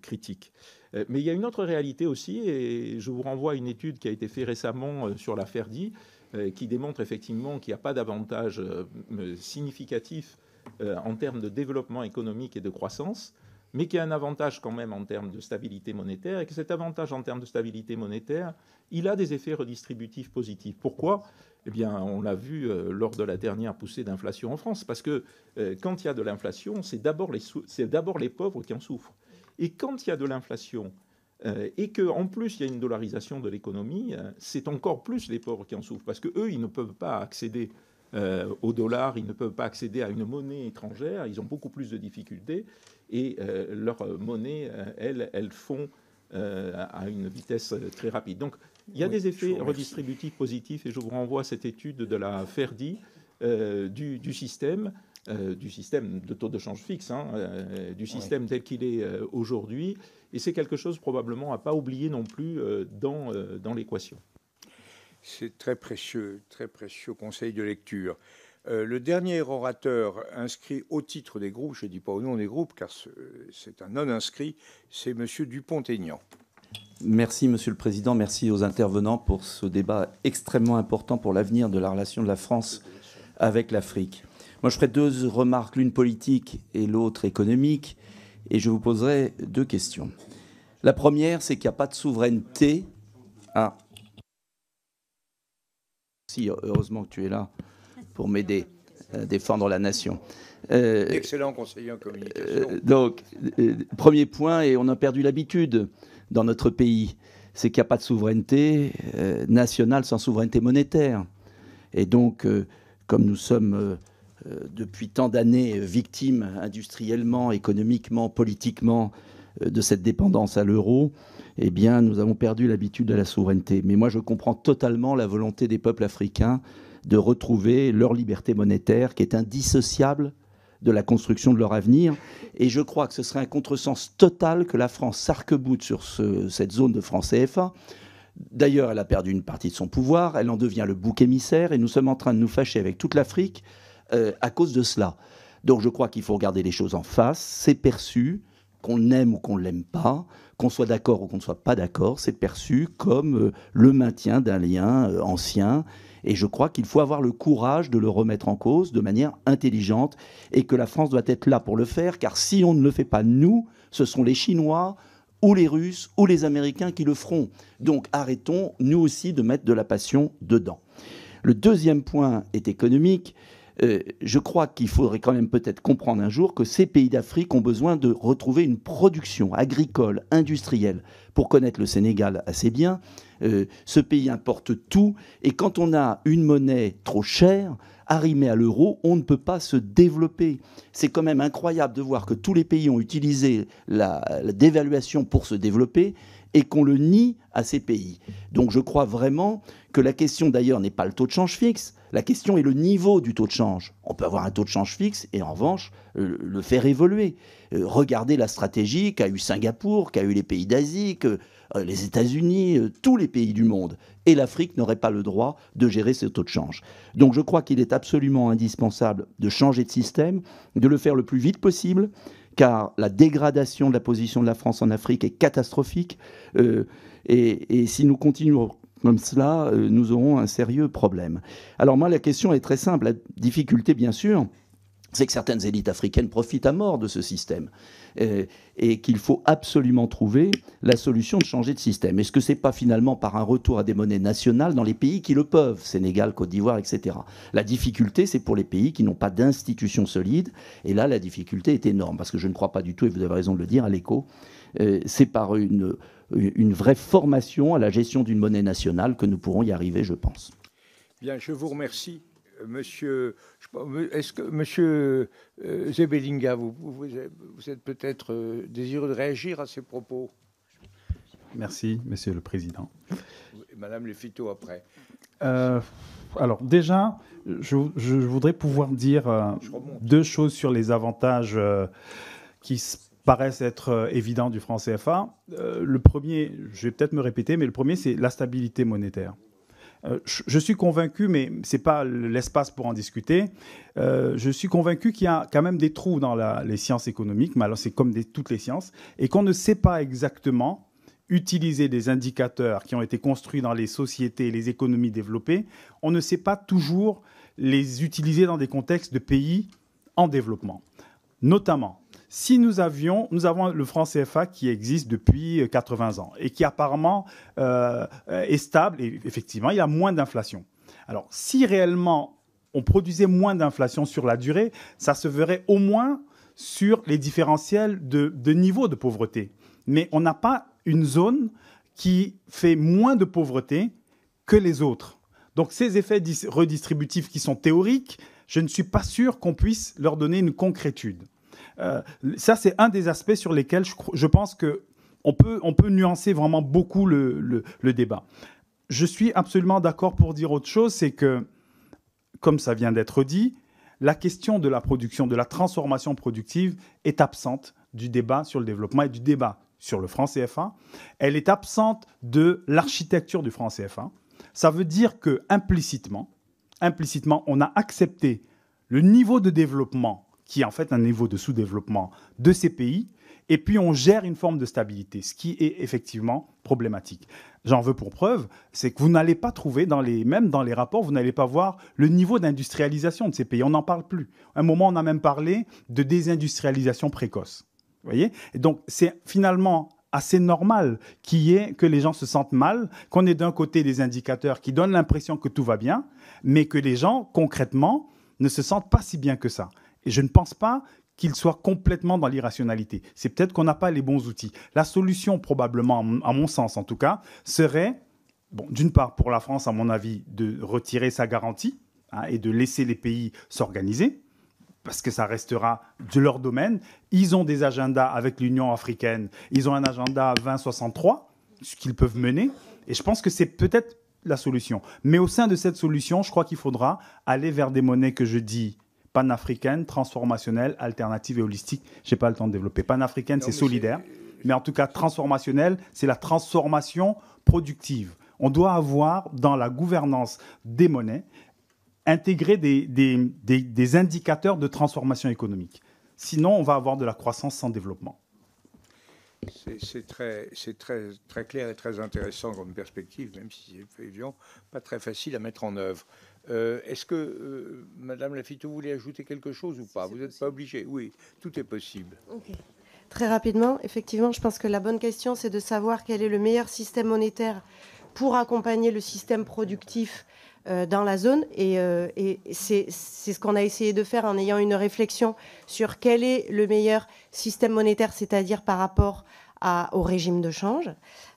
critique. Euh, mais il y a une autre réalité aussi, et je vous renvoie à une étude qui a été faite récemment euh, sur la Ferdi, euh, qui démontre effectivement qu'il n'y a pas d'avantage significatif en termes de développement économique et de croissance, mais qu'il y a un avantage quand même en termes de stabilité monétaire, et que cet avantage en termes de stabilité monétaire, il a des effets redistributifs positifs. Pourquoi eh bien, on l'a vu lors de la dernière poussée d'inflation en France, parce que quand il y a de l'inflation, c'est d'abord les, les pauvres qui en souffrent. Et quand il y a de l'inflation euh, et et qu'en plus il y a une dollarisation de l'économie, euh, c'est encore plus les pauvres qui en souffrent parce qu'eux, ils ne peuvent pas accéder euh, au dollar, ils ne peuvent pas accéder à une monnaie étrangère, ils ont beaucoup plus de difficultés et leur monnaie, elle, elle fond à une vitesse très rapide. Donc il y a des effets redistributifs positifs et je vous renvoie à cette étude de la FERDI du, du, système euh, du système de taux de change fixe, hein, euh, du système tel qu'il est euh, aujourd'hui. Et c'est quelque chose probablement à pas oublier non plus dans, dans l'équation. C'est très précieux, très précieux conseil de lecture. le dernier orateur inscrit au titre des groupes, je ne dis pas au nom des groupes car c'est un non-inscrit, c'est M. Dupont-Aignan. Merci, Monsieur le Président. Merci aux intervenants pour ce débat extrêmement important pour l'avenir de la relation de la France avec l'Afrique. Moi, je ferai deux remarques, l'une politique et l'autre économique, et je vous poserai deux questions. La première, c'est qu'il n'y a pas de souveraineté. Ah. Si, heureusement que tu es là pour m'aider à euh, défendre la nation. Euh, Excellent conseiller en communication. Euh, donc, premier point, et on a perdu l'habitude dans notre pays, c'est qu'il n'y a pas de souveraineté nationale sans souveraineté monétaire. Et donc, comme nous sommes euh, depuis tant d'années euh, victimes industriellement, économiquement, politiquement euh, de cette dépendance à l'euro, eh bien, nous avons perdu l'habitude de la souveraineté. Mais moi, je comprends totalement la volonté des peuples africains de retrouver leur liberté monétaire, qui est indissociable de la construction de leur avenir. Et je crois que ce serait un contresens total que la France sarc sur cette zone de France CFA. D'ailleurs, elle a perdu une partie de son pouvoir, elle en devient le bouc émissaire, et nous sommes en train de nous fâcher avec toute l'Afrique euh, à cause de cela. Donc je crois qu'il faut regarder les choses en face, c'est perçu, qu'on aime ou qu'on ne l'aime pas, qu'on soit d'accord ou qu'on ne soit pas d'accord, c'est perçu comme euh, le maintien d'un lien euh, ancien. Et je crois qu'il faut avoir le courage de le remettre en cause de manière intelligente et que la France doit être là pour le faire, car si on ne le fait pas nous, ce sont les Chinois ou les Russes ou les Américains qui le feront. Donc arrêtons, nous aussi, de mettre de la passion dedans. Le deuxième point est économique. Euh, je crois qu'il faudrait quand même peut-être comprendre un jour que ces pays d'Afrique ont besoin de retrouver une production agricole, industrielle. Pour connaître le Sénégal assez bien, euh, ce pays importe tout, et quand on a une monnaie trop chère, arrimée à l'euro, on ne peut pas se développer. C'est quand même incroyable de voir que tous les pays ont utilisé la dévaluation pour se développer, et qu'on le nie à ces pays. Donc je crois vraiment que la question d'ailleurs n'est pas le taux de change fixe, la question est le niveau du taux de change. On peut avoir un taux de change fixe et en revanche le faire évoluer. Euh, regardez la stratégie qu'a eu Singapour, qu'a eu les pays d'Asie, que euh, les États-Unis, euh, tous les pays du monde. Et l'Afrique n'aurait pas le droit de gérer ce taux de change. Donc je crois qu'il est absolument indispensable de changer de système, de le faire le plus vite possible, car la dégradation de la position de la France en Afrique est catastrophique. et, si nous continuons comme cela, euh, nous aurons un sérieux problème. Alors moi, la question est très simple. La difficulté, bien sûr, c'est que certaines élites africaines profitent à mort de ce système euh, et qu'il faut absolument trouver la solution de changer de système. Est-ce que ce n'est pas finalement par un retour à des monnaies nationales dans les pays qui le peuvent, Sénégal, Côte d'Ivoire, etc. La difficulté, c'est pour les pays qui n'ont pas d'institutions solides. Et là, la difficulté est énorme, parce que je ne crois pas du tout, et vous avez raison de le dire à l'écho, euh, c'est par une une vraie formation à la gestion d'une monnaie nationale que nous pourrons y arriver, je pense. Bien, je vous remercie. Monsieur, est-ce que Monsieur euh, Zebelinga, vous, êtes peut-être euh, désireux de réagir à ces propos Merci, Monsieur le Président. Madame Lefito, après. Euh, alors déjà, je, voudrais pouvoir dire deux choses sur les avantages qui se paraissent être euh, évidents du franc CFA. Euh, le premier, je vais peut-être me répéter, mais le premier, c'est la stabilité monétaire. Euh, je, suis convaincu, mais ce n'est pas l'espace pour en discuter, je suis convaincu qu'il y a quand même des trous dans les sciences économiques, mais alors c'est comme des, toutes les sciences, et qu'on ne sait pas exactement utiliser des indicateurs qui ont été construits dans les sociétés et les économies développées, on ne sait pas toujours les utiliser dans des contextes de pays en développement. Notamment, si nous avions, nous avons le franc CFA qui existe depuis 80 euh, ans et qui apparemment euh, est stable et effectivement il y a moins d'inflation. Alors si réellement on produisait moins d'inflation sur la durée, ça se verrait au moins sur les différentiels de, de niveau de pauvreté. Mais on n'a pas une zone qui fait moins de pauvreté que les autres. Donc ces effets redistributifs qui sont théoriques, je ne suis pas sûr qu'on puisse leur donner une concrétude. Euh, ça, c'est un des aspects sur lesquels je, pense que peut, nuancer vraiment beaucoup le, débat. Je suis absolument d'accord pour dire autre chose, c'est que, comme ça vient d'être dit, la question de la production, de la transformation productive est absente du débat sur le développement et du débat sur le franc CFA. Elle est absente de l'architecture du franc CFA. Ça veut dire que implicitement, implicitement, on a accepté le niveau de développement qui est en fait un niveau de sous-développement de ces pays, et puis on gère une forme de stabilité, ce qui est effectivement problématique. J'en veux pour preuve, c'est que vous n'allez pas trouver, dans les, même dans les rapports, vous n'allez pas voir le niveau d'industrialisation de ces pays. On n'en parle plus. À un moment, on a même parlé de désindustrialisation précoce. voyez Donc, c'est finalement assez normal qui est que les gens se sentent mal, qu'on ait d'un côté des indicateurs qui donnent l'impression que tout va bien, mais que les gens, concrètement, ne se sentent pas si bien que ça. Et je ne pense pas qu'il soit complètement dans l'irrationalité. C'est peut-être qu'on n'a pas les bons outils. La solution, probablement, à mon sens en tout cas, serait, d'une part, pour la France, à mon avis, de retirer sa garantie hein, et de laisser les pays s'organiser, parce que ça restera de leur domaine. Ils ont des agendas avec l'Union africaine, ils ont un agenda 2063, ce qu'ils peuvent mener, et je pense que c'est peut-être la solution. Mais au sein de cette solution, je crois qu'il faudra aller vers des monnaies que je dis Pan-africaine, transformationnelle, alternative et holistique. Je n'ai pas le temps de développer. Panafricaine, c'est solidaire. Mais en tout cas, transformationnelle, c'est la transformation productive. On doit avoir dans la gouvernance des monnaies intégrer des, des, indicateurs de transformation économique. Sinon, on va avoir de la croissance sans développement. C'est très, très, très clair et très intéressant comme perspective, même si c'est pas très facile à mettre en œuvre. Euh, est-ce que, euh, Madame Lafitte, voulait ajouter quelque chose ou pas Vous n'êtes pas obligée. Oui, tout est possible. Très rapidement, effectivement, je pense que la bonne question, c'est de savoir quel est le meilleur système monétaire pour accompagner le système productif euh, dans la zone. Et, et c'est ce qu'on a essayé de faire en ayant une réflexion sur quel est le meilleur système monétaire, c'est-à-dire par rapport au régime de change.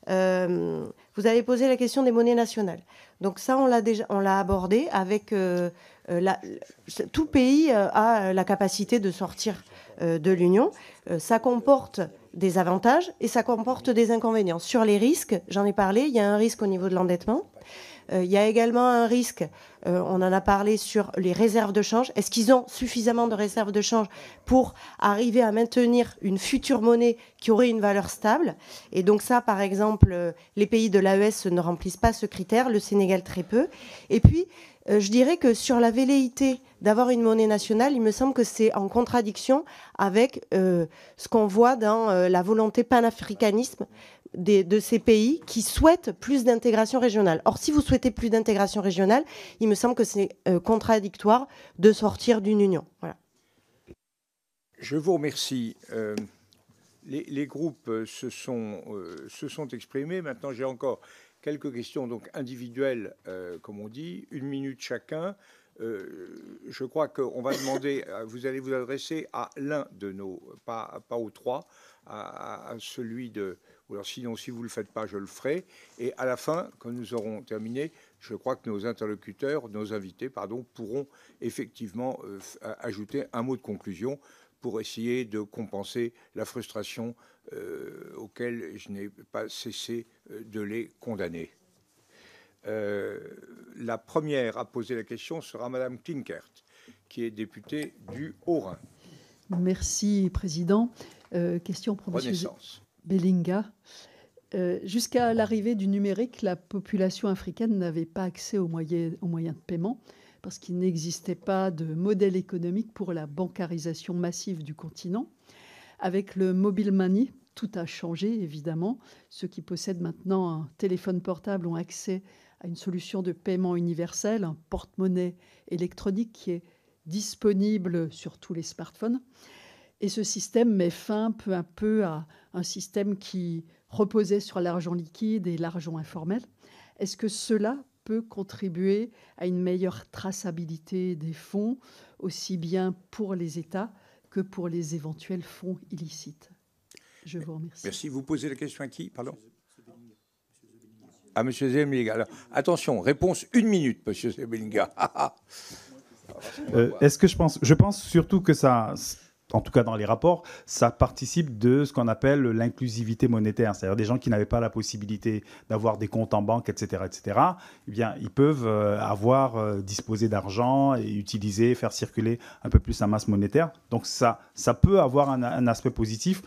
Euh, vous avez posé la question des monnaies nationales. Donc ça, on l'a déjà, on l'a abordé avec euh, euh, tout pays a la capacité de sortir de l'Union. ça comporte des avantages et ça comporte des inconvénients. Sur les risques, j'en ai parlé. Il y a un risque au niveau de l'endettement. Euh, il y a également un risque, euh, on en a parlé sur les réserves de change. Est-ce qu'ils ont suffisamment de réserves de change pour arriver à maintenir une future monnaie qui aurait une valeur stable Et donc ça, par exemple, euh, les pays de l'AES ne remplissent pas ce critère, le Sénégal très peu. Et puis, je dirais que sur la velléité d'avoir une monnaie nationale, il me semble que c'est en contradiction avec ce qu'on voit dans la volonté panafricanisme de ces pays qui souhaitent plus d'intégration régionale. Or, si vous souhaitez plus d'intégration régionale, il me semble que c'est euh, contradictoire de sortir d'une union. Je vous remercie. Euh, les, groupes euh, se sont, se sont exprimés. Maintenant, j'ai encore quelques questions donc individuelles, comme on dit, une minute chacun. je crois qu'on va demander, vous allez vous adresser à l'un de nos, pas, pas aux trois, à celui de, sinon, si vous ne le faites pas, je le ferai. Et à la fin, quand nous aurons terminé, je crois que nos interlocuteurs, nos invités, pardon, pourront effectivement euh, ajouter un mot de conclusion pour essayer de compenser la frustration euh, auquel je n'ai pas cessé euh, de les condamner. Euh, la première à poser la question sera Madame Klinkert, qui est députée du Haut-Rhin. Merci, Président. question pour Bellinga. Euh, jusqu'à l'arrivée du numérique, la population africaine n'avait pas accès aux moyens, de paiement parce qu'il n'existait pas de modèle économique pour la bancarisation massive du continent. Avec le mobile money, tout a changé, évidemment. Ceux qui possèdent maintenant un téléphone portable ont accès à une solution de paiement universelle, un porte-monnaie électronique qui est disponible sur tous les smartphones. Et ce système met fin peu à peu à un système qui reposait sur l'argent liquide et l'argent informel. Est-ce que cela peut contribuer à une meilleure traçabilité des fonds, aussi bien pour les États que pour les éventuels fonds illicites Je vous remercie. Merci. Vous posez la question à qui Pardon à M. Zemlinga. attention, réponse une minute, M. Zemlinga. <laughs> Euh, est-ce que je pense Je pense surtout que ça, en tout cas dans les rapports, ça participe de ce qu'on appelle l'inclusivité monétaire, c'est-à-dire des gens qui n'avaient pas la possibilité d'avoir des comptes en banque, etc., etc. Eh bien, ils peuvent euh, avoir euh, disposé disposer d'argent et utiliser, faire circuler un peu plus la masse monétaire. Donc ça, ça peut avoir un, un aspect positif.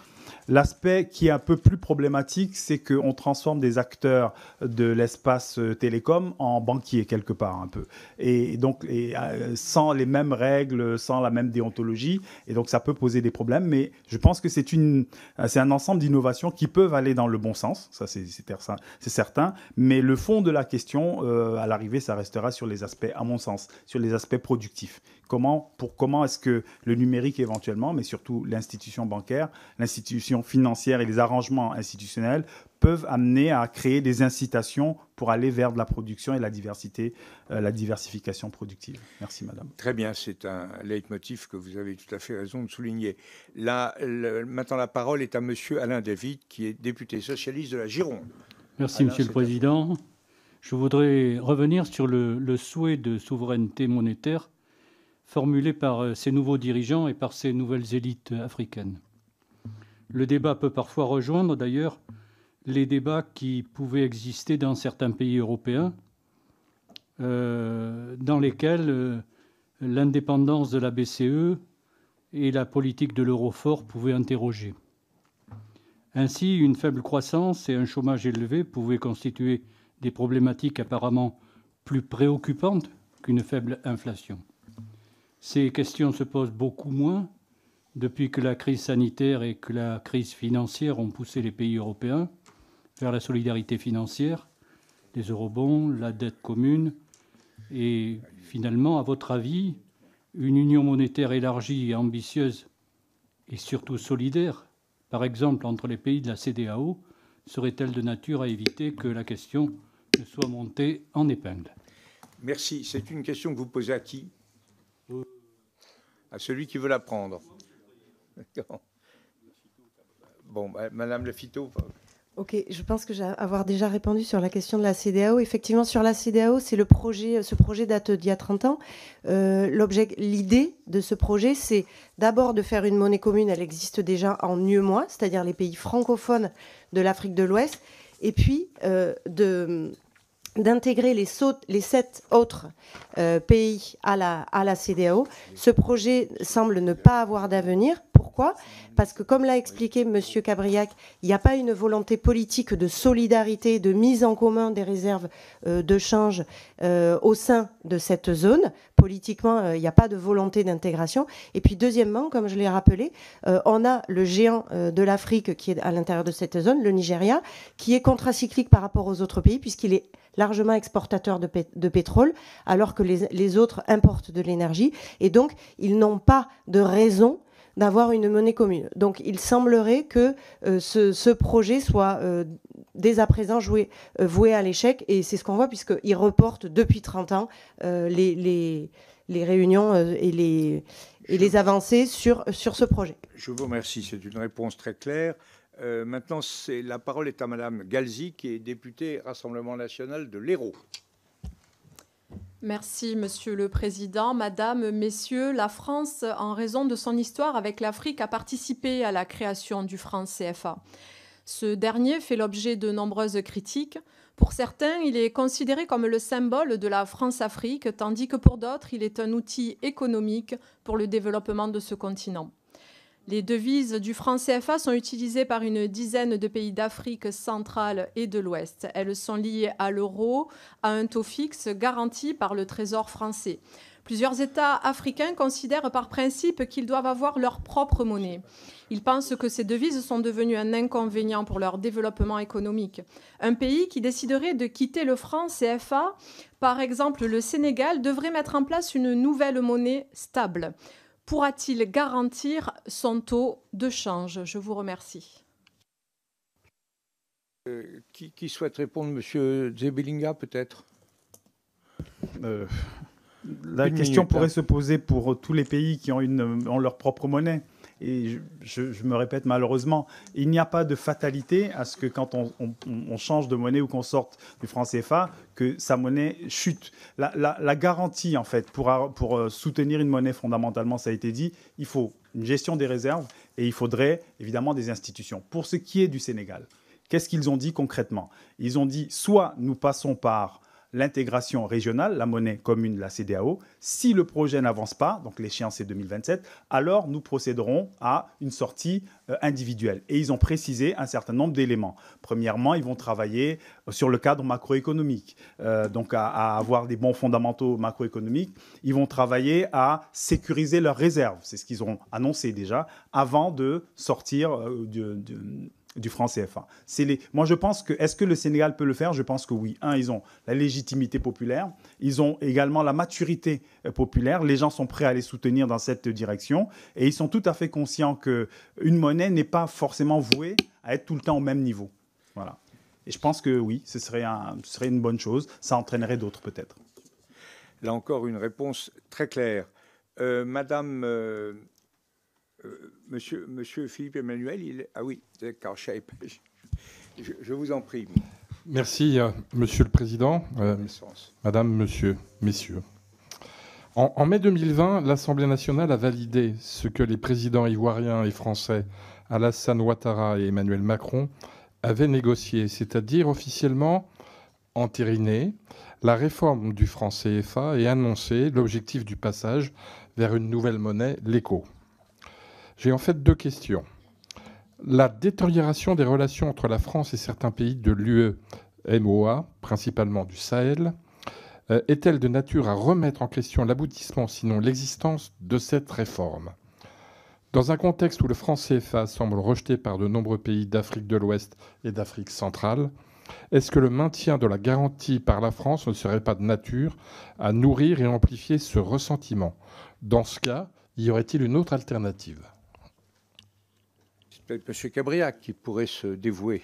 L'aspect qui est un peu plus problématique, c'est qu'on transforme des acteurs de l'espace euh, télécom en banquiers quelque part un peu. Et donc, euh, sans les mêmes règles, sans la même déontologie. Et donc, ça peut poser des problèmes. Mais je pense que c'est une, euh, c'est un ensemble d'innovations qui peuvent aller dans le bon sens. Ça, c'est, certain. Mais le fond de la question, à l'arrivée, ça restera sur les aspects, à mon sens, sur les aspects productifs. Comment, pour comment est-ce que le numérique éventuellement, mais surtout l'institution bancaire, l'institution financières et les arrangements institutionnels peuvent amener à créer des incitations pour aller vers de la production et la diversité, euh, la diversification productive. Merci, madame. Très bien, c'est un leitmotiv que vous avez tout à fait raison de souligner. maintenant, la parole est à monsieur Alain David, qui est député socialiste de la Gironde. Merci, monsieur le président. Je voudrais revenir sur le, souhait de souveraineté monétaire formulé par euh, ces nouveaux dirigeants et par ces nouvelles élites africaines. Le débat peut parfois rejoindre d'ailleurs les débats qui pouvaient exister dans certains pays européens, euh, dans lesquels euh, l'indépendance de la BCE et la politique de l'eurofort pouvaient interroger. Ainsi, une faible croissance et un chômage élevé pouvaient constituer des problématiques apparemment plus préoccupantes qu'une faible inflation. Ces questions se posent beaucoup moins depuis que la crise sanitaire et que la crise financière ont poussé les pays européens vers la solidarité financière, les eurobonds, la dette commune, et finalement, à votre avis, une union monétaire élargie et ambitieuse, et surtout solidaire, par exemple entre les pays de la CDAO, serait-elle de nature à éviter que la question ne soit montée en épingle Merci. C'est une question que vous posez à qui euh. À celui qui veut la prendre. <laughs> Bon, bah, Madame Le euh. Ok, je pense que j'ai déjà répondu sur la question de la CDAO. Effectivement, sur la CDAO, c'est le projet. Euh, ce projet date d'il y a 30 ans. Euh, l'idée de ce projet, c'est d'abord de faire une monnaie commune. Elle existe déjà en mois c'est-à-dire les pays francophones de l'Afrique de l'Ouest, et puis de d'intégrer les, sept autres euh, pays à la, à CDAO. Ce projet semble ne pas avoir d'avenir. Pourquoi Parce que, comme l'a expliqué M. Cabriac, il n'y a pas une volonté politique de solidarité, de mise en commun des réserves euh, de change euh, au sein de cette zone politiquement, euh, il n'y a pas de volonté d'intégration. Et puis deuxièmement, comme je l'ai rappelé, euh, on a le géant euh, de l'Afrique qui est à l'intérieur de cette zone, le Nigeria, qui est contracyclique par rapport aux autres pays puisqu'il est largement exportateur de, de, pétrole, alors que les autres importent de l'énergie. Et donc, ils n'ont pas de raison d'avoir une monnaie commune. Donc il semblerait que euh, ce, projet soit euh, dès à présent euh, voué à l'échec, et c'est ce qu'on voit puisqu'il reporte depuis 30 ans les, réunions et les, avancées sur, ce projet. Je vous remercie, c'est une réponse très claire. maintenant, la parole est à Madame Galzi, qui est députée Rassemblement national de l'Hérault. Merci, Monsieur le Président. Madame, Messieurs, la France, en raison de son histoire avec l'Afrique, a participé à la création du franc CFA. Ce dernier fait l'objet de nombreuses critiques. Pour certains, il est considéré comme le symbole de la France-Afrique, tandis que pour d'autres, il est un outil économique pour le développement de ce continent. Les devises du franc CFA sont utilisées par une dizaine de pays d'Afrique centrale et de l'Ouest. Elles sont liées à l'euro, à un taux fixe garanti par le Trésor français. Plusieurs États africains considèrent par principe qu'ils doivent avoir leur propre monnaie. Ils pensent que ces devises sont devenues un inconvénient pour leur développement économique. Un pays qui déciderait de quitter le franc CFA, par exemple le Sénégal, devrait mettre en place une nouvelle monnaie stable pourra-t-il garantir son taux de change Je vous remercie. Euh, qui, souhaite répondre Monsieur Zebelinga, peut-être euh, La question hein. pourrait se poser pour tous les pays qui ont, une, ont leur propre monnaie. Et je, me répète malheureusement, il n'y a pas de fatalité à ce que quand on, change de monnaie ou qu'on sorte du franc CFA, que sa monnaie chute. La, garantie, en fait, pour euh, soutenir une monnaie fondamentalement, ça a été dit, il faut une gestion des réserves et il faudrait évidemment des institutions. Pour ce qui est du Sénégal, qu'est-ce qu'ils ont dit concrètement Ils ont dit soit nous passons par l'intégration régionale, la monnaie commune, la CDAO. Si le projet n'avance pas, donc l'échéance est 2027, alors nous procéderons à une sortie euh, individuelle. Et ils ont précisé un certain nombre d'éléments. Premièrement, ils vont travailler euh, sur le cadre macroéconomique, euh, donc à, avoir des bons fondamentaux macroéconomiques. Ils vont travailler à sécuriser leurs réserves, c'est ce qu'ils ont annoncé déjà, avant de sortir de du franc CFA. Les... Moi, je pense que, est-ce que le Sénégal peut le faire Je pense que oui. Un, ils ont la légitimité populaire, ils ont également la maturité euh, populaire, les gens sont prêts à les soutenir dans cette direction, et ils sont tout à fait conscients qu'une euh, monnaie n'est pas forcément vouée à être tout le temps au même niveau. Voilà. Et je pense que oui, ce serait, un, serait une bonne chose, ça entraînerait d'autres peut-être. Là encore, une réponse très claire. Euh, madame euh, monsieur, monsieur Philippe Emmanuel, il... ah oui, je, vous en prie. Merci, euh, Monsieur le Président, euh, Madame, Monsieur, Messieurs. En, en mai 2020, l'Assemblée nationale a validé ce que les présidents ivoiriens et français Alassane Ouattara et Emmanuel Macron avaient négocié, c'est-à-dire officiellement entériné la réforme du franc CFA et annoncé l'objectif du passage vers une nouvelle monnaie, l'éco. J'ai en fait deux questions. La détérioration des relations entre la France et certains pays de l'UE MOA, principalement du Sahel, euh, est-elle de nature à remettre en question l'aboutissement, sinon l'existence, de cette réforme Dans un contexte où le franc CFA semble rejeté par de nombreux pays d'Afrique de l'Ouest et d'Afrique centrale, est-ce que le maintien de la garantie par la France ne serait pas de nature à nourrir et amplifier ce ressentiment Dans ce cas, y aurait-il une autre alternative peut-être M. Cabriac qui pourrait se dévouer.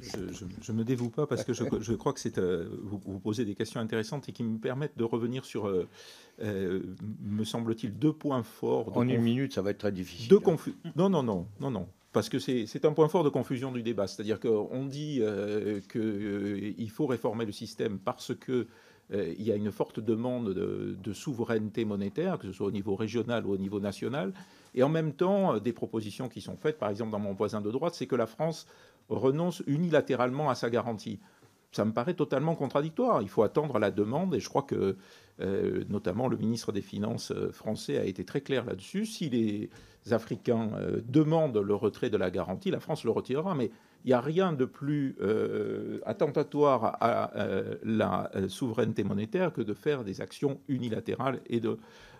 Je ne me dévoue pas parce que je, crois que euh, vous, posez des questions intéressantes et qui me permettent de revenir sur, euh, euh, me semble-t-il, deux points forts. De en une minute, ça va être très difficile. De hein. non, non, non, non, non. Parce que c'est un point fort de confusion du débat. C'est-à-dire qu'on dit qu'il faut réformer le système parce que il y a une forte demande de, de, souveraineté monétaire, que ce soit au niveau régional ou au niveau national, et en même temps, euh, des propositions qui sont faites, par exemple dans mon voisin de droite, c'est que la France renonce unilatéralement à sa garantie. Ça me paraît totalement contradictoire. Il faut attendre la demande et je crois que euh, notamment le ministre des Finances euh, français a été très clair là-dessus. Si les Africains demandent le retrait de la garantie, la France le retirera. Mais il n'y a rien de plus attentatoire à la souveraineté monétaire que de faire des actions unilatérales et de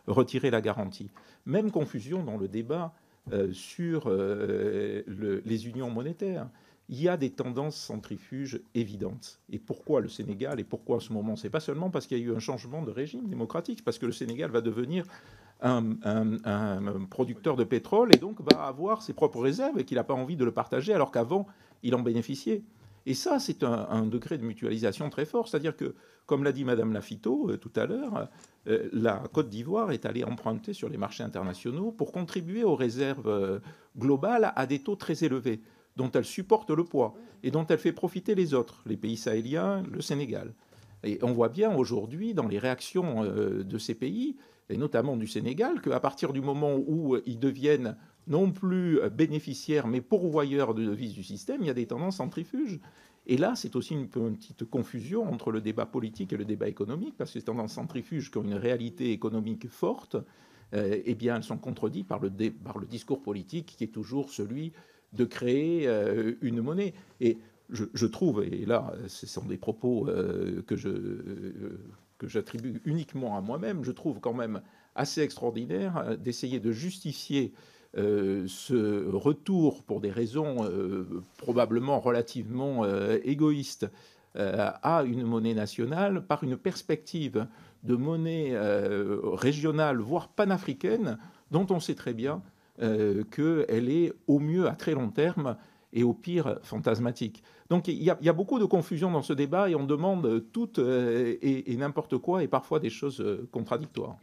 retirer la garantie. Même confusion dans le débat euh, sur euh, les unions monétaires. Il y a des tendances centrifuges évidentes. Et pourquoi le Sénégal et pourquoi en ce moment C'est pas seulement parce qu'il y a eu un changement de régime démocratique, parce que le Sénégal va devenir un, un, producteur de pétrole et donc va avoir ses propres réserves et qu'il n'a pas envie de le partager alors qu'avant il en bénéficiait. Et ça, c'est un, degré de mutualisation très fort. C'est-à-dire que, comme l'a dit Madame Lafito euh, tout à l'heure, euh, la Côte d'Ivoire est allée emprunter sur les marchés internationaux pour contribuer aux réserves euh, globales à des taux très élevés, dont elle supporte le poids et dont elle fait profiter les autres, les pays sahéliens, le Sénégal. Et on voit bien aujourd'hui dans les réactions de ces pays, et notamment du Sénégal, qu'à partir du moment où ils deviennent non plus euh, bénéficiaires, mais pourvoyeur de devises du système, il y a des tendances centrifuges. Et là, c'est aussi une petite confusion entre le débat politique et le débat économique, parce que ces tendances centrifuges qui ont une réalité économique forte, euh, eh bien, elles sont contredites par le, discours politique qui est toujours celui de créer euh, une monnaie. Et je, trouve, et là, ce sont des propos que j'attribue uniquement à moi-même, je trouve quand même assez extraordinaire d'essayer de justifier euh, ce retour, pour des raisons euh, probablement relativement euh, égoïstes, à une monnaie nationale par une perspective de monnaie régionale, voire panafricaine, dont on sait très bien qu'elle est au mieux à très long terme et au pire fantasmatique. Donc il y, a, beaucoup de confusion dans ce débat et on demande tout et n'importe quoi et parfois des choses contradictoires.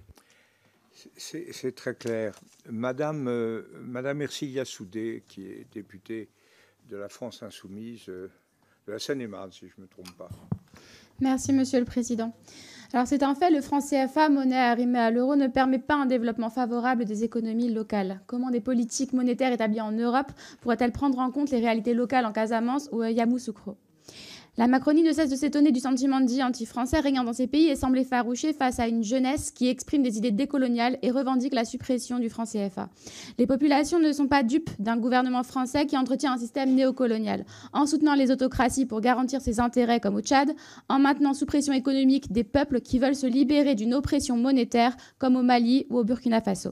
C'est très clair. Madame, euh, Madame Soudé, qui est députée de la France Insoumise, euh, de la Seine-et-Marne, si je ne me trompe pas. Merci, Monsieur le Président. Alors, c'est un fait, le franc CFA, monnaie arrimée à l'euro, ne permet pas un développement favorable des économies locales. Comment des politiques monétaires établies en Europe pourraient-elles prendre en compte les réalités locales en Casamance ou à Yamoussoukro la Macronie ne cesse de s'étonner du sentiment dit anti-français régnant dans ces pays et semble effarouchée face à une jeunesse qui exprime des idées décoloniales et revendique la suppression du franc CFA. Les populations ne sont pas dupes d'un gouvernement français qui entretient un système néocolonial, en soutenant les autocraties pour garantir ses intérêts comme au Tchad, en maintenant sous pression économique des peuples qui veulent se libérer d'une oppression monétaire comme au Mali ou au Burkina Faso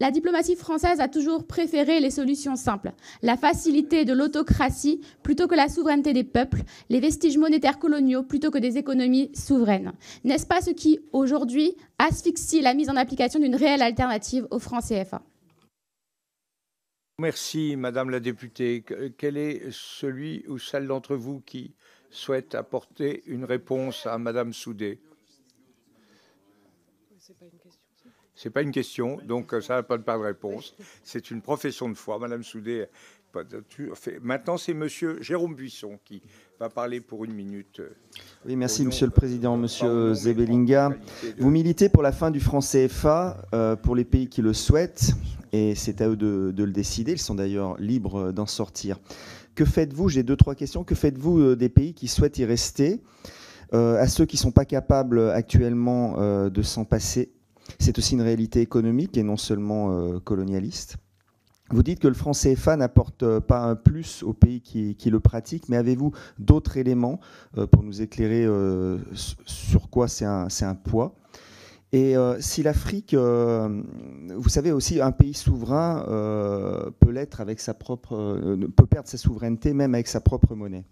la diplomatie française a toujours préféré les solutions simples, la facilité de l'autocratie plutôt que la souveraineté des peuples, les vestiges monétaires coloniaux plutôt que des économies souveraines. N'est-ce pas ce qui, aujourd'hui, asphyxie la mise en application d'une réelle alternative au franc CFA Merci, Madame la députée. Quel est celui ou celle d'entre vous qui souhaite apporter une réponse à Madame Soudé c'est pas une question, donc euh, ça n'a pas de réponse. C'est une profession de foi, Madame Soudé. Euh, maintenant, c'est Monsieur Jérôme Buisson qui va parler pour une minute. Euh, oui, merci, Monsieur le Président, Monsieur Zebelinga. Vous militez pour la fin du franc CFA pour les pays qui le souhaitent, et c'est à eux de, le décider. Ils sont d'ailleurs libres d'en sortir. Que faites-vous J'ai deux, trois questions. Que faites-vous des pays qui souhaitent y rester À ceux qui ne sont pas capables actuellement de s'en passer c'est aussi une réalité économique et non seulement euh, colonialiste. Vous dites que le franc CFA n'apporte euh, pas un plus au pays qui, le pratique, mais avez-vous d'autres éléments euh, pour nous éclairer sur quoi c'est un, poids et euh, si l'Afrique, euh, vous savez aussi, un pays souverain euh, peut l'être avec sa propre, peut perdre sa souveraineté même avec sa propre monnaie.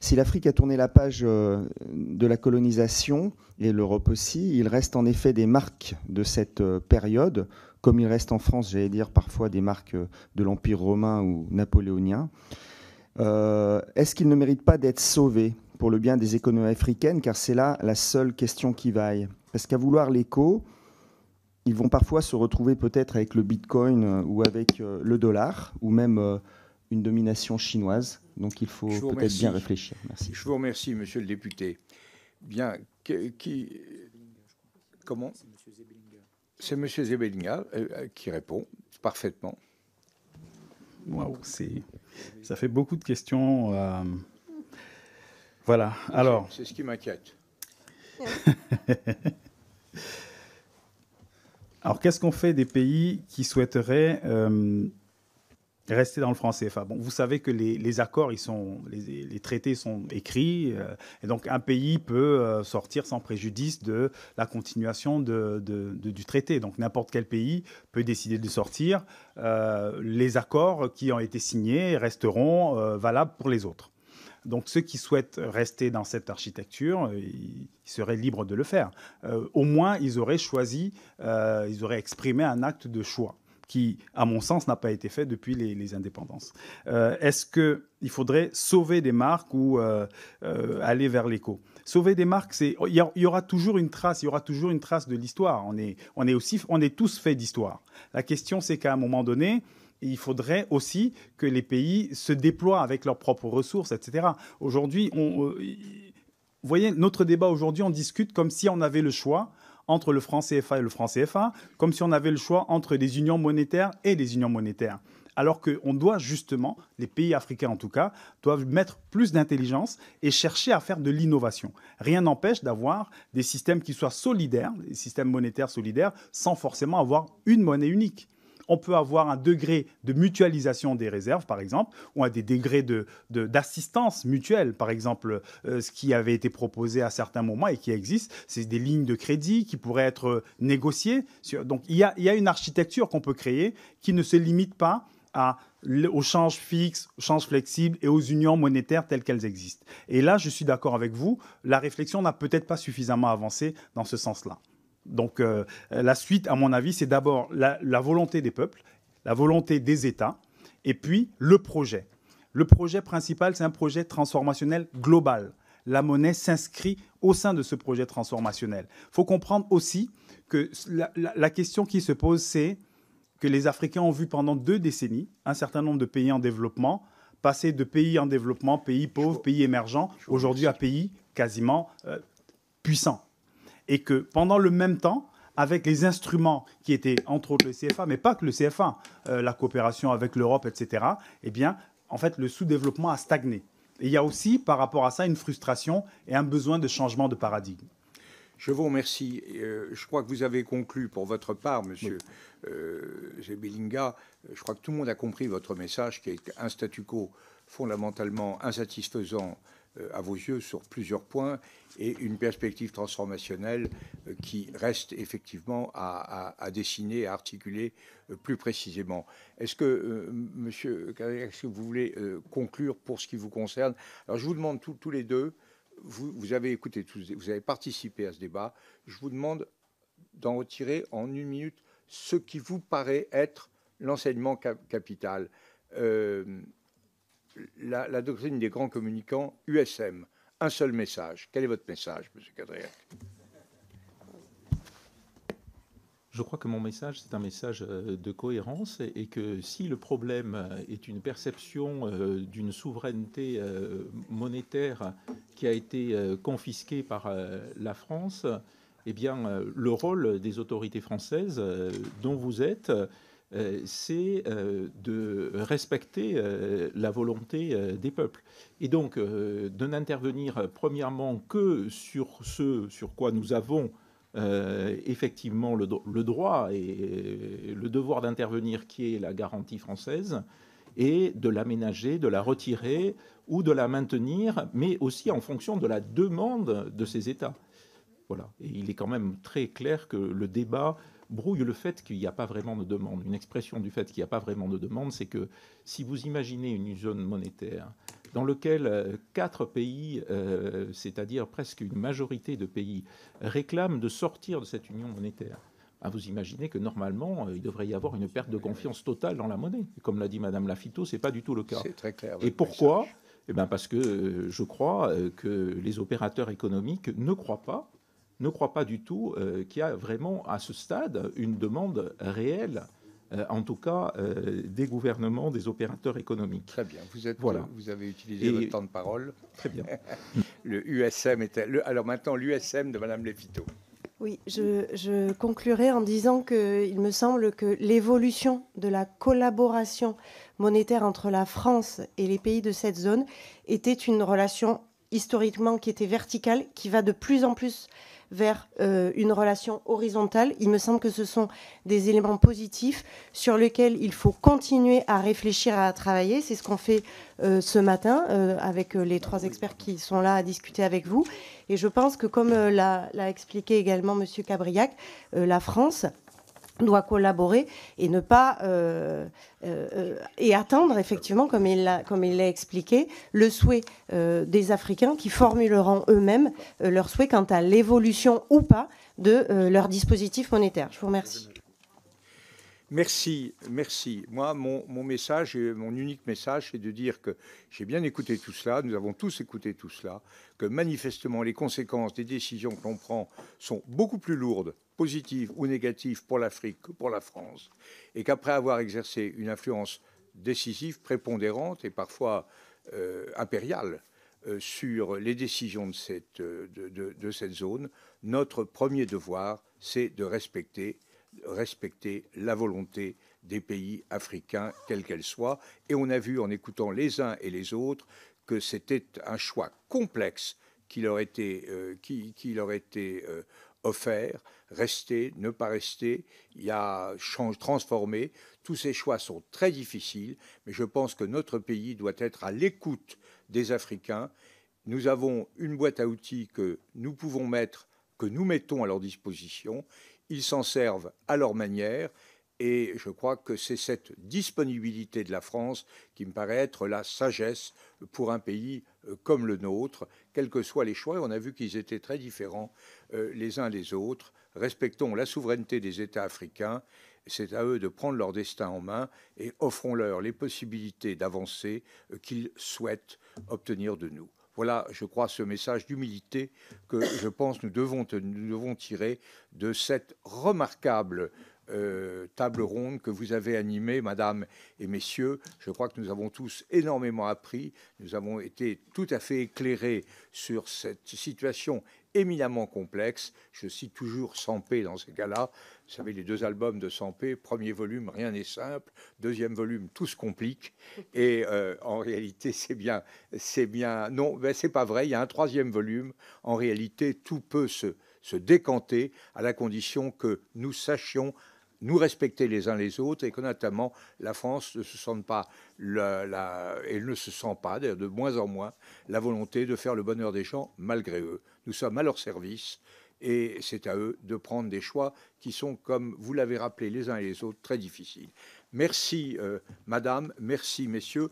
Si l'Afrique a tourné la page de la colonisation et l'Europe aussi, il reste en effet des marques de cette période, comme il reste en France, j'allais dire parfois des marques de l'Empire romain ou napoléonien. Est-ce qu'il ne mérite pas d'être sauvé pour le bien des économies africaines, car c'est là la seule question qui vaille. Parce qu'à vouloir l'écho, ils vont parfois se retrouver peut-être avec le bitcoin euh, ou avec euh, le dollar, ou même euh, une domination chinoise. Donc il faut peut-être bien réfléchir. Merci. Je vous remercie, monsieur le député. Bien, qui. Comment C'est monsieur Zebelinga qui répond parfaitement. Waouh, ça fait beaucoup de questions. Alors. C'est ce qui m'inquiète. <laughs> Alors, qu'est-ce qu'on fait des pays qui souhaiteraient euh, rester dans le franc CFA Bon, vous savez que les, accords, ils sont, les, traités sont écrits, euh, et donc un pays peut euh, sortir sans préjudice de la continuation du traité. Donc, n'importe quel pays peut décider de sortir. les accords qui ont été signés resteront valables pour les autres. Donc ceux qui souhaitent rester dans cette architecture, euh, ils seraient libres de le faire. Euh, au moins, ils auraient choisi, euh, ils auraient exprimé un acte de choix qui, à mon sens, n'a pas été fait depuis les, indépendances. Est-ce qu'il faudrait sauver des marques ou aller vers l'écho sauver des marques, il y, aura toujours une trace, il y aura toujours une trace de l'histoire. On est, on est aussi, on est tous faits d'histoire. La question, c'est qu'à un moment donné, il faudrait aussi que les pays se déploient avec leurs propres ressources, etc. Aujourd'hui, euh, vous voyez, notre débat aujourd'hui, on discute comme si on avait le choix entre le franc CFA et le franc CFA, comme si on avait le choix entre des unions monétaires et des unions monétaires. Alors qu'on doit justement, les pays africains en tout cas, doivent mettre plus d'intelligence et chercher à faire de l'innovation. Rien n'empêche d'avoir des systèmes qui soient solidaires, des systèmes monétaires solidaires, sans forcément avoir une monnaie unique on peut avoir un degré de mutualisation des réserves, par exemple, ou un des degrés d'assistance mutuelle, par exemple, euh, ce qui avait été proposé à certains moments et qui existe, c'est des lignes de crédit qui pourraient être euh, négociées. donc il y, a, une architecture qu'on peut créer qui ne se limite pas à au change fixe, au change flexible et aux unions monétaires telles qu'elles existent. Et là, je suis d'accord avec vous, la réflexion n'a peut-être pas suffisamment avancé dans ce sens-là. Donc euh, la suite, à mon avis, c'est d'abord la, volonté des peuples, la volonté des États, et puis le projet. Le projet principal, c'est un projet transformationnel global. La monnaie s'inscrit au sein de ce projet transformationnel. Il faut comprendre aussi que la, question qui se pose, c'est que les Africains ont vu pendant deux décennies un certain nombre de pays en développement passer de pays en développement, pays pauvres, pays émergents, aujourd'hui à pays quasiment euh, puissants et que pendant le même temps, avec les instruments qui étaient entre autres le CFA, mais pas que le CFA, euh, la coopération avec l'Europe, etc., eh bien, en fait, le sous-développement a stagné. Et il y a aussi, par rapport à ça, une frustration et un besoin de changement de paradigme. Je vous remercie. Euh, je crois que vous avez conclu pour votre part, monsieur oui. Euh, je crois que tout le monde a compris votre message qui est un statu quo fondamentalement insatisfaisant euh, à vos yeux sur plusieurs points et une perspective transformationnelle euh, qui reste effectivement à, dessiner, à articuler euh, plus précisément. Est-ce que, monsieur Carrière, que vous voulez conclure pour ce qui vous concerne Alors, je vous demande tous les deux, vous, vous, avez écouté vous avez participé à ce débat, je vous demande d'en retirer en une minute ce qui vous paraît être l'enseignement capital. Euh, la, doctrine des grands communicants USM. Un seul message. Quel est votre message, M. Cadriac Je crois que mon message, c'est un message euh, de cohérence et que si le problème euh, est une perception euh, d'une souveraineté monétaire qui a été confisquée par la France, eh bien, le rôle des autorités françaises dont vous êtes euh, c'est euh, de respecter euh, la volonté des peuples. Et donc, de n'intervenir premièrement que sur ce sur quoi nous avons effectivement le, le, droit et le devoir d'intervenir qui est la garantie française et de l'aménager, de la retirer ou de la maintenir, mais aussi en fonction de la demande de ces États. Voilà. Et il est quand même très clair que le débat brouille le fait qu'il n'y a pas vraiment de demande. Une expression du fait qu'il n'y a pas vraiment de demande, c'est que si vous imaginez une zone monétaire dans laquelle euh, quatre pays, euh, c'est-à-dire presque une majorité de pays, réclament de sortir de cette union monétaire, bah, vous imaginez que normalement, euh, il devrait y avoir une perte de confiance totale dans la monnaie. Comme l'a dit Madame Lafito, ce n'est pas du tout le cas. C'est très clair. Et pourquoi eh ben, Parce que je crois que les opérateurs économiques ne croient pas ne crois pas du tout euh, qu'il y a vraiment à ce stade une demande réelle, euh, en tout cas euh, des gouvernements, des opérateurs économiques. Très bien, vous, avez utilisé votre temps de parole. Très bien. <laughs> le USM était. alors maintenant, l'USM de Madame Lépiteau. Oui, je, je, conclurai en disant qu'il me semble que l'évolution de la collaboration monétaire entre la France et les pays de cette zone était une relation historiquement qui était verticale, qui va de plus en plus vers euh, une relation horizontale. Il me semble que ce sont des éléments positifs sur lesquels il faut continuer à réfléchir, à travailler. C'est ce qu'on fait euh, ce matin euh, avec les trois experts qui sont là à discuter avec vous. Et je pense que, comme l'a expliqué également M. Cabriac, la France doit collaborer et ne pas euh, euh, euh, et attendre effectivement, comme il l'a comme il l'a expliqué, le souhait des Africains qui formuleront eux-mêmes leur souhait quant à l'évolution ou pas de leur dispositif monétaire. Je vous remercie. Merci, merci. Moi, mon, mon message, mon unique message, c'est de dire que j'ai bien écouté tout cela, nous avons tous écouté tout cela, que manifestement les conséquences des décisions que l'on prend sont beaucoup plus lourdes positives ou négatives pour l'Afrique pour la France, et qu'après avoir exercé une influence décisive, prépondérante et parfois euh, impériale euh, sur les décisions de cette, euh, de, cette zone, notre premier devoir, c'est de respecter, respecter la volonté des pays africains, quels qu'elles soient. Et on a vu en écoutant les uns et les autres que c'était un choix complexe qui leur était, qui, qui leur était offert, rester, ne pas rester, il y a change, transformer. Tous ces choix sont très difficiles, mais je pense que notre pays doit être à l'écoute des Africains. Nous avons une boîte à outils que nous pouvons mettre, que nous mettons à leur disposition. Ils s'en servent à leur manière. Et je crois que c'est cette disponibilité de la France qui me paraît être la sagesse pour un pays euh, comme le nôtre, quels que soient les choix. on a vu qu'ils étaient très différents euh, les uns des autres. Respectons la souveraineté des États africains. C'est à eux de prendre leur destin en main et offrons-leur les possibilités d'avancer euh, qu'ils souhaitent obtenir de nous. Voilà, je crois, ce message d'humilité que je pense nous nous devons tirer de cette remarquable euh, table ronde que vous avez animée, Madame et Messieurs. Je crois que nous avons tous énormément appris. Nous avons été tout à fait éclairés sur cette situation éminemment complexe. Je cite toujours Sampé dans ces cas-là. Vous savez, les deux albums de Sampé, premier volume, rien n'est simple, deuxième volume, tout se complique. Et euh, en réalité, c'est bien, c'est bien. Non, ben, c'est pas vrai. Il y a un troisième volume. En réalité, tout peut se, se décanter à la condition que nous sachions nous respecter les uns les autres et que notamment la France ne se sente pas elle ne se sent pas de moins en moins la volonté de faire le bonheur des gens malgré eux. Nous sommes à leur service et c'est à eux de prendre des choix qui sont, comme vous l'avez rappelé les uns et les autres, très difficiles. Merci, euh, Madame, merci, Messieurs.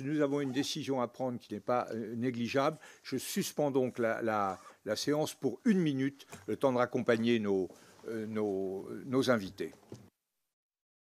nous avons une décision à prendre qui n'est pas euh, négligeable. Je suspends donc la, la séance pour une minute, le temps de raccompagner nos, euh, euh, nos, invités.